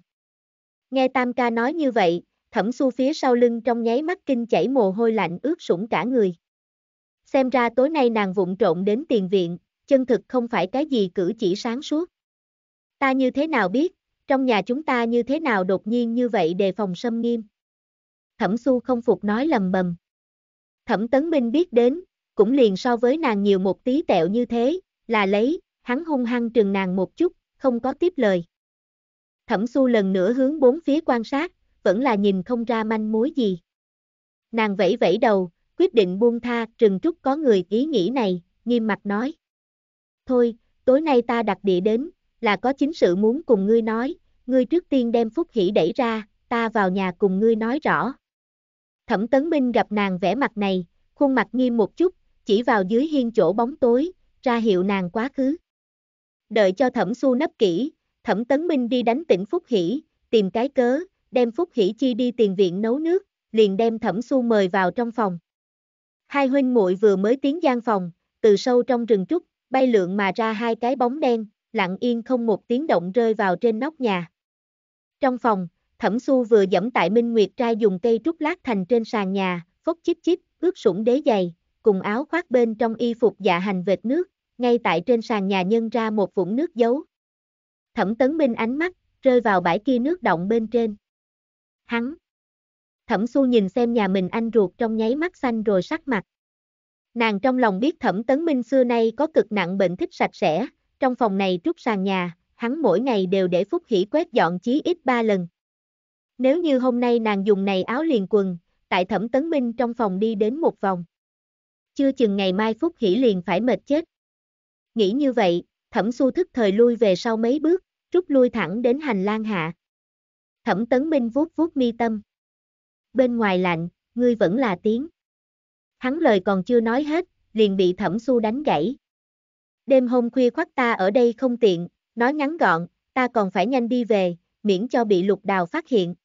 Nghe Tam ca nói như vậy, thẩm su phía sau lưng trong nháy mắt kinh chảy mồ hôi lạnh ướt sũng cả người xem ra tối nay nàng vụng trộn đến tiền viện, chân thực không phải cái gì cử chỉ sáng suốt. Ta như thế nào biết, trong nhà chúng ta như thế nào đột nhiên như vậy đề phòng xâm nghiêm. Thẩm su không phục nói lầm bầm. Thẩm tấn minh biết đến, cũng liền so với nàng nhiều một tí tẹo như thế, là lấy, hắn hung hăng trừng nàng một chút, không có tiếp lời. Thẩm su lần nữa hướng bốn phía quan sát, vẫn là nhìn không ra manh mối gì. Nàng vẫy vẫy đầu, quyết định buông tha, Trừng Trúc có người ý nghĩ này, nghiêm mặt nói. Thôi, tối nay ta đặt địa đến, là có chính sự muốn cùng ngươi nói, ngươi trước tiên đem Phúc Hỷ đẩy ra, ta vào nhà cùng ngươi nói rõ. Thẩm Tấn Minh gặp nàng vẻ mặt này, khuôn mặt nghiêm một chút, chỉ vào dưới hiên chỗ bóng tối, ra hiệu nàng quá khứ. Đợi cho Thẩm Xu nấp kỹ, Thẩm Tấn Minh đi đánh tỉnh Phúc Hỷ, tìm cái cớ, đem Phúc Hỷ chi đi tiền viện nấu nước, liền đem Thẩm Xu mời vào trong phòng. Hai huynh muội vừa mới tiến gian phòng, từ sâu trong rừng trúc, bay lượn mà ra hai cái bóng đen, lặng yên không một tiếng động rơi vào trên nóc nhà. Trong phòng, Thẩm Xu vừa dẫm tại Minh Nguyệt trai dùng cây trúc lát thành trên sàn nhà, phốc chip chip, ướt sũng đế giày, cùng áo khoác bên trong y phục dạ hành vệt nước, ngay tại trên sàn nhà nhân ra một vũng nước giấu. Thẩm Tấn Minh ánh mắt, rơi vào bãi kia nước động bên trên. Hắn, Thẩm Xu nhìn xem nhà mình anh ruột trong nháy mắt xanh rồi sắc mặt. Nàng trong lòng biết Thẩm Tấn Minh xưa nay có cực nặng bệnh thích sạch sẽ, trong phòng này trúc sàn nhà, hắn mỗi ngày đều để Phúc Hỷ quét dọn chí ít ba lần. Nếu như hôm nay nàng dùng này áo liền quần, tại Thẩm Tấn Minh trong phòng đi đến một vòng. Chưa chừng ngày mai Phúc Hỷ liền phải mệt chết. Nghĩ như vậy, Thẩm Xu thức thời lui về sau mấy bước, rút lui thẳng đến hành lang hạ. Thẩm Tấn Minh vuốt vuốt mi tâm bên ngoài lạnh, ngươi vẫn là tiếng. Hắn lời còn chưa nói hết, liền bị thẩm su đánh gãy. Đêm hôm khuya khoắt ta ở đây không tiện, nói ngắn gọn, ta còn phải nhanh đi về, miễn cho bị lục đào phát hiện.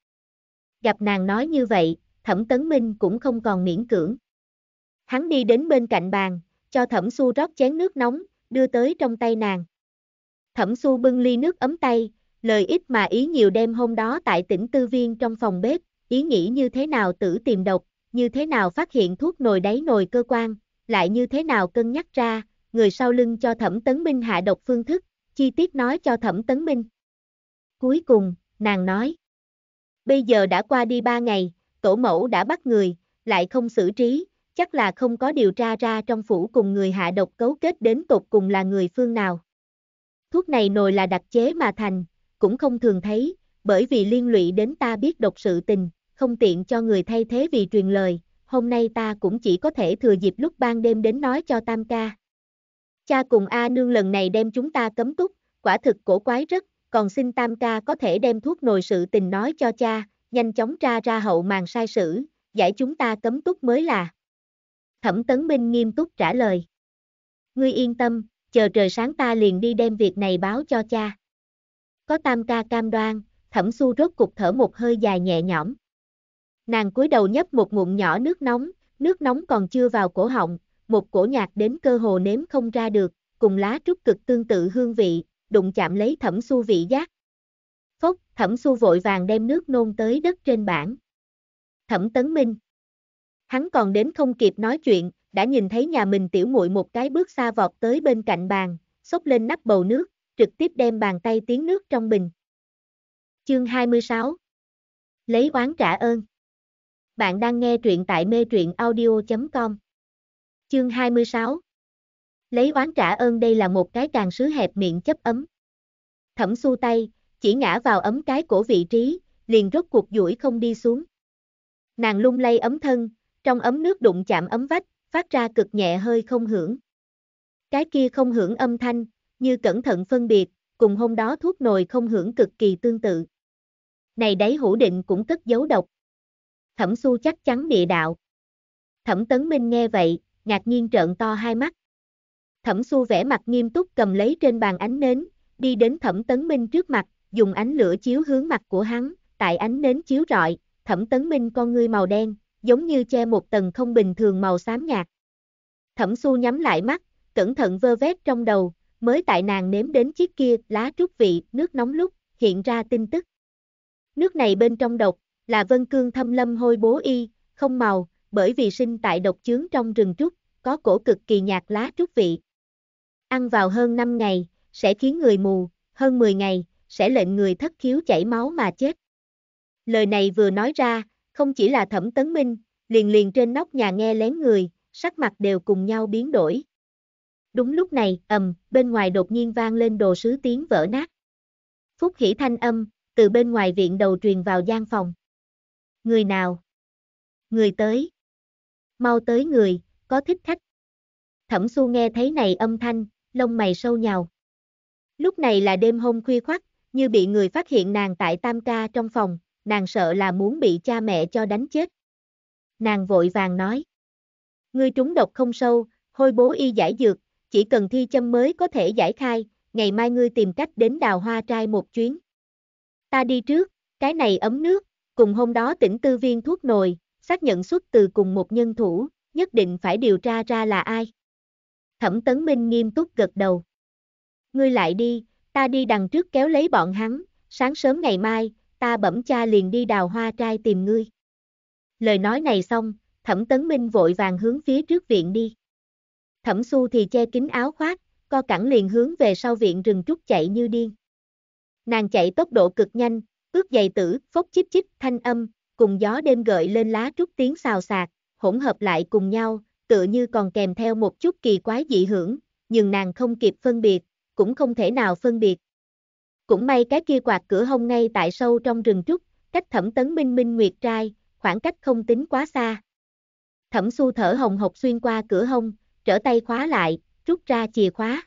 Gặp nàng nói như vậy, thẩm tấn minh cũng không còn miễn cưỡng. Hắn đi đến bên cạnh bàn, cho thẩm su rót chén nước nóng, đưa tới trong tay nàng. Thẩm su bưng ly nước ấm tay, lời ít mà ý nhiều đêm hôm đó tại tỉnh Tư Viên trong phòng bếp, ý nghĩ như thế nào tử tìm độc, như thế nào phát hiện thuốc nồi đáy nồi cơ quan, lại như thế nào cân nhắc ra, người sau lưng cho Thẩm Tấn Minh hạ độc phương thức, chi tiết nói cho Thẩm Tấn Minh. Cuối cùng, nàng nói, bây giờ đã qua đi ba ngày, tổ mẫu đã bắt người, lại không xử trí, chắc là không có điều tra ra trong phủ cùng người hạ độc cấu kết đến tục cùng là người phương nào. Thuốc này nồi là đặc chế mà thành, cũng không thường thấy, bởi vì liên lụy đến ta biết độc sự tình, không tiện cho người thay thế vì truyền lời, hôm nay ta cũng chỉ có thể thừa dịp lúc ban đêm đến nói cho tam ca. Cha cùng A nương lần này đem chúng ta cấm túc, quả thực cổ quái rất, còn xin tam ca có thể đem thuốc nồi sự tình nói cho cha, nhanh chóng tra ra hậu màn sai sử, giải chúng ta cấm túc mới là. Thẩm Tấn Minh nghiêm túc trả lời. Ngươi yên tâm, chờ trời sáng ta liền đi đem việc này báo cho cha. Có tam ca cam đoan, thẩm su rốt cục thở một hơi dài nhẹ nhõm. Nàng cúi đầu nhấp một ngụm nhỏ nước nóng, nước nóng còn chưa vào cổ họng, một cổ nhạc đến cơ hồ nếm không ra được, cùng lá trúc cực tương tự hương vị, đụng chạm lấy thẩm su vị giác. Phốc, thẩm su vội vàng đem nước nôn tới đất trên bảng. Thẩm tấn minh. Hắn còn đến không kịp nói chuyện, đã nhìn thấy nhà mình tiểu muội một cái bước xa vọt tới bên cạnh bàn, xốc lên nắp bầu nước, trực tiếp đem bàn tay tiến nước trong bình. Chương 26 Lấy oán trả ơn bạn đang nghe truyện tại mê truyện audio.com. Chương 26 Lấy oán trả ơn đây là một cái càng sứ hẹp miệng chấp ấm. Thẩm su tay, chỉ ngã vào ấm cái cổ vị trí, liền rốt cuộc duỗi không đi xuống. Nàng lung lay ấm thân, trong ấm nước đụng chạm ấm vách, phát ra cực nhẹ hơi không hưởng. Cái kia không hưởng âm thanh, như cẩn thận phân biệt, cùng hôm đó thuốc nồi không hưởng cực kỳ tương tự. Này đấy hữu định cũng cất giấu độc. Thẩm Xu chắc chắn địa đạo. Thẩm Tấn Minh nghe vậy, ngạc nhiên trợn to hai mắt. Thẩm Xu vẻ mặt nghiêm túc cầm lấy trên bàn ánh nến, đi đến Thẩm Tấn Minh trước mặt, dùng ánh lửa chiếu hướng mặt của hắn, tại ánh nến chiếu rọi, Thẩm Tấn Minh con ngươi màu đen, giống như che một tầng không bình thường màu xám nhạt. Thẩm Xu nhắm lại mắt, cẩn thận vơ vét trong đầu, mới tại nàng nếm đến chiếc kia lá trúc vị, nước nóng lúc, hiện ra tin tức. Nước này bên trong độc, là vân cương thâm lâm hôi bố y, không màu, bởi vì sinh tại độc chướng trong rừng trúc, có cổ cực kỳ nhạt lá trúc vị. Ăn vào hơn 5 ngày, sẽ khiến người mù, hơn 10 ngày, sẽ lệnh người thất khiếu chảy máu mà chết. Lời này vừa nói ra, không chỉ là thẩm tấn minh, liền liền trên nóc nhà nghe lén người, sắc mặt đều cùng nhau biến đổi. Đúng lúc này, ầm, bên ngoài đột nhiên vang lên đồ sứ tiếng vỡ nát. Phúc khỉ thanh âm, từ bên ngoài viện đầu truyền vào gian phòng. Người nào? Người tới. Mau tới người, có thích khách. Thẩm su nghe thấy này âm thanh, lông mày sâu nhào. Lúc này là đêm hôm khuya khoắt, như bị người phát hiện nàng tại tam ca trong phòng, nàng sợ là muốn bị cha mẹ cho đánh chết. Nàng vội vàng nói. Ngươi trúng độc không sâu, hôi bố y giải dược, chỉ cần thi châm mới có thể giải khai, ngày mai ngươi tìm cách đến đào hoa trai một chuyến. Ta đi trước, cái này ấm nước, Cùng hôm đó tỉnh tư viên thuốc nồi, xác nhận xuất từ cùng một nhân thủ, nhất định phải điều tra ra là ai. Thẩm Tấn Minh nghiêm túc gật đầu. Ngươi lại đi, ta đi đằng trước kéo lấy bọn hắn, sáng sớm ngày mai, ta bẩm cha liền đi đào hoa trai tìm ngươi. Lời nói này xong, Thẩm Tấn Minh vội vàng hướng phía trước viện đi. Thẩm Xu thì che kín áo khoác, co cẳng liền hướng về sau viện rừng trúc chạy như điên. Nàng chạy tốc độ cực nhanh, ướt giày tử, phốc chích chích, thanh âm, cùng gió đêm gợi lên lá trúc tiếng xào xạc, hỗn hợp lại cùng nhau, tựa như còn kèm theo một chút kỳ quái dị hưởng, nhưng nàng không kịp phân biệt, cũng không thể nào phân biệt. Cũng may cái kia quạt cửa hông ngay tại sâu trong rừng trúc, cách thẩm tấn minh minh nguyệt trai, khoảng cách không tính quá xa. Thẩm su thở hồng hộc xuyên qua cửa hông, trở tay khóa lại, rút ra chìa khóa.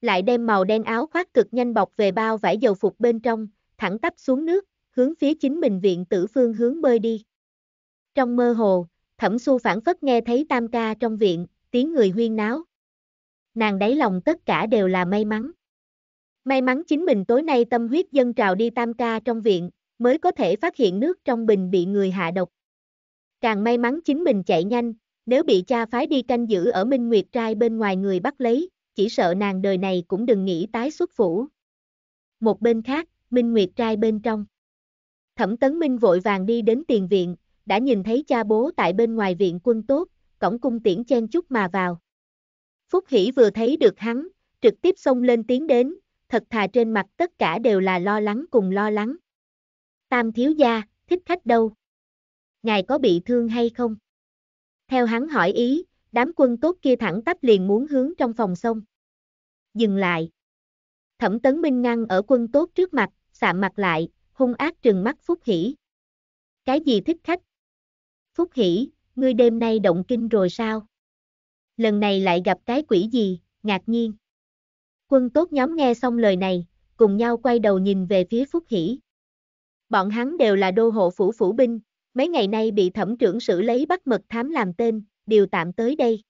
Lại đem màu đen áo khoác cực nhanh bọc về bao vải dầu phục bên trong, thẳng tắp xuống nước, hướng phía chính mình viện tử phương hướng bơi đi. Trong mơ hồ, thẩm xu phản phất nghe thấy tam ca trong viện, tiếng người huyên náo. Nàng đáy lòng tất cả đều là may mắn. May mắn chính mình tối nay tâm huyết dân trào đi tam ca trong viện, mới có thể phát hiện nước trong bình bị người hạ độc. Càng may mắn chính mình chạy nhanh, nếu bị cha phái đi canh giữ ở Minh Nguyệt trai bên ngoài người bắt lấy, chỉ sợ nàng đời này cũng đừng nghĩ tái xuất phủ. Một bên khác, Minh Nguyệt trai bên trong. Thẩm Tấn Minh vội vàng đi đến tiền viện, đã nhìn thấy cha bố tại bên ngoài viện quân tốt, cổng cung tiễn chen chút mà vào. Phúc Hỷ vừa thấy được hắn, trực tiếp xông lên tiến đến, thật thà trên mặt tất cả đều là lo lắng cùng lo lắng. Tam thiếu gia, thích khách đâu? Ngài có bị thương hay không? Theo hắn hỏi ý, đám quân tốt kia thẳng tắp liền muốn hướng trong phòng sông. Dừng lại. Thẩm Tấn Minh ngăn ở quân tốt trước mặt, sạm mặt lại, hung ác trừng mắt Phúc Hỷ. Cái gì thích khách? Phúc Hỷ, ngươi đêm nay động kinh rồi sao? Lần này lại gặp cái quỷ gì, ngạc nhiên. Quân tốt nhóm nghe xong lời này, cùng nhau quay đầu nhìn về phía Phúc Hỷ. Bọn hắn đều là đô hộ phủ phủ binh, mấy ngày nay bị thẩm trưởng xử lấy bắt mật thám làm tên, điều tạm tới đây.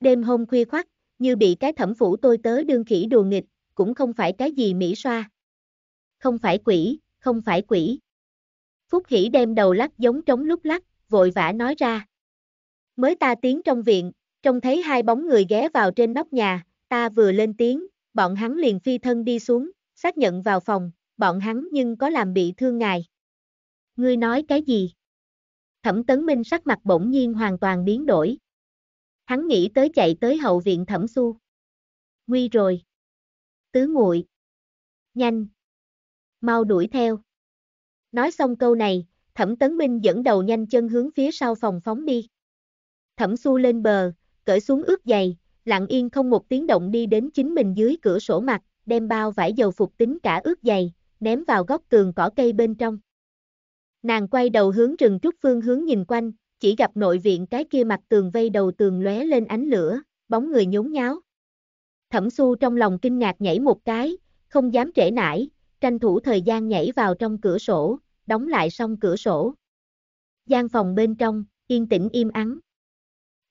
Đêm hôm khuya khoắt, như bị cái thẩm phủ tôi tớ đương khỉ đùa nghịch, cũng không phải cái gì mỹ xoa không phải quỷ, không phải quỷ. Phúc Hỷ đem đầu lắc giống trống lúc lắc, vội vã nói ra. Mới ta tiến trong viện, trông thấy hai bóng người ghé vào trên nóc nhà, ta vừa lên tiếng, bọn hắn liền phi thân đi xuống, xác nhận vào phòng, bọn hắn nhưng có làm bị thương ngài. Ngươi nói cái gì? Thẩm Tấn Minh sắc mặt bỗng nhiên hoàn toàn biến đổi. Hắn nghĩ tới chạy tới hậu viện Thẩm Xu. Nguy rồi. Tứ nguội. Nhanh, mau đuổi theo. Nói xong câu này, Thẩm Tấn Minh dẫn đầu nhanh chân hướng phía sau phòng phóng đi. Thẩm Su lên bờ, cởi xuống ướt giày, lặng yên không một tiếng động đi đến chính mình dưới cửa sổ mặt, đem bao vải dầu phục tính cả ướt giày, ném vào góc tường cỏ cây bên trong. Nàng quay đầu hướng rừng trúc phương hướng nhìn quanh, chỉ gặp nội viện cái kia mặt tường vây đầu tường lóe lên ánh lửa, bóng người nhốn nháo. Thẩm Su trong lòng kinh ngạc nhảy một cái, không dám trễ nải, tranh thủ thời gian nhảy vào trong cửa sổ, đóng lại xong cửa sổ. Gian phòng bên trong, yên tĩnh im ắng.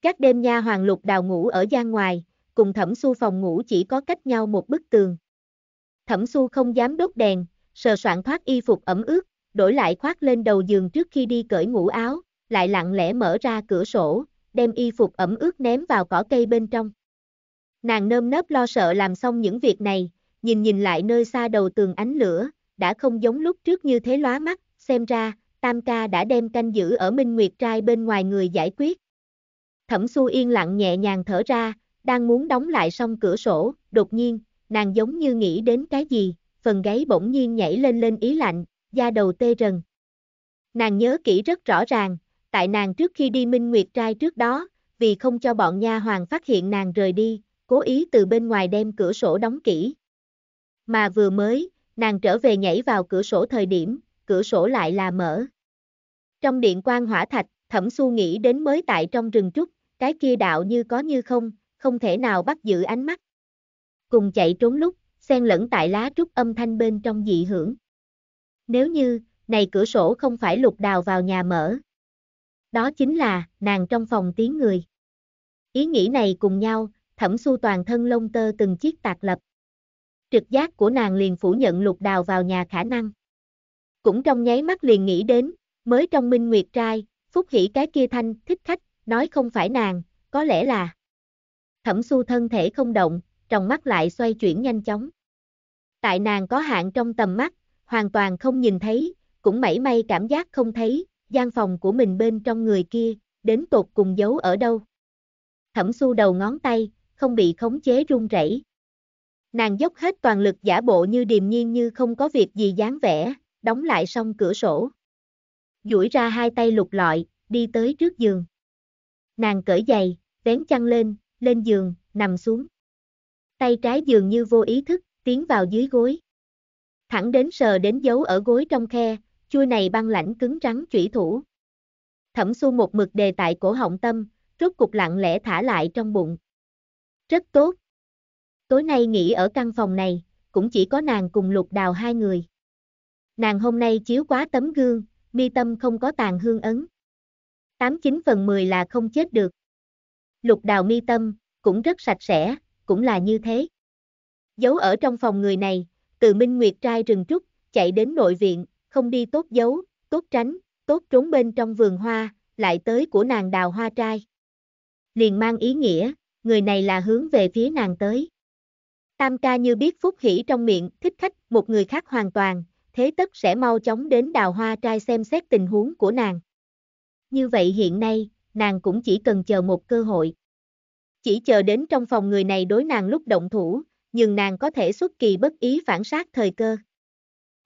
Các đêm nha hoàng lục đào ngủ ở gian ngoài, cùng thẩm su phòng ngủ chỉ có cách nhau một bức tường. Thẩm su không dám đốt đèn, sờ soạn thoát y phục ẩm ướt, đổi lại khoác lên đầu giường trước khi đi cởi ngủ áo, lại lặng lẽ mở ra cửa sổ, đem y phục ẩm ướt ném vào cỏ cây bên trong. Nàng nơm nớp lo sợ làm xong những việc này, nhìn nhìn lại nơi xa đầu tường ánh lửa, đã không giống lúc trước như thế lóa mắt, xem ra, Tam ca đã đem canh giữ ở Minh Nguyệt trai bên ngoài người giải quyết. Thẩm Xu yên lặng nhẹ nhàng thở ra, đang muốn đóng lại xong cửa sổ, đột nhiên, nàng giống như nghĩ đến cái gì, phần gáy bỗng nhiên nhảy lên lên ý lạnh, da đầu tê rần. Nàng nhớ kỹ rất rõ ràng, tại nàng trước khi đi Minh Nguyệt trai trước đó, vì không cho bọn nha hoàng phát hiện nàng rời đi, cố ý từ bên ngoài đem cửa sổ đóng kỹ, mà vừa mới, nàng trở về nhảy vào cửa sổ thời điểm, cửa sổ lại là mở. Trong điện quan hỏa thạch, thẩm su nghĩ đến mới tại trong rừng trúc, cái kia đạo như có như không, không thể nào bắt giữ ánh mắt. Cùng chạy trốn lúc, xen lẫn tại lá trúc âm thanh bên trong dị hưởng. Nếu như, này cửa sổ không phải lục đào vào nhà mở. Đó chính là, nàng trong phòng tiếng người. Ý nghĩ này cùng nhau, thẩm su toàn thân lông tơ từng chiếc tạc lập trực giác của nàng liền phủ nhận lục đào vào nhà khả năng. Cũng trong nháy mắt liền nghĩ đến, mới trong minh nguyệt trai, phúc hỷ cái kia thanh, thích khách, nói không phải nàng, có lẽ là. Thẩm su thân thể không động, trong mắt lại xoay chuyển nhanh chóng. Tại nàng có hạn trong tầm mắt, hoàn toàn không nhìn thấy, cũng mảy may cảm giác không thấy, gian phòng của mình bên trong người kia, đến tột cùng giấu ở đâu. Thẩm su đầu ngón tay, không bị khống chế run rẩy, Nàng dốc hết toàn lực giả bộ như điềm nhiên như không có việc gì dáng vẻ, đóng lại xong cửa sổ. duỗi ra hai tay lục lọi, đi tới trước giường. Nàng cởi giày, vén chăn lên, lên giường, nằm xuống. Tay trái giường như vô ý thức, tiến vào dưới gối. Thẳng đến sờ đến dấu ở gối trong khe, chui này băng lãnh cứng trắng chủy thủ. Thẩm xu một mực đề tại cổ họng tâm, rốt cục lặng lẽ thả lại trong bụng. Rất tốt, Tối nay nghỉ ở căn phòng này, cũng chỉ có nàng cùng lục đào hai người. Nàng hôm nay chiếu quá tấm gương, mi tâm không có tàn hương ấn. Tám chín phần mười là không chết được. Lục đào mi tâm, cũng rất sạch sẽ, cũng là như thế. Giấu ở trong phòng người này, từ Minh Nguyệt trai rừng trúc, chạy đến nội viện, không đi tốt giấu, tốt tránh, tốt trốn bên trong vườn hoa, lại tới của nàng đào hoa trai. Liền mang ý nghĩa, người này là hướng về phía nàng tới. Tam ca như biết phúc hỉ trong miệng, thích khách, một người khác hoàn toàn, thế tất sẽ mau chóng đến đào hoa trai xem xét tình huống của nàng. Như vậy hiện nay, nàng cũng chỉ cần chờ một cơ hội. Chỉ chờ đến trong phòng người này đối nàng lúc động thủ, nhưng nàng có thể xuất kỳ bất ý phản sát thời cơ.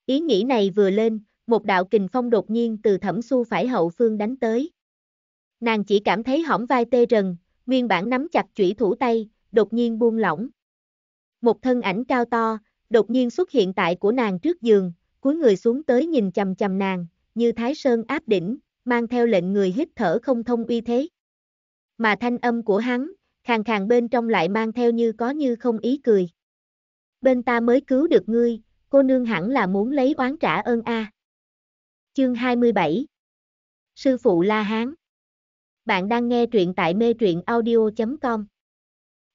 Ý nghĩ này vừa lên, một đạo kình phong đột nhiên từ thẩm xu phải hậu phương đánh tới. Nàng chỉ cảm thấy hõm vai tê rần, nguyên bản nắm chặt chủy thủ tay, đột nhiên buông lỏng. Một thân ảnh cao to, đột nhiên xuất hiện tại của nàng trước giường, cuối người xuống tới nhìn chầm chầm nàng, như thái sơn áp đỉnh, mang theo lệnh người hít thở không thông uy thế. Mà thanh âm của hắn, khàn khàn bên trong lại mang theo như có như không ý cười. Bên ta mới cứu được ngươi, cô nương hẳn là muốn lấy oán trả ơn a. Chương 27 Sư phụ La Hán Bạn đang nghe truyện tại mê truyện audio.com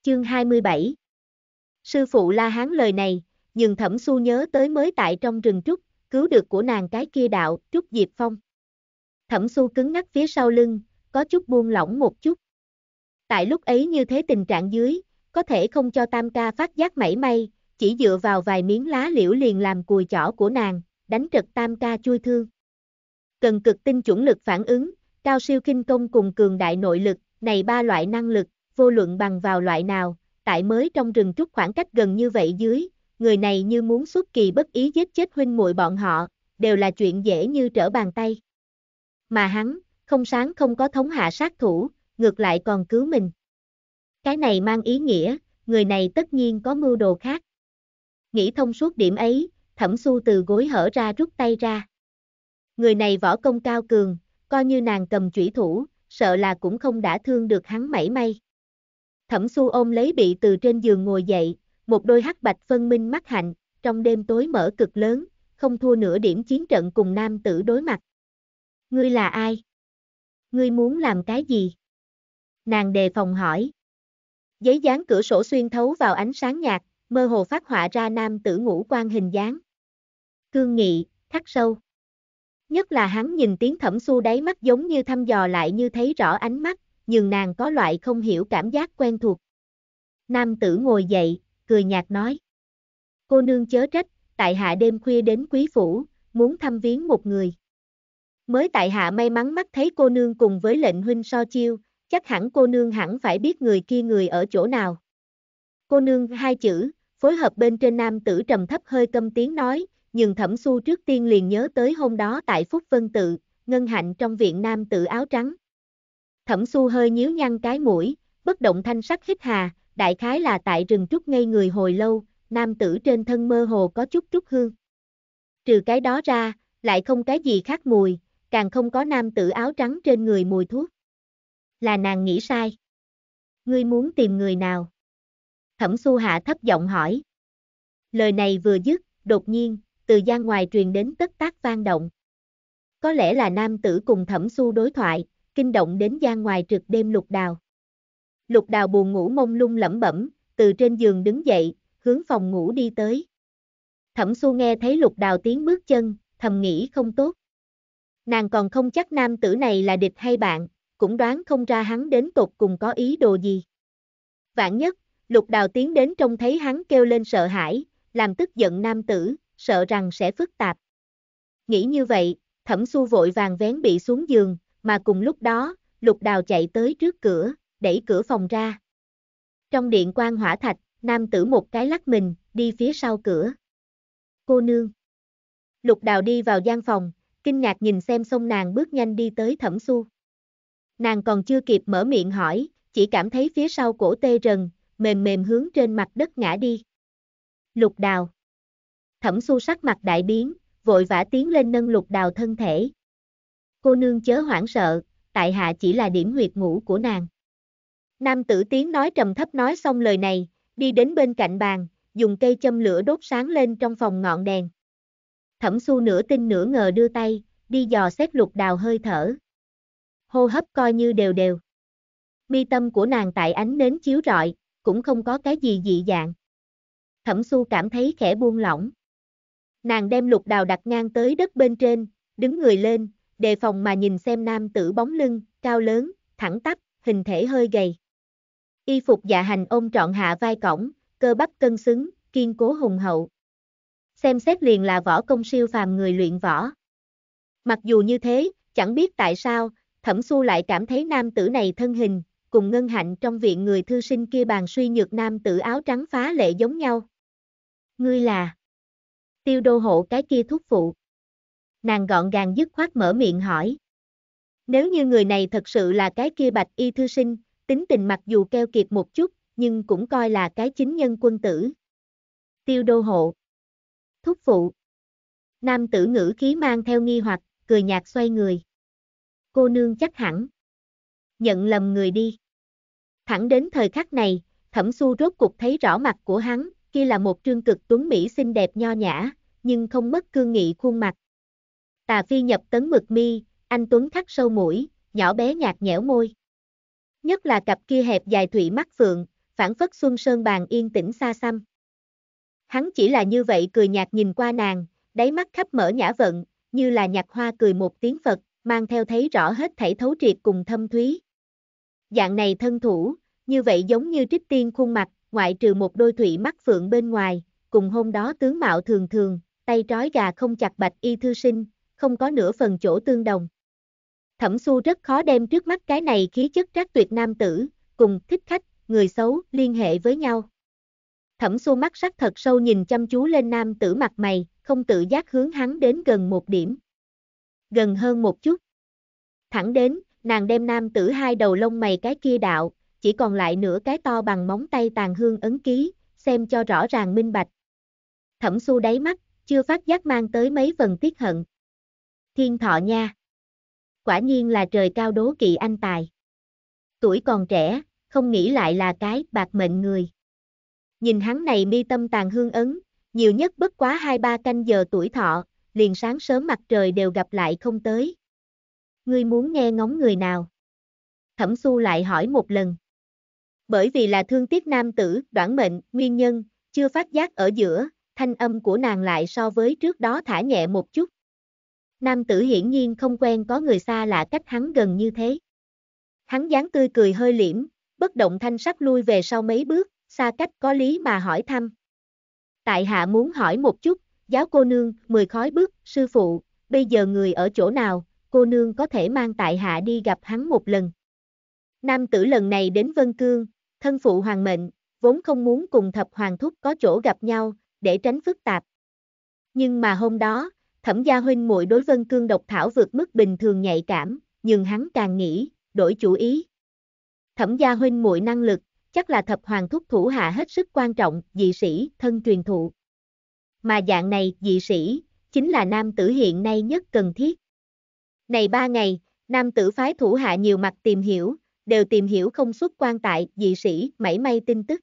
Chương 27 Sư phụ la hán lời này, nhưng thẩm su nhớ tới mới tại trong rừng trúc, cứu được của nàng cái kia đạo, trúc Diệp Phong. Thẩm su cứng ngắc phía sau lưng, có chút buông lỏng một chút. Tại lúc ấy như thế tình trạng dưới, có thể không cho tam ca phát giác mảy may, chỉ dựa vào vài miếng lá liễu liền làm cùi chỏ của nàng, đánh trật tam ca chui thương. Cần cực tinh chuẩn lực phản ứng, cao siêu kinh công cùng cường đại nội lực, này ba loại năng lực, vô luận bằng vào loại nào, tại mới trong rừng trúc khoảng cách gần như vậy dưới, người này như muốn xuất kỳ bất ý giết chết huynh muội bọn họ, đều là chuyện dễ như trở bàn tay. Mà hắn, không sáng không có thống hạ sát thủ, ngược lại còn cứu mình. Cái này mang ý nghĩa, người này tất nhiên có mưu đồ khác. Nghĩ thông suốt điểm ấy, thẩm su từ gối hở ra rút tay ra. Người này võ công cao cường, coi như nàng cầm chủy thủ, sợ là cũng không đã thương được hắn mảy may. Thẩm su ôm lấy bị từ trên giường ngồi dậy, một đôi hắc bạch phân minh mắt hạnh, trong đêm tối mở cực lớn, không thua nửa điểm chiến trận cùng nam tử đối mặt. Ngươi là ai? Ngươi muốn làm cái gì? Nàng đề phòng hỏi. Giấy dán cửa sổ xuyên thấu vào ánh sáng nhạt, mơ hồ phát họa ra nam tử ngũ quan hình dáng. Cương nghị, thắt sâu. Nhất là hắn nhìn tiếng thẩm su đáy mắt giống như thăm dò lại như thấy rõ ánh mắt, nhưng nàng có loại không hiểu cảm giác quen thuộc. Nam tử ngồi dậy, cười nhạt nói. Cô nương chớ trách, tại hạ đêm khuya đến quý phủ, muốn thăm viếng một người. Mới tại hạ may mắn mắt thấy cô nương cùng với lệnh huynh so chiêu, chắc hẳn cô nương hẳn phải biết người kia người ở chỗ nào. Cô nương hai chữ, phối hợp bên trên nam tử trầm thấp hơi câm tiếng nói, nhưng thẩm su trước tiên liền nhớ tới hôm đó tại Phúc Vân Tự, ngân hạnh trong viện nam tử áo trắng. Thẩm su hơi nhíu nhăn cái mũi, bất động thanh sắc hít hà, đại khái là tại rừng trúc ngây người hồi lâu, nam tử trên thân mơ hồ có chút trúc hương. Trừ cái đó ra, lại không cái gì khác mùi, càng không có nam tử áo trắng trên người mùi thuốc. Là nàng nghĩ sai. Ngươi muốn tìm người nào? Thẩm su hạ thấp giọng hỏi. Lời này vừa dứt, đột nhiên, từ gian ngoài truyền đến tất tác vang động. Có lẽ là nam tử cùng thẩm su đối thoại, kinh động đến gian ngoài trực đêm lục đào. Lục đào buồn ngủ mông lung lẩm bẩm, từ trên giường đứng dậy, hướng phòng ngủ đi tới. Thẩm su nghe thấy lục đào tiếng bước chân, thầm nghĩ không tốt. Nàng còn không chắc nam tử này là địch hay bạn, cũng đoán không ra hắn đến tột cùng có ý đồ gì. Vạn nhất, lục đào tiến đến trông thấy hắn kêu lên sợ hãi, làm tức giận nam tử, sợ rằng sẽ phức tạp. Nghĩ như vậy, thẩm su vội vàng vén bị xuống giường, mà cùng lúc đó, lục đào chạy tới trước cửa, đẩy cửa phòng ra. Trong điện quan hỏa thạch, nam tử một cái lắc mình, đi phía sau cửa. Cô nương. Lục đào đi vào gian phòng, kinh ngạc nhìn xem xong nàng bước nhanh đi tới thẩm xu. Nàng còn chưa kịp mở miệng hỏi, chỉ cảm thấy phía sau cổ tê rần, mềm mềm hướng trên mặt đất ngã đi. Lục đào. Thẩm xu sắc mặt đại biến, vội vã tiến lên nâng lục đào thân thể cô nương chớ hoảng sợ, tại hạ chỉ là điểm huyệt ngủ của nàng. Nam tử tiếng nói trầm thấp nói xong lời này, đi đến bên cạnh bàn, dùng cây châm lửa đốt sáng lên trong phòng ngọn đèn. Thẩm su nửa tin nửa ngờ đưa tay, đi dò xét lục đào hơi thở. Hô hấp coi như đều đều. Mi tâm của nàng tại ánh nến chiếu rọi, cũng không có cái gì dị dạng. Thẩm su cảm thấy khẽ buông lỏng. Nàng đem lục đào đặt ngang tới đất bên trên, đứng người lên, đề phòng mà nhìn xem nam tử bóng lưng, cao lớn, thẳng tắp, hình thể hơi gầy. Y phục dạ hành ôm trọn hạ vai cổng, cơ bắp cân xứng, kiên cố hùng hậu. Xem xét liền là võ công siêu phàm người luyện võ. Mặc dù như thế, chẳng biết tại sao, Thẩm Xu lại cảm thấy nam tử này thân hình, cùng ngân hạnh trong viện người thư sinh kia bàn suy nhược nam tử áo trắng phá lệ giống nhau. Ngươi là Tiêu đô hộ cái kia thúc phụ nàng gọn gàng dứt khoát mở miệng hỏi. Nếu như người này thật sự là cái kia bạch y thư sinh, tính tình mặc dù keo kiệt một chút, nhưng cũng coi là cái chính nhân quân tử. Tiêu đô hộ. Thúc phụ. Nam tử ngữ khí mang theo nghi hoặc, cười nhạt xoay người. Cô nương chắc hẳn. Nhận lầm người đi. Thẳng đến thời khắc này, thẩm su rốt cục thấy rõ mặt của hắn, kia là một trương cực tuấn Mỹ xinh đẹp nho nhã, nhưng không mất cương nghị khuôn mặt. Tà phi nhập tấn mực mi, anh Tuấn thắt sâu mũi, nhỏ bé nhạt nhẽo môi. Nhất là cặp kia hẹp dài thủy mắt phượng, phản phất xuân sơn bàn yên tĩnh xa xăm. Hắn chỉ là như vậy cười nhạt nhìn qua nàng, đáy mắt khắp mở nhã vận, như là nhạc hoa cười một tiếng Phật, mang theo thấy rõ hết thảy thấu triệt cùng thâm thúy. Dạng này thân thủ, như vậy giống như trích tiên khuôn mặt, ngoại trừ một đôi thủy mắt phượng bên ngoài, cùng hôm đó tướng mạo thường thường, tay trói gà không chặt bạch y thư sinh, không có nửa phần chỗ tương đồng. Thẩm Xu rất khó đem trước mắt cái này khí chất rác tuyệt nam tử, cùng thích khách, người xấu, liên hệ với nhau. Thẩm Xu mắt sắc thật sâu nhìn chăm chú lên nam tử mặt mày, không tự giác hướng hắn đến gần một điểm. Gần hơn một chút. Thẳng đến, nàng đem nam tử hai đầu lông mày cái kia đạo, chỉ còn lại nửa cái to bằng móng tay tàn hương ấn ký, xem cho rõ ràng minh bạch. Thẩm Xu đáy mắt, chưa phát giác mang tới mấy phần tiếc hận thiên thọ nha. Quả nhiên là trời cao đố kỵ anh tài. Tuổi còn trẻ, không nghĩ lại là cái bạc mệnh người. Nhìn hắn này mi tâm tàn hương ấn, nhiều nhất bất quá hai ba canh giờ tuổi thọ, liền sáng sớm mặt trời đều gặp lại không tới. Ngươi muốn nghe ngóng người nào? Thẩm su lại hỏi một lần. Bởi vì là thương tiếc nam tử, đoạn mệnh, nguyên nhân, chưa phát giác ở giữa, thanh âm của nàng lại so với trước đó thả nhẹ một chút. Nam tử hiển nhiên không quen có người xa lạ cách hắn gần như thế. Hắn dáng tươi cười hơi liễm, bất động thanh sắc lui về sau mấy bước, xa cách có lý mà hỏi thăm. Tại hạ muốn hỏi một chút, giáo cô nương, mười khói bước, sư phụ, bây giờ người ở chỗ nào, cô nương có thể mang tại hạ đi gặp hắn một lần. Nam tử lần này đến Vân Cương, thân phụ hoàng mệnh, vốn không muốn cùng thập hoàng thúc có chỗ gặp nhau, để tránh phức tạp. Nhưng mà hôm đó, Thẩm gia huynh muội đối vân cương độc thảo vượt mức bình thường nhạy cảm, nhưng hắn càng nghĩ, đổi chủ ý. Thẩm gia huynh muội năng lực, chắc là thập hoàng thúc thủ hạ hết sức quan trọng, dị sĩ, thân truyền thụ. Mà dạng này, dị sĩ, chính là nam tử hiện nay nhất cần thiết. Này ba ngày, nam tử phái thủ hạ nhiều mặt tìm hiểu, đều tìm hiểu không xuất quan tại dị sĩ, mảy may tin tức.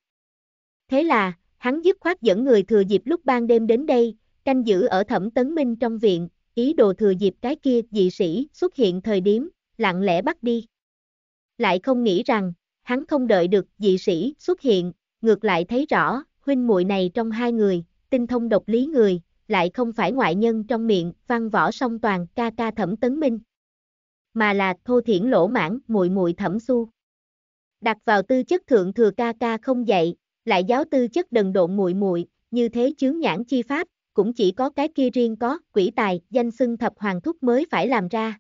Thế là, hắn dứt khoát dẫn người thừa dịp lúc ban đêm đến đây, canh giữ ở thẩm tấn minh trong viện, ý đồ thừa dịp cái kia dị sĩ xuất hiện thời điểm, lặng lẽ bắt đi. Lại không nghĩ rằng, hắn không đợi được dị sĩ xuất hiện, ngược lại thấy rõ, huynh muội này trong hai người, tinh thông độc lý người, lại không phải ngoại nhân trong miệng văn võ song toàn ca ca thẩm tấn minh mà là thô thiển lỗ mãn muội muội thẩm su đặt vào tư chất thượng thừa ca ca không dạy lại giáo tư chất đần độn muội muội như thế chướng nhãn chi pháp cũng chỉ có cái kia riêng có, quỷ tài, danh xưng thập hoàng thúc mới phải làm ra.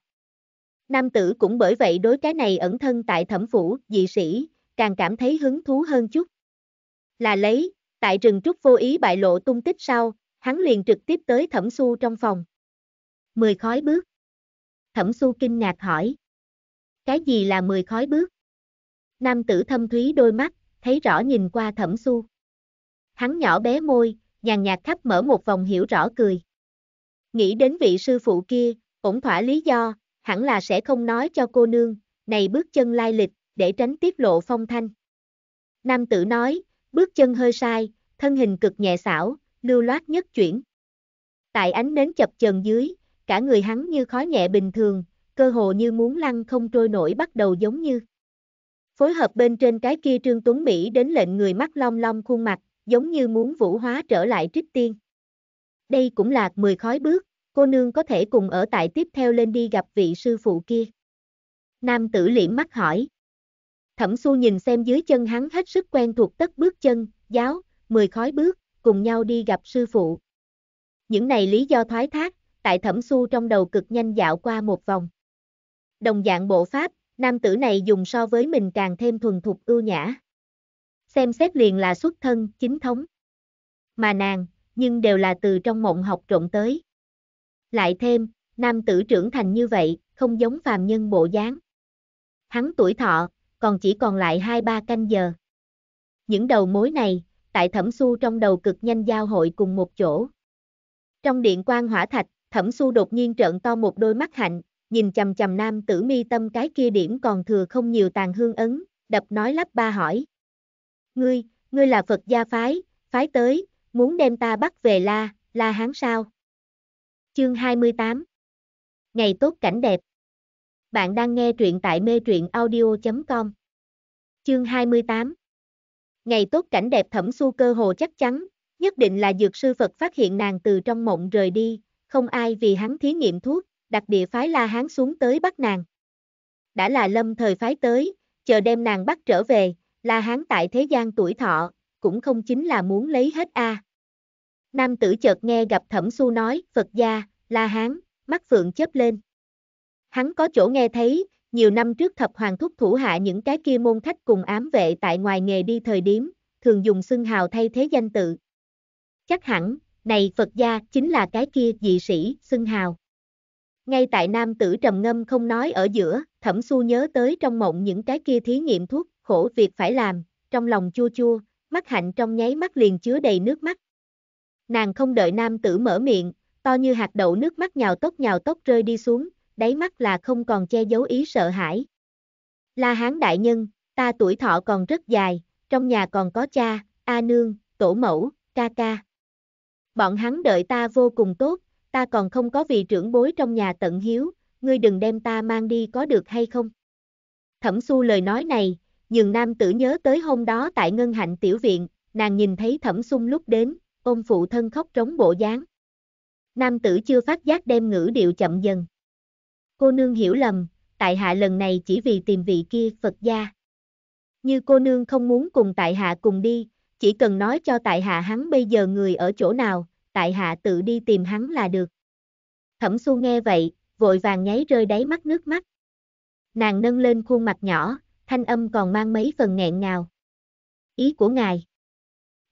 Nam tử cũng bởi vậy đối cái này ẩn thân tại thẩm phủ, dị sĩ, càng cảm thấy hứng thú hơn chút. Là lấy, tại rừng trúc vô ý bại lộ tung tích sau, hắn liền trực tiếp tới thẩm su trong phòng. Mười khói bước. Thẩm su kinh ngạc hỏi. Cái gì là mười khói bước? Nam tử thâm thúy đôi mắt, thấy rõ nhìn qua thẩm su. Hắn nhỏ bé môi, nhàn nhạt khắp mở một vòng hiểu rõ cười. Nghĩ đến vị sư phụ kia, ổn thỏa lý do, hẳn là sẽ không nói cho cô nương, này bước chân lai lịch, để tránh tiết lộ phong thanh. Nam tử nói, bước chân hơi sai, thân hình cực nhẹ xảo, lưu loát nhất chuyển. Tại ánh nến chập chờn dưới, cả người hắn như khói nhẹ bình thường, cơ hồ như muốn lăn không trôi nổi bắt đầu giống như. Phối hợp bên trên cái kia Trương Tuấn Mỹ đến lệnh người mắt long long khuôn mặt, giống như muốn vũ hóa trở lại trích tiên. Đây cũng là 10 khói bước, cô nương có thể cùng ở tại tiếp theo lên đi gặp vị sư phụ kia. Nam tử liễm mắt hỏi. Thẩm xu nhìn xem dưới chân hắn hết sức quen thuộc tất bước chân, giáo, 10 khói bước, cùng nhau đi gặp sư phụ. Những này lý do thoái thác, tại thẩm xu trong đầu cực nhanh dạo qua một vòng. Đồng dạng bộ pháp, nam tử này dùng so với mình càng thêm thuần thục ưu nhã xem xét liền là xuất thân, chính thống. Mà nàng, nhưng đều là từ trong mộng học trộn tới. Lại thêm, nam tử trưởng thành như vậy, không giống phàm nhân bộ dáng. Hắn tuổi thọ, còn chỉ còn lại 2-3 canh giờ. Những đầu mối này, tại thẩm su trong đầu cực nhanh giao hội cùng một chỗ. Trong điện quan hỏa thạch, thẩm su đột nhiên trợn to một đôi mắt hạnh, nhìn chầm chầm nam tử mi tâm cái kia điểm còn thừa không nhiều tàn hương ấn, đập nói lắp ba hỏi ngươi, ngươi là Phật gia phái, phái tới, muốn đem ta bắt về La, La Hán sao? Chương 28 Ngày tốt cảnh đẹp Bạn đang nghe truyện tại mê truyện audio.com Chương 28 Ngày tốt cảnh đẹp thẩm su cơ hồ chắc chắn, nhất định là dược sư Phật phát hiện nàng từ trong mộng rời đi, không ai vì hắn thí nghiệm thuốc, đặc địa phái La Hán xuống tới bắt nàng. Đã là lâm thời phái tới, chờ đem nàng bắt trở về, La Hán tại thế gian tuổi thọ, cũng không chính là muốn lấy hết a. À. Nam tử chợt nghe gặp Thẩm Xu nói, Phật gia, La Hán, mắt phượng chớp lên. Hắn có chỗ nghe thấy, nhiều năm trước thập hoàng thúc thủ hạ những cái kia môn khách cùng ám vệ tại ngoài nghề đi thời điểm, thường dùng xưng hào thay thế danh tự. Chắc hẳn, này Phật gia chính là cái kia dị sĩ, xưng hào. Ngay tại nam tử trầm ngâm không nói ở giữa, thẩm xu nhớ tới trong mộng những cái kia thí nghiệm thuốc khổ việc phải làm, trong lòng chua chua, mắt hạnh trong nháy mắt liền chứa đầy nước mắt. Nàng không đợi nam tử mở miệng, to như hạt đậu nước mắt nhào tốc nhào tốc rơi đi xuống, đáy mắt là không còn che giấu ý sợ hãi. La hán đại nhân, ta tuổi thọ còn rất dài, trong nhà còn có cha, A nương, tổ mẫu, ca ca. Bọn hắn đợi ta vô cùng tốt, ta còn không có vị trưởng bối trong nhà tận hiếu, ngươi đừng đem ta mang đi có được hay không? Thẩm su lời nói này, nhưng nam tử nhớ tới hôm đó tại ngân hạnh tiểu viện, nàng nhìn thấy thẩm sung lúc đến, ôm phụ thân khóc trống bộ dáng. Nam tử chưa phát giác đem ngữ điệu chậm dần. Cô nương hiểu lầm, tại hạ lần này chỉ vì tìm vị kia Phật gia. Như cô nương không muốn cùng tại hạ cùng đi, chỉ cần nói cho tại hạ hắn bây giờ người ở chỗ nào, tại hạ tự đi tìm hắn là được. Thẩm xu nghe vậy, vội vàng nháy rơi đáy mắt nước mắt. Nàng nâng lên khuôn mặt nhỏ, thanh âm còn mang mấy phần nghẹn ngào. Ý của ngài.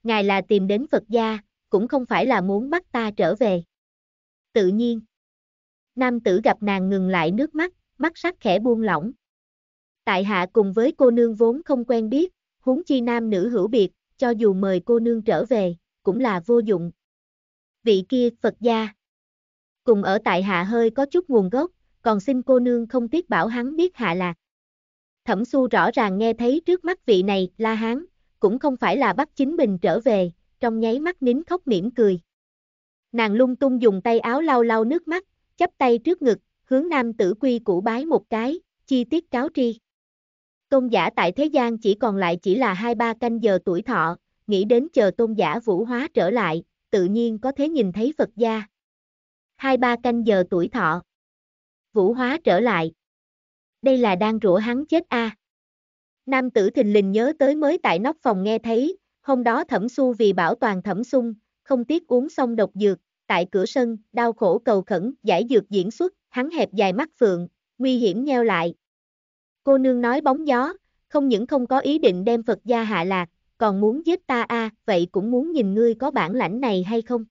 Ngài là tìm đến Phật gia, cũng không phải là muốn bắt ta trở về. Tự nhiên. Nam tử gặp nàng ngừng lại nước mắt, mắt sắc khẽ buông lỏng. Tại hạ cùng với cô nương vốn không quen biết, huống chi nam nữ hữu biệt, cho dù mời cô nương trở về, cũng là vô dụng. Vị kia Phật gia. Cùng ở tại hạ hơi có chút nguồn gốc, còn xin cô nương không tiếc bảo hắn biết hạ lạc. Thẩm Xu rõ ràng nghe thấy trước mắt vị này, La Hán, cũng không phải là bắt chính bình trở về, trong nháy mắt nín khóc mỉm cười. Nàng lung tung dùng tay áo lau lau nước mắt, chắp tay trước ngực, hướng nam tử quy củ bái một cái, chi tiết cáo tri. Tôn giả tại thế gian chỉ còn lại chỉ là hai ba canh giờ tuổi thọ, nghĩ đến chờ tôn giả vũ hóa trở lại, tự nhiên có thể nhìn thấy Phật gia. Hai ba canh giờ tuổi thọ. Vũ hóa trở lại, đây là đang rủa hắn chết a. À. Nam tử thình lình nhớ tới mới tại nóc phòng nghe thấy, hôm đó thẩm su vì bảo toàn thẩm sung, không tiếc uống xong độc dược, tại cửa sân, đau khổ cầu khẩn, giải dược diễn xuất, hắn hẹp dài mắt phượng, nguy hiểm nheo lại. Cô nương nói bóng gió, không những không có ý định đem Phật gia hạ lạc, còn muốn giết ta a, à, vậy cũng muốn nhìn ngươi có bản lãnh này hay không?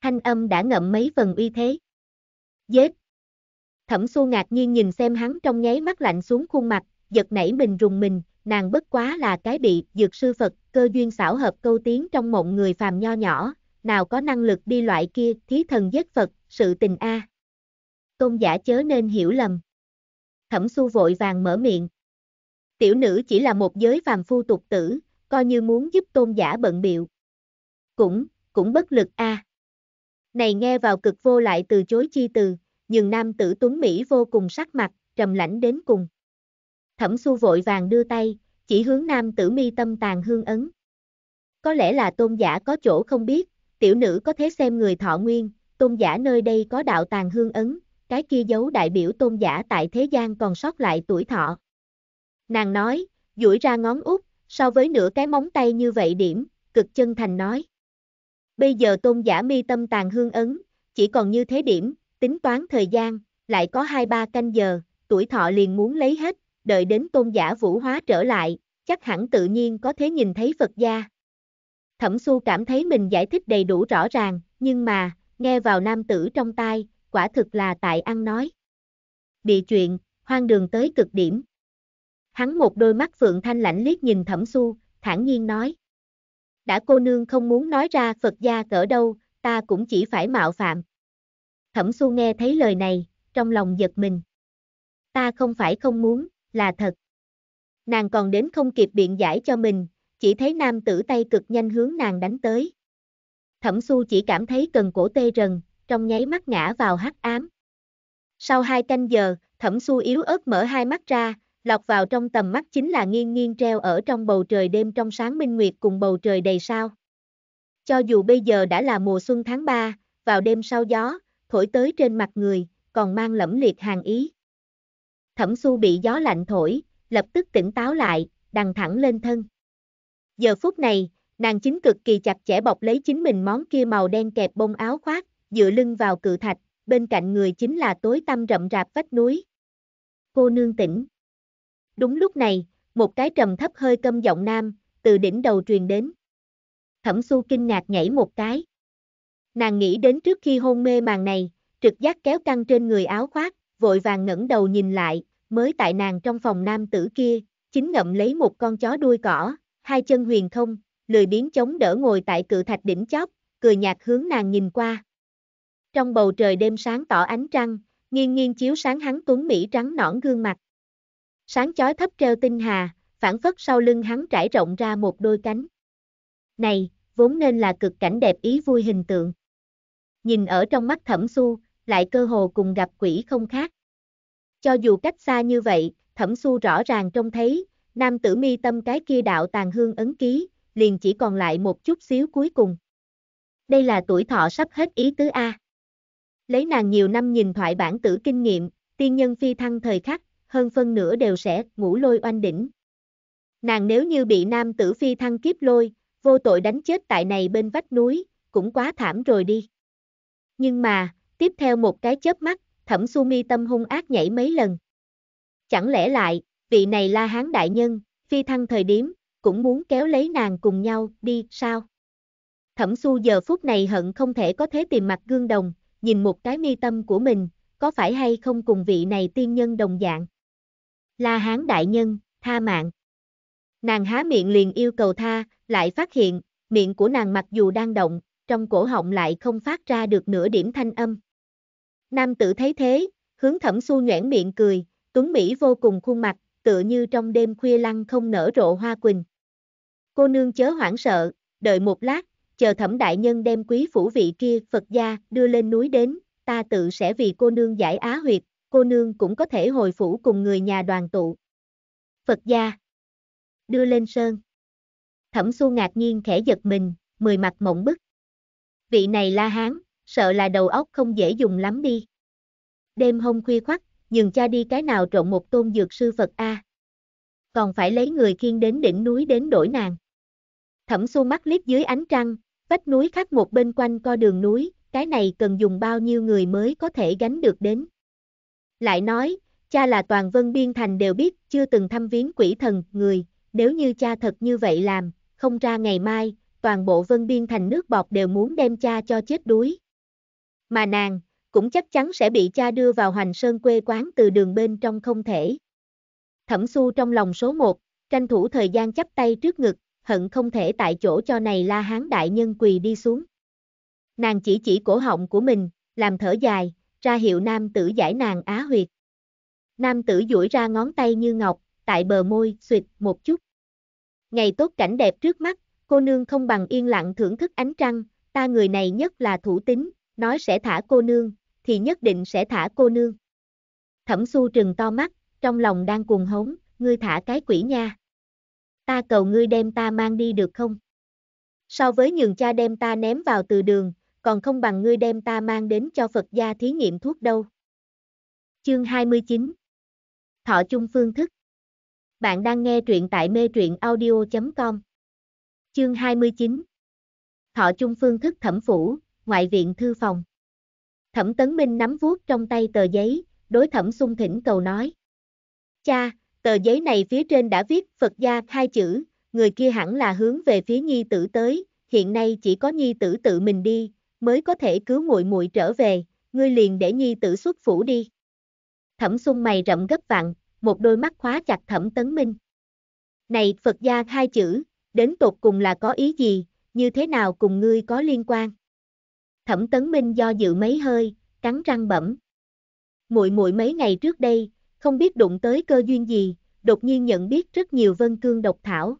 Thanh âm đã ngậm mấy phần uy thế. Giết! Thẩm xu ngạc nhiên nhìn xem hắn trong nháy mắt lạnh xuống khuôn mặt, giật nảy mình rùng mình, nàng bất quá là cái bị dược sư Phật, cơ duyên xảo hợp câu tiếng trong mộng người phàm nho nhỏ, nào có năng lực đi loại kia, thí thần giết Phật, sự tình a. Tôn giả chớ nên hiểu lầm. Thẩm xu vội vàng mở miệng. Tiểu nữ chỉ là một giới phàm phu tục tử, coi như muốn giúp tôn giả bận biệu. Cũng, cũng bất lực a. Này nghe vào cực vô lại từ chối chi từ, nhưng nam tử tuấn Mỹ vô cùng sắc mặt, trầm lãnh đến cùng. Thẩm su vội vàng đưa tay, chỉ hướng nam tử mi tâm tàn hương ấn. Có lẽ là tôn giả có chỗ không biết, tiểu nữ có thể xem người thọ nguyên, tôn giả nơi đây có đạo tàn hương ấn, cái kia dấu đại biểu tôn giả tại thế gian còn sót lại tuổi thọ. Nàng nói, duỗi ra ngón út, so với nửa cái móng tay như vậy điểm, cực chân thành nói. Bây giờ tôn giả mi tâm tàn hương ấn, chỉ còn như thế điểm, tính toán thời gian, lại có 2-3 canh giờ, tuổi thọ liền muốn lấy hết, đợi đến tôn giả vũ hóa trở lại, chắc hẳn tự nhiên có thế nhìn thấy Phật gia. Thẩm su cảm thấy mình giải thích đầy đủ rõ ràng, nhưng mà, nghe vào nam tử trong tai, quả thực là tại ăn nói. Địa chuyện, hoang đường tới cực điểm. Hắn một đôi mắt phượng thanh lãnh liếc nhìn Thẩm su thản nhiên nói. Đã cô nương không muốn nói ra Phật gia cỡ đâu, ta cũng chỉ phải mạo phạm. Thẩm Xu nghe thấy lời này, trong lòng giật mình. Ta không phải không muốn, là thật. Nàng còn đến không kịp biện giải cho mình, chỉ thấy nam tử tay cực nhanh hướng nàng đánh tới. Thẩm Xu chỉ cảm thấy cần cổ tê rần, trong nháy mắt ngã vào hắc ám. Sau hai canh giờ, Thẩm Xu yếu ớt mở hai mắt ra, lọt vào trong tầm mắt chính là nghiêng nghiêng treo ở trong bầu trời đêm trong sáng minh nguyệt cùng bầu trời đầy sao. Cho dù bây giờ đã là mùa xuân tháng 3, vào đêm sau gió, thổi tới trên mặt người, còn mang lẫm liệt hàng ý. Thẩm su bị gió lạnh thổi, lập tức tỉnh táo lại, đằng thẳng lên thân. Giờ phút này, nàng chính cực kỳ chặt chẽ bọc lấy chính mình món kia màu đen kẹp bông áo khoác, dựa lưng vào cự thạch, bên cạnh người chính là tối tăm rậm rạp vách núi. Cô nương tỉnh. Đúng lúc này, một cái trầm thấp hơi câm giọng nam, từ đỉnh đầu truyền đến. Thẩm su kinh ngạc nhảy một cái. Nàng nghĩ đến trước khi hôn mê màn này, trực giác kéo căng trên người áo khoác, vội vàng ngẩng đầu nhìn lại, mới tại nàng trong phòng nam tử kia, chính ngậm lấy một con chó đuôi cỏ, hai chân huyền thông, lười biến chống đỡ ngồi tại cự thạch đỉnh chóp, cười nhạt hướng nàng nhìn qua. Trong bầu trời đêm sáng tỏ ánh trăng, nghiêng nghiêng chiếu sáng hắn tuấn mỹ trắng nõn gương mặt. Sáng chói thấp treo tinh hà, phản phất sau lưng hắn trải rộng ra một đôi cánh. Này, vốn nên là cực cảnh đẹp ý vui hình tượng nhìn ở trong mắt thẩm su, lại cơ hồ cùng gặp quỷ không khác. Cho dù cách xa như vậy, thẩm su rõ ràng trông thấy, nam tử mi tâm cái kia đạo tàn hương ấn ký, liền chỉ còn lại một chút xíu cuối cùng. Đây là tuổi thọ sắp hết ý tứ A. Lấy nàng nhiều năm nhìn thoại bản tử kinh nghiệm, tiên nhân phi thăng thời khắc, hơn phân nửa đều sẽ ngủ lôi oanh đỉnh. Nàng nếu như bị nam tử phi thăng kiếp lôi, vô tội đánh chết tại này bên vách núi, cũng quá thảm rồi đi. Nhưng mà, tiếp theo một cái chớp mắt, thẩm Su Mi tâm hung ác nhảy mấy lần. Chẳng lẽ lại, vị này la hán đại nhân, phi thăng thời điểm, cũng muốn kéo lấy nàng cùng nhau đi sao? Thẩm su giờ phút này hận không thể có thế tìm mặt gương đồng, nhìn một cái mi tâm của mình, có phải hay không cùng vị này tiên nhân đồng dạng? La hán đại nhân, tha mạng. Nàng há miệng liền yêu cầu tha, lại phát hiện, miệng của nàng mặc dù đang động, trong cổ họng lại không phát ra được nửa điểm thanh âm. Nam tử thấy thế, hướng thẩm xu nhoẻn miệng cười, tuấn Mỹ vô cùng khuôn mặt, tựa như trong đêm khuya lăng không nở rộ hoa quỳnh. Cô nương chớ hoảng sợ, đợi một lát, chờ thẩm đại nhân đem quý phủ vị kia Phật gia đưa lên núi đến, ta tự sẽ vì cô nương giải á huyệt, cô nương cũng có thể hồi phủ cùng người nhà đoàn tụ. Phật gia Đưa lên sơn Thẩm xu ngạc nhiên khẽ giật mình, mười mặt mộng bức vị này la hán, sợ là đầu óc không dễ dùng lắm đi. Đêm hôm khuya khoắt, nhường cha đi cái nào trộn một tôn dược sư Phật A. Còn phải lấy người khiên đến đỉnh núi đến đổi nàng. Thẩm xu mắt liếc dưới ánh trăng, vách núi khắc một bên quanh co đường núi, cái này cần dùng bao nhiêu người mới có thể gánh được đến. Lại nói, cha là toàn vân biên thành đều biết, chưa từng thăm viếng quỷ thần, người, nếu như cha thật như vậy làm, không ra ngày mai, toàn bộ vân biên thành nước bọt đều muốn đem cha cho chết đuối. Mà nàng, cũng chắc chắn sẽ bị cha đưa vào hoành sơn quê quán từ đường bên trong không thể. Thẩm Su trong lòng số một, tranh thủ thời gian chắp tay trước ngực, hận không thể tại chỗ cho này la hán đại nhân quỳ đi xuống. Nàng chỉ chỉ cổ họng của mình, làm thở dài, ra hiệu nam tử giải nàng á huyệt. Nam tử duỗi ra ngón tay như ngọc, tại bờ môi, suyệt một chút. Ngày tốt cảnh đẹp trước mắt, cô nương không bằng yên lặng thưởng thức ánh trăng, ta người này nhất là thủ tính, nói sẽ thả cô nương, thì nhất định sẽ thả cô nương. Thẩm su trừng to mắt, trong lòng đang cuồng hống, ngươi thả cái quỷ nha. Ta cầu ngươi đem ta mang đi được không? So với nhường cha đem ta ném vào từ đường, còn không bằng ngươi đem ta mang đến cho Phật gia thí nghiệm thuốc đâu. Chương 29 Thọ chung phương thức Bạn đang nghe truyện tại mê truyện audio.com Chương 29 Thọ chung phương thức thẩm phủ, ngoại viện thư phòng. Thẩm Tấn Minh nắm vuốt trong tay tờ giấy, đối thẩm sung thỉnh cầu nói. Cha, tờ giấy này phía trên đã viết Phật gia hai chữ, người kia hẳn là hướng về phía nhi tử tới, hiện nay chỉ có nhi tử tự mình đi, mới có thể cứu muội muội trở về, ngươi liền để nhi tử xuất phủ đi. Thẩm sung mày rậm gấp vặn, một đôi mắt khóa chặt thẩm Tấn Minh. Này Phật gia hai chữ, đến tột cùng là có ý gì, như thế nào cùng ngươi có liên quan. Thẩm Tấn Minh do dự mấy hơi, cắn răng bẩm. Muội muội mấy ngày trước đây, không biết đụng tới cơ duyên gì, đột nhiên nhận biết rất nhiều vân cương độc thảo.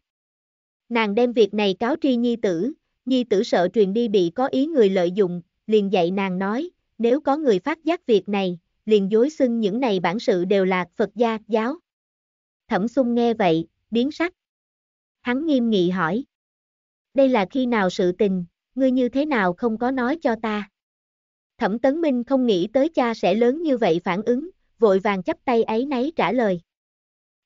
Nàng đem việc này cáo tri nhi tử, nhi tử sợ truyền đi bị có ý người lợi dụng, liền dạy nàng nói, nếu có người phát giác việc này, liền dối xưng những này bản sự đều là Phật gia giáo. Thẩm xung nghe vậy, biến sắc hắn nghiêm nghị hỏi. Đây là khi nào sự tình, ngươi như thế nào không có nói cho ta? Thẩm Tấn Minh không nghĩ tới cha sẽ lớn như vậy phản ứng, vội vàng chắp tay ấy nấy trả lời.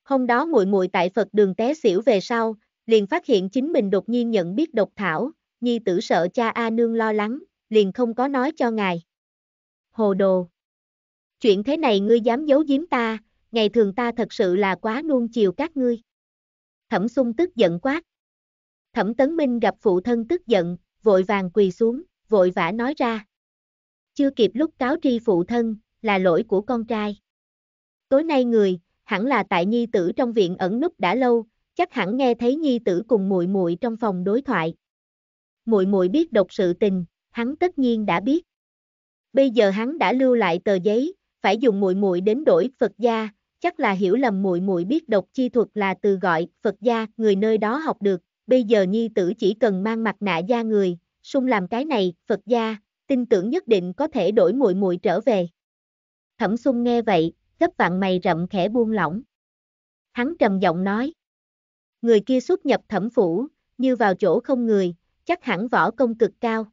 Hôm đó muội muội tại Phật đường té xỉu về sau, liền phát hiện chính mình đột nhiên nhận biết độc thảo, nhi tử sợ cha A nương lo lắng, liền không có nói cho ngài. Hồ đồ! Chuyện thế này ngươi dám giấu giếm ta, ngày thường ta thật sự là quá nuông chiều các ngươi. Thẩm sung tức giận quát. Thẩm tấn minh gặp phụ thân tức giận, vội vàng quỳ xuống, vội vã nói ra. Chưa kịp lúc cáo tri phụ thân, là lỗi của con trai. Tối nay người, hẳn là tại nhi tử trong viện ẩn núp đã lâu, chắc hẳn nghe thấy nhi tử cùng muội muội trong phòng đối thoại. Muội muội biết độc sự tình, hắn tất nhiên đã biết. Bây giờ hắn đã lưu lại tờ giấy, phải dùng muội muội đến đổi Phật gia, chắc là hiểu lầm muội muội biết độc chi thuật là từ gọi Phật gia, người nơi đó học được, bây giờ nhi tử chỉ cần mang mặt nạ da người, sung làm cái này, Phật gia, tin tưởng nhất định có thể đổi muội muội trở về. Thẩm Sung nghe vậy, gấp vạn mày rậm khẽ buông lỏng. Hắn trầm giọng nói: Người kia xuất nhập thẩm phủ, như vào chỗ không người, chắc hẳn võ công cực cao.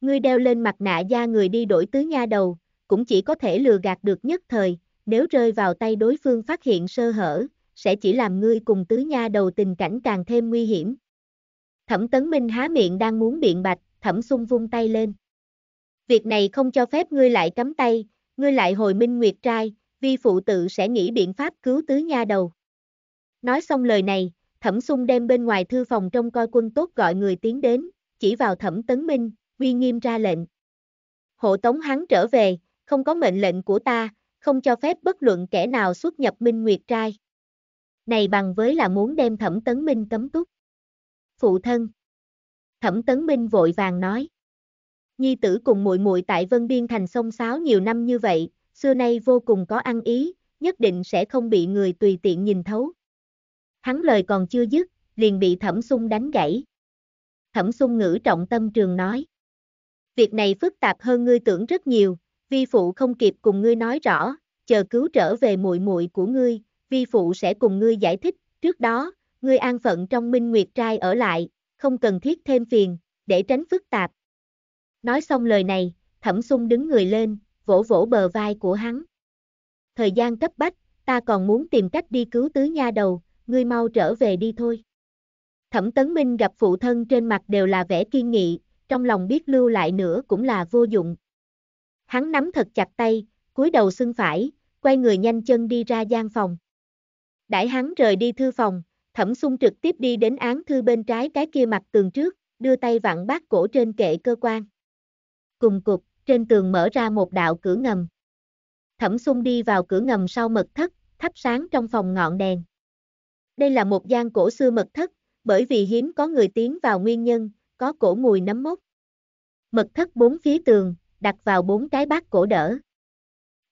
Ngươi đeo lên mặt nạ da người đi đổi tứ nha đầu, cũng chỉ có thể lừa gạt được nhất thời, nếu rơi vào tay đối phương phát hiện sơ hở, sẽ chỉ làm ngươi cùng tứ nha đầu tình cảnh càng thêm nguy hiểm. Thẩm Tấn Minh há miệng đang muốn biện bạch, Thẩm Xung vung tay lên. Việc này không cho phép ngươi lại cấm tay, ngươi lại hồi minh nguyệt trai, vi phụ tự sẽ nghĩ biện pháp cứu tứ nha đầu. Nói xong lời này, Thẩm Xung đem bên ngoài thư phòng trong coi quân tốt gọi người tiến đến, chỉ vào Thẩm Tấn Minh, uy nghiêm ra lệnh. Hộ tống hắn trở về, không có mệnh lệnh của ta, không cho phép bất luận kẻ nào xuất nhập Minh Nguyệt Trai. Này bằng với là muốn đem Thẩm Tấn Minh cấm túc. Phụ thân. Thẩm Tấn Minh vội vàng nói. Nhi tử cùng muội muội tại Vân Biên Thành sông sáo nhiều năm như vậy, xưa nay vô cùng có ăn ý, nhất định sẽ không bị người tùy tiện nhìn thấu. Hắn lời còn chưa dứt, liền bị Thẩm Sung đánh gãy. Thẩm Sung ngữ trọng tâm trường nói. Việc này phức tạp hơn ngươi tưởng rất nhiều, vi phụ không kịp cùng ngươi nói rõ, chờ cứu trở về muội muội của ngươi, vi phụ sẽ cùng ngươi giải thích, trước đó, ngươi an phận trong Minh Nguyệt trai ở lại, không cần thiết thêm phiền, để tránh phức tạp. Nói xong lời này, Thẩm Sung đứng người lên, vỗ vỗ bờ vai của hắn. Thời gian cấp bách, ta còn muốn tìm cách đi cứu tứ nha đầu, ngươi mau trở về đi thôi. Thẩm Tấn Minh gặp phụ thân trên mặt đều là vẻ kiên nghị, trong lòng biết lưu lại nữa cũng là vô dụng, Hắn nắm thật chặt tay, cúi đầu xưng phải, quay người nhanh chân đi ra gian phòng. Đãi hắn rời đi thư phòng, thẩm sung trực tiếp đi đến án thư bên trái cái kia mặt tường trước, đưa tay vặn bát cổ trên kệ cơ quan. Cùng cục, trên tường mở ra một đạo cửa ngầm. Thẩm sung đi vào cửa ngầm sau mật thất, thắp sáng trong phòng ngọn đèn. Đây là một gian cổ xưa mật thất, bởi vì hiếm có người tiến vào nguyên nhân, có cổ mùi nấm mốc. Mật thất bốn phía tường, đặt vào bốn cái bát cổ đỡ.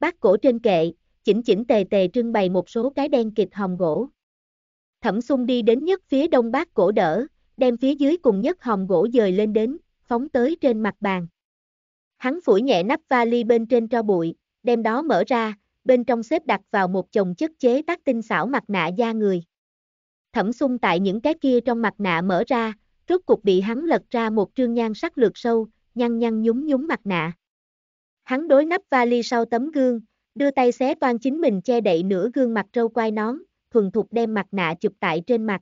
Bát cổ trên kệ, chỉnh chỉnh tề tề trưng bày một số cái đen kịch hồng gỗ. Thẩm xung đi đến nhất phía đông bát cổ đỡ, đem phía dưới cùng nhất hồng gỗ dời lên đến, phóng tới trên mặt bàn. Hắn phủi nhẹ nắp vali bên trên cho bụi, đem đó mở ra, bên trong xếp đặt vào một chồng chất chế tác tinh xảo mặt nạ da người. Thẩm xung tại những cái kia trong mặt nạ mở ra, rốt cục bị hắn lật ra một trương nhan sắc lược sâu, nhăn nhăn nhúng nhúng mặt nạ. Hắn đối nắp vali sau tấm gương, đưa tay xé toan chính mình che đậy nửa gương mặt trâu quai nón, thuần thục đem mặt nạ chụp tại trên mặt.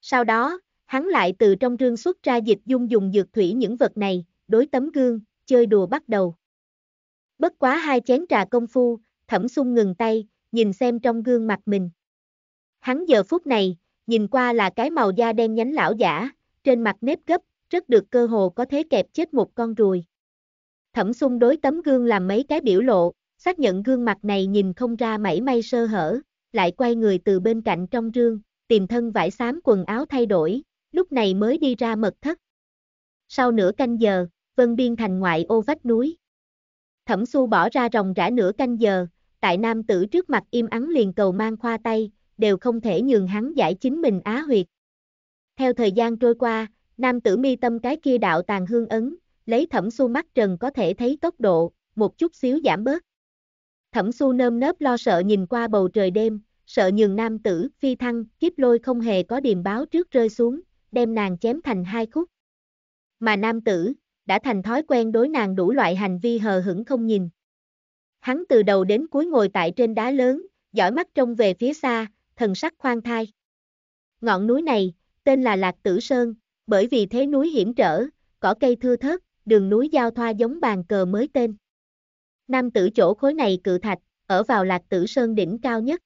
Sau đó, hắn lại từ trong rương xuất ra dịch dung dùng dược thủy những vật này, đối tấm gương, chơi đùa bắt đầu. Bất quá hai chén trà công phu, thẩm sung ngừng tay, nhìn xem trong gương mặt mình. Hắn giờ phút này, nhìn qua là cái màu da đen nhánh lão giả, trên mặt nếp gấp, rất được cơ hồ có thế kẹp chết một con ruồi. Thẩm xung đối tấm gương làm mấy cái biểu lộ, xác nhận gương mặt này nhìn không ra mảy may sơ hở, lại quay người từ bên cạnh trong rương, tìm thân vải xám quần áo thay đổi, lúc này mới đi ra mật thất. Sau nửa canh giờ, Vân Biên thành ngoại ô vách núi. Thẩm xu bỏ ra rồng rã nửa canh giờ, tại nam tử trước mặt im ắng liền cầu mang khoa tay, đều không thể nhường hắn giải chính mình á huyệt. Theo thời gian trôi qua, nam tử mi tâm cái kia đạo tàn hương ấn, lấy thẩm su mắt trần có thể thấy tốc độ, một chút xíu giảm bớt. Thẩm su nơm nớp lo sợ nhìn qua bầu trời đêm, sợ nhường nam tử, phi thăng, kiếp lôi không hề có điềm báo trước rơi xuống, đem nàng chém thành hai khúc. Mà nam tử, đã thành thói quen đối nàng đủ loại hành vi hờ hững không nhìn. Hắn từ đầu đến cuối ngồi tại trên đá lớn, dõi mắt trông về phía xa, thần sắc khoan thai. Ngọn núi này, tên là Lạc Tử Sơn, bởi vì thế núi hiểm trở, cỏ cây thưa thớt, đường núi giao thoa giống bàn cờ mới tên. Nam tử chỗ khối này cự thạch, ở vào lạc tử sơn đỉnh cao nhất.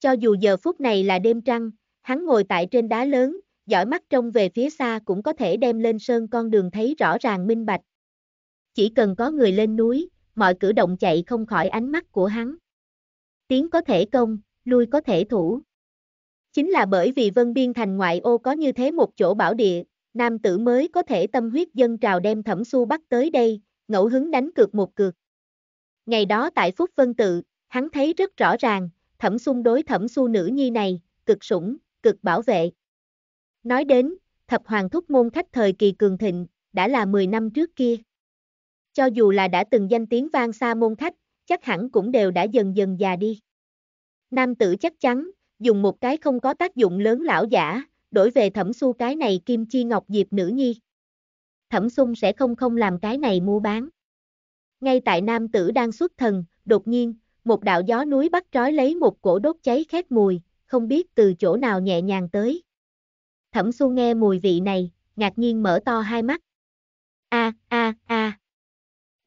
Cho dù giờ phút này là đêm trăng, hắn ngồi tại trên đá lớn, dõi mắt trông về phía xa cũng có thể đem lên sơn con đường thấy rõ ràng minh bạch. Chỉ cần có người lên núi, mọi cử động chạy không khỏi ánh mắt của hắn. Tiến có thể công, lui có thể thủ. Chính là bởi vì Vân Biên Thành ngoại ô có như thế một chỗ bảo địa, nam tử mới có thể tâm huyết dân trào đem thẩm xu bắt tới đây, ngẫu hứng đánh cược một cược. Ngày đó tại Phúc Vân Tự, hắn thấy rất rõ ràng, thẩm xung đối thẩm xu nữ nhi này, cực sủng, cực bảo vệ. Nói đến, thập hoàng thúc môn khách thời kỳ cường thịnh, đã là 10 năm trước kia. Cho dù là đã từng danh tiếng vang xa môn khách, chắc hẳn cũng đều đã dần dần già đi. Nam tử chắc chắn, dùng một cái không có tác dụng lớn lão giả, đổi về thẩm xu cái này kim chi ngọc diệp nữ nhi. Thẩm sung sẽ không không làm cái này mua bán. Ngay tại nam tử đang xuất thần, đột nhiên, một đạo gió núi bắt trói lấy một cổ đốt cháy khét mùi, không biết từ chỗ nào nhẹ nhàng tới. Thẩm xu nghe mùi vị này, ngạc nhiên mở to hai mắt. A, a, a.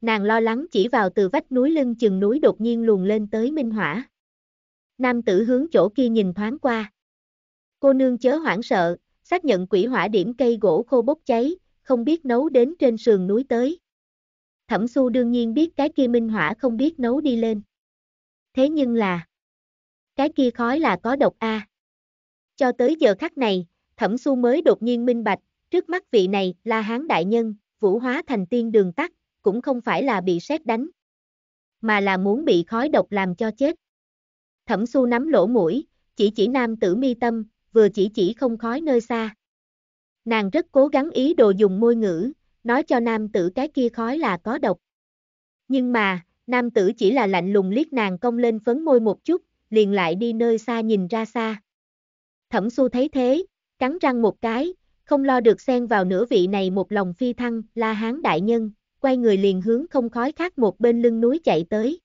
Nàng lo lắng chỉ vào từ vách núi lưng chừng núi đột nhiên luồn lên tới minh hỏa. Nam tử hướng chỗ kia nhìn thoáng qua cô nương chớ hoảng sợ, xác nhận quỷ hỏa điểm cây gỗ khô bốc cháy, không biết nấu đến trên sườn núi tới. Thẩm su đương nhiên biết cái kia minh hỏa không biết nấu đi lên. Thế nhưng là, cái kia khói là có độc a. Cho tới giờ khắc này, thẩm su mới đột nhiên minh bạch, trước mắt vị này là hán đại nhân, vũ hóa thành tiên đường tắt, cũng không phải là bị sét đánh, mà là muốn bị khói độc làm cho chết. Thẩm su nắm lỗ mũi, chỉ chỉ nam tử mi tâm, vừa chỉ chỉ không khói nơi xa. Nàng rất cố gắng ý đồ dùng môi ngữ, nói cho nam tử cái kia khói là có độc. Nhưng mà, nam tử chỉ là lạnh lùng liếc nàng cong lên phấn môi một chút, liền lại đi nơi xa nhìn ra xa. Thẩm su thấy thế, cắn răng một cái, không lo được xen vào nửa vị này một lòng phi thăng, la hán đại nhân, quay người liền hướng không khói khác một bên lưng núi chạy tới.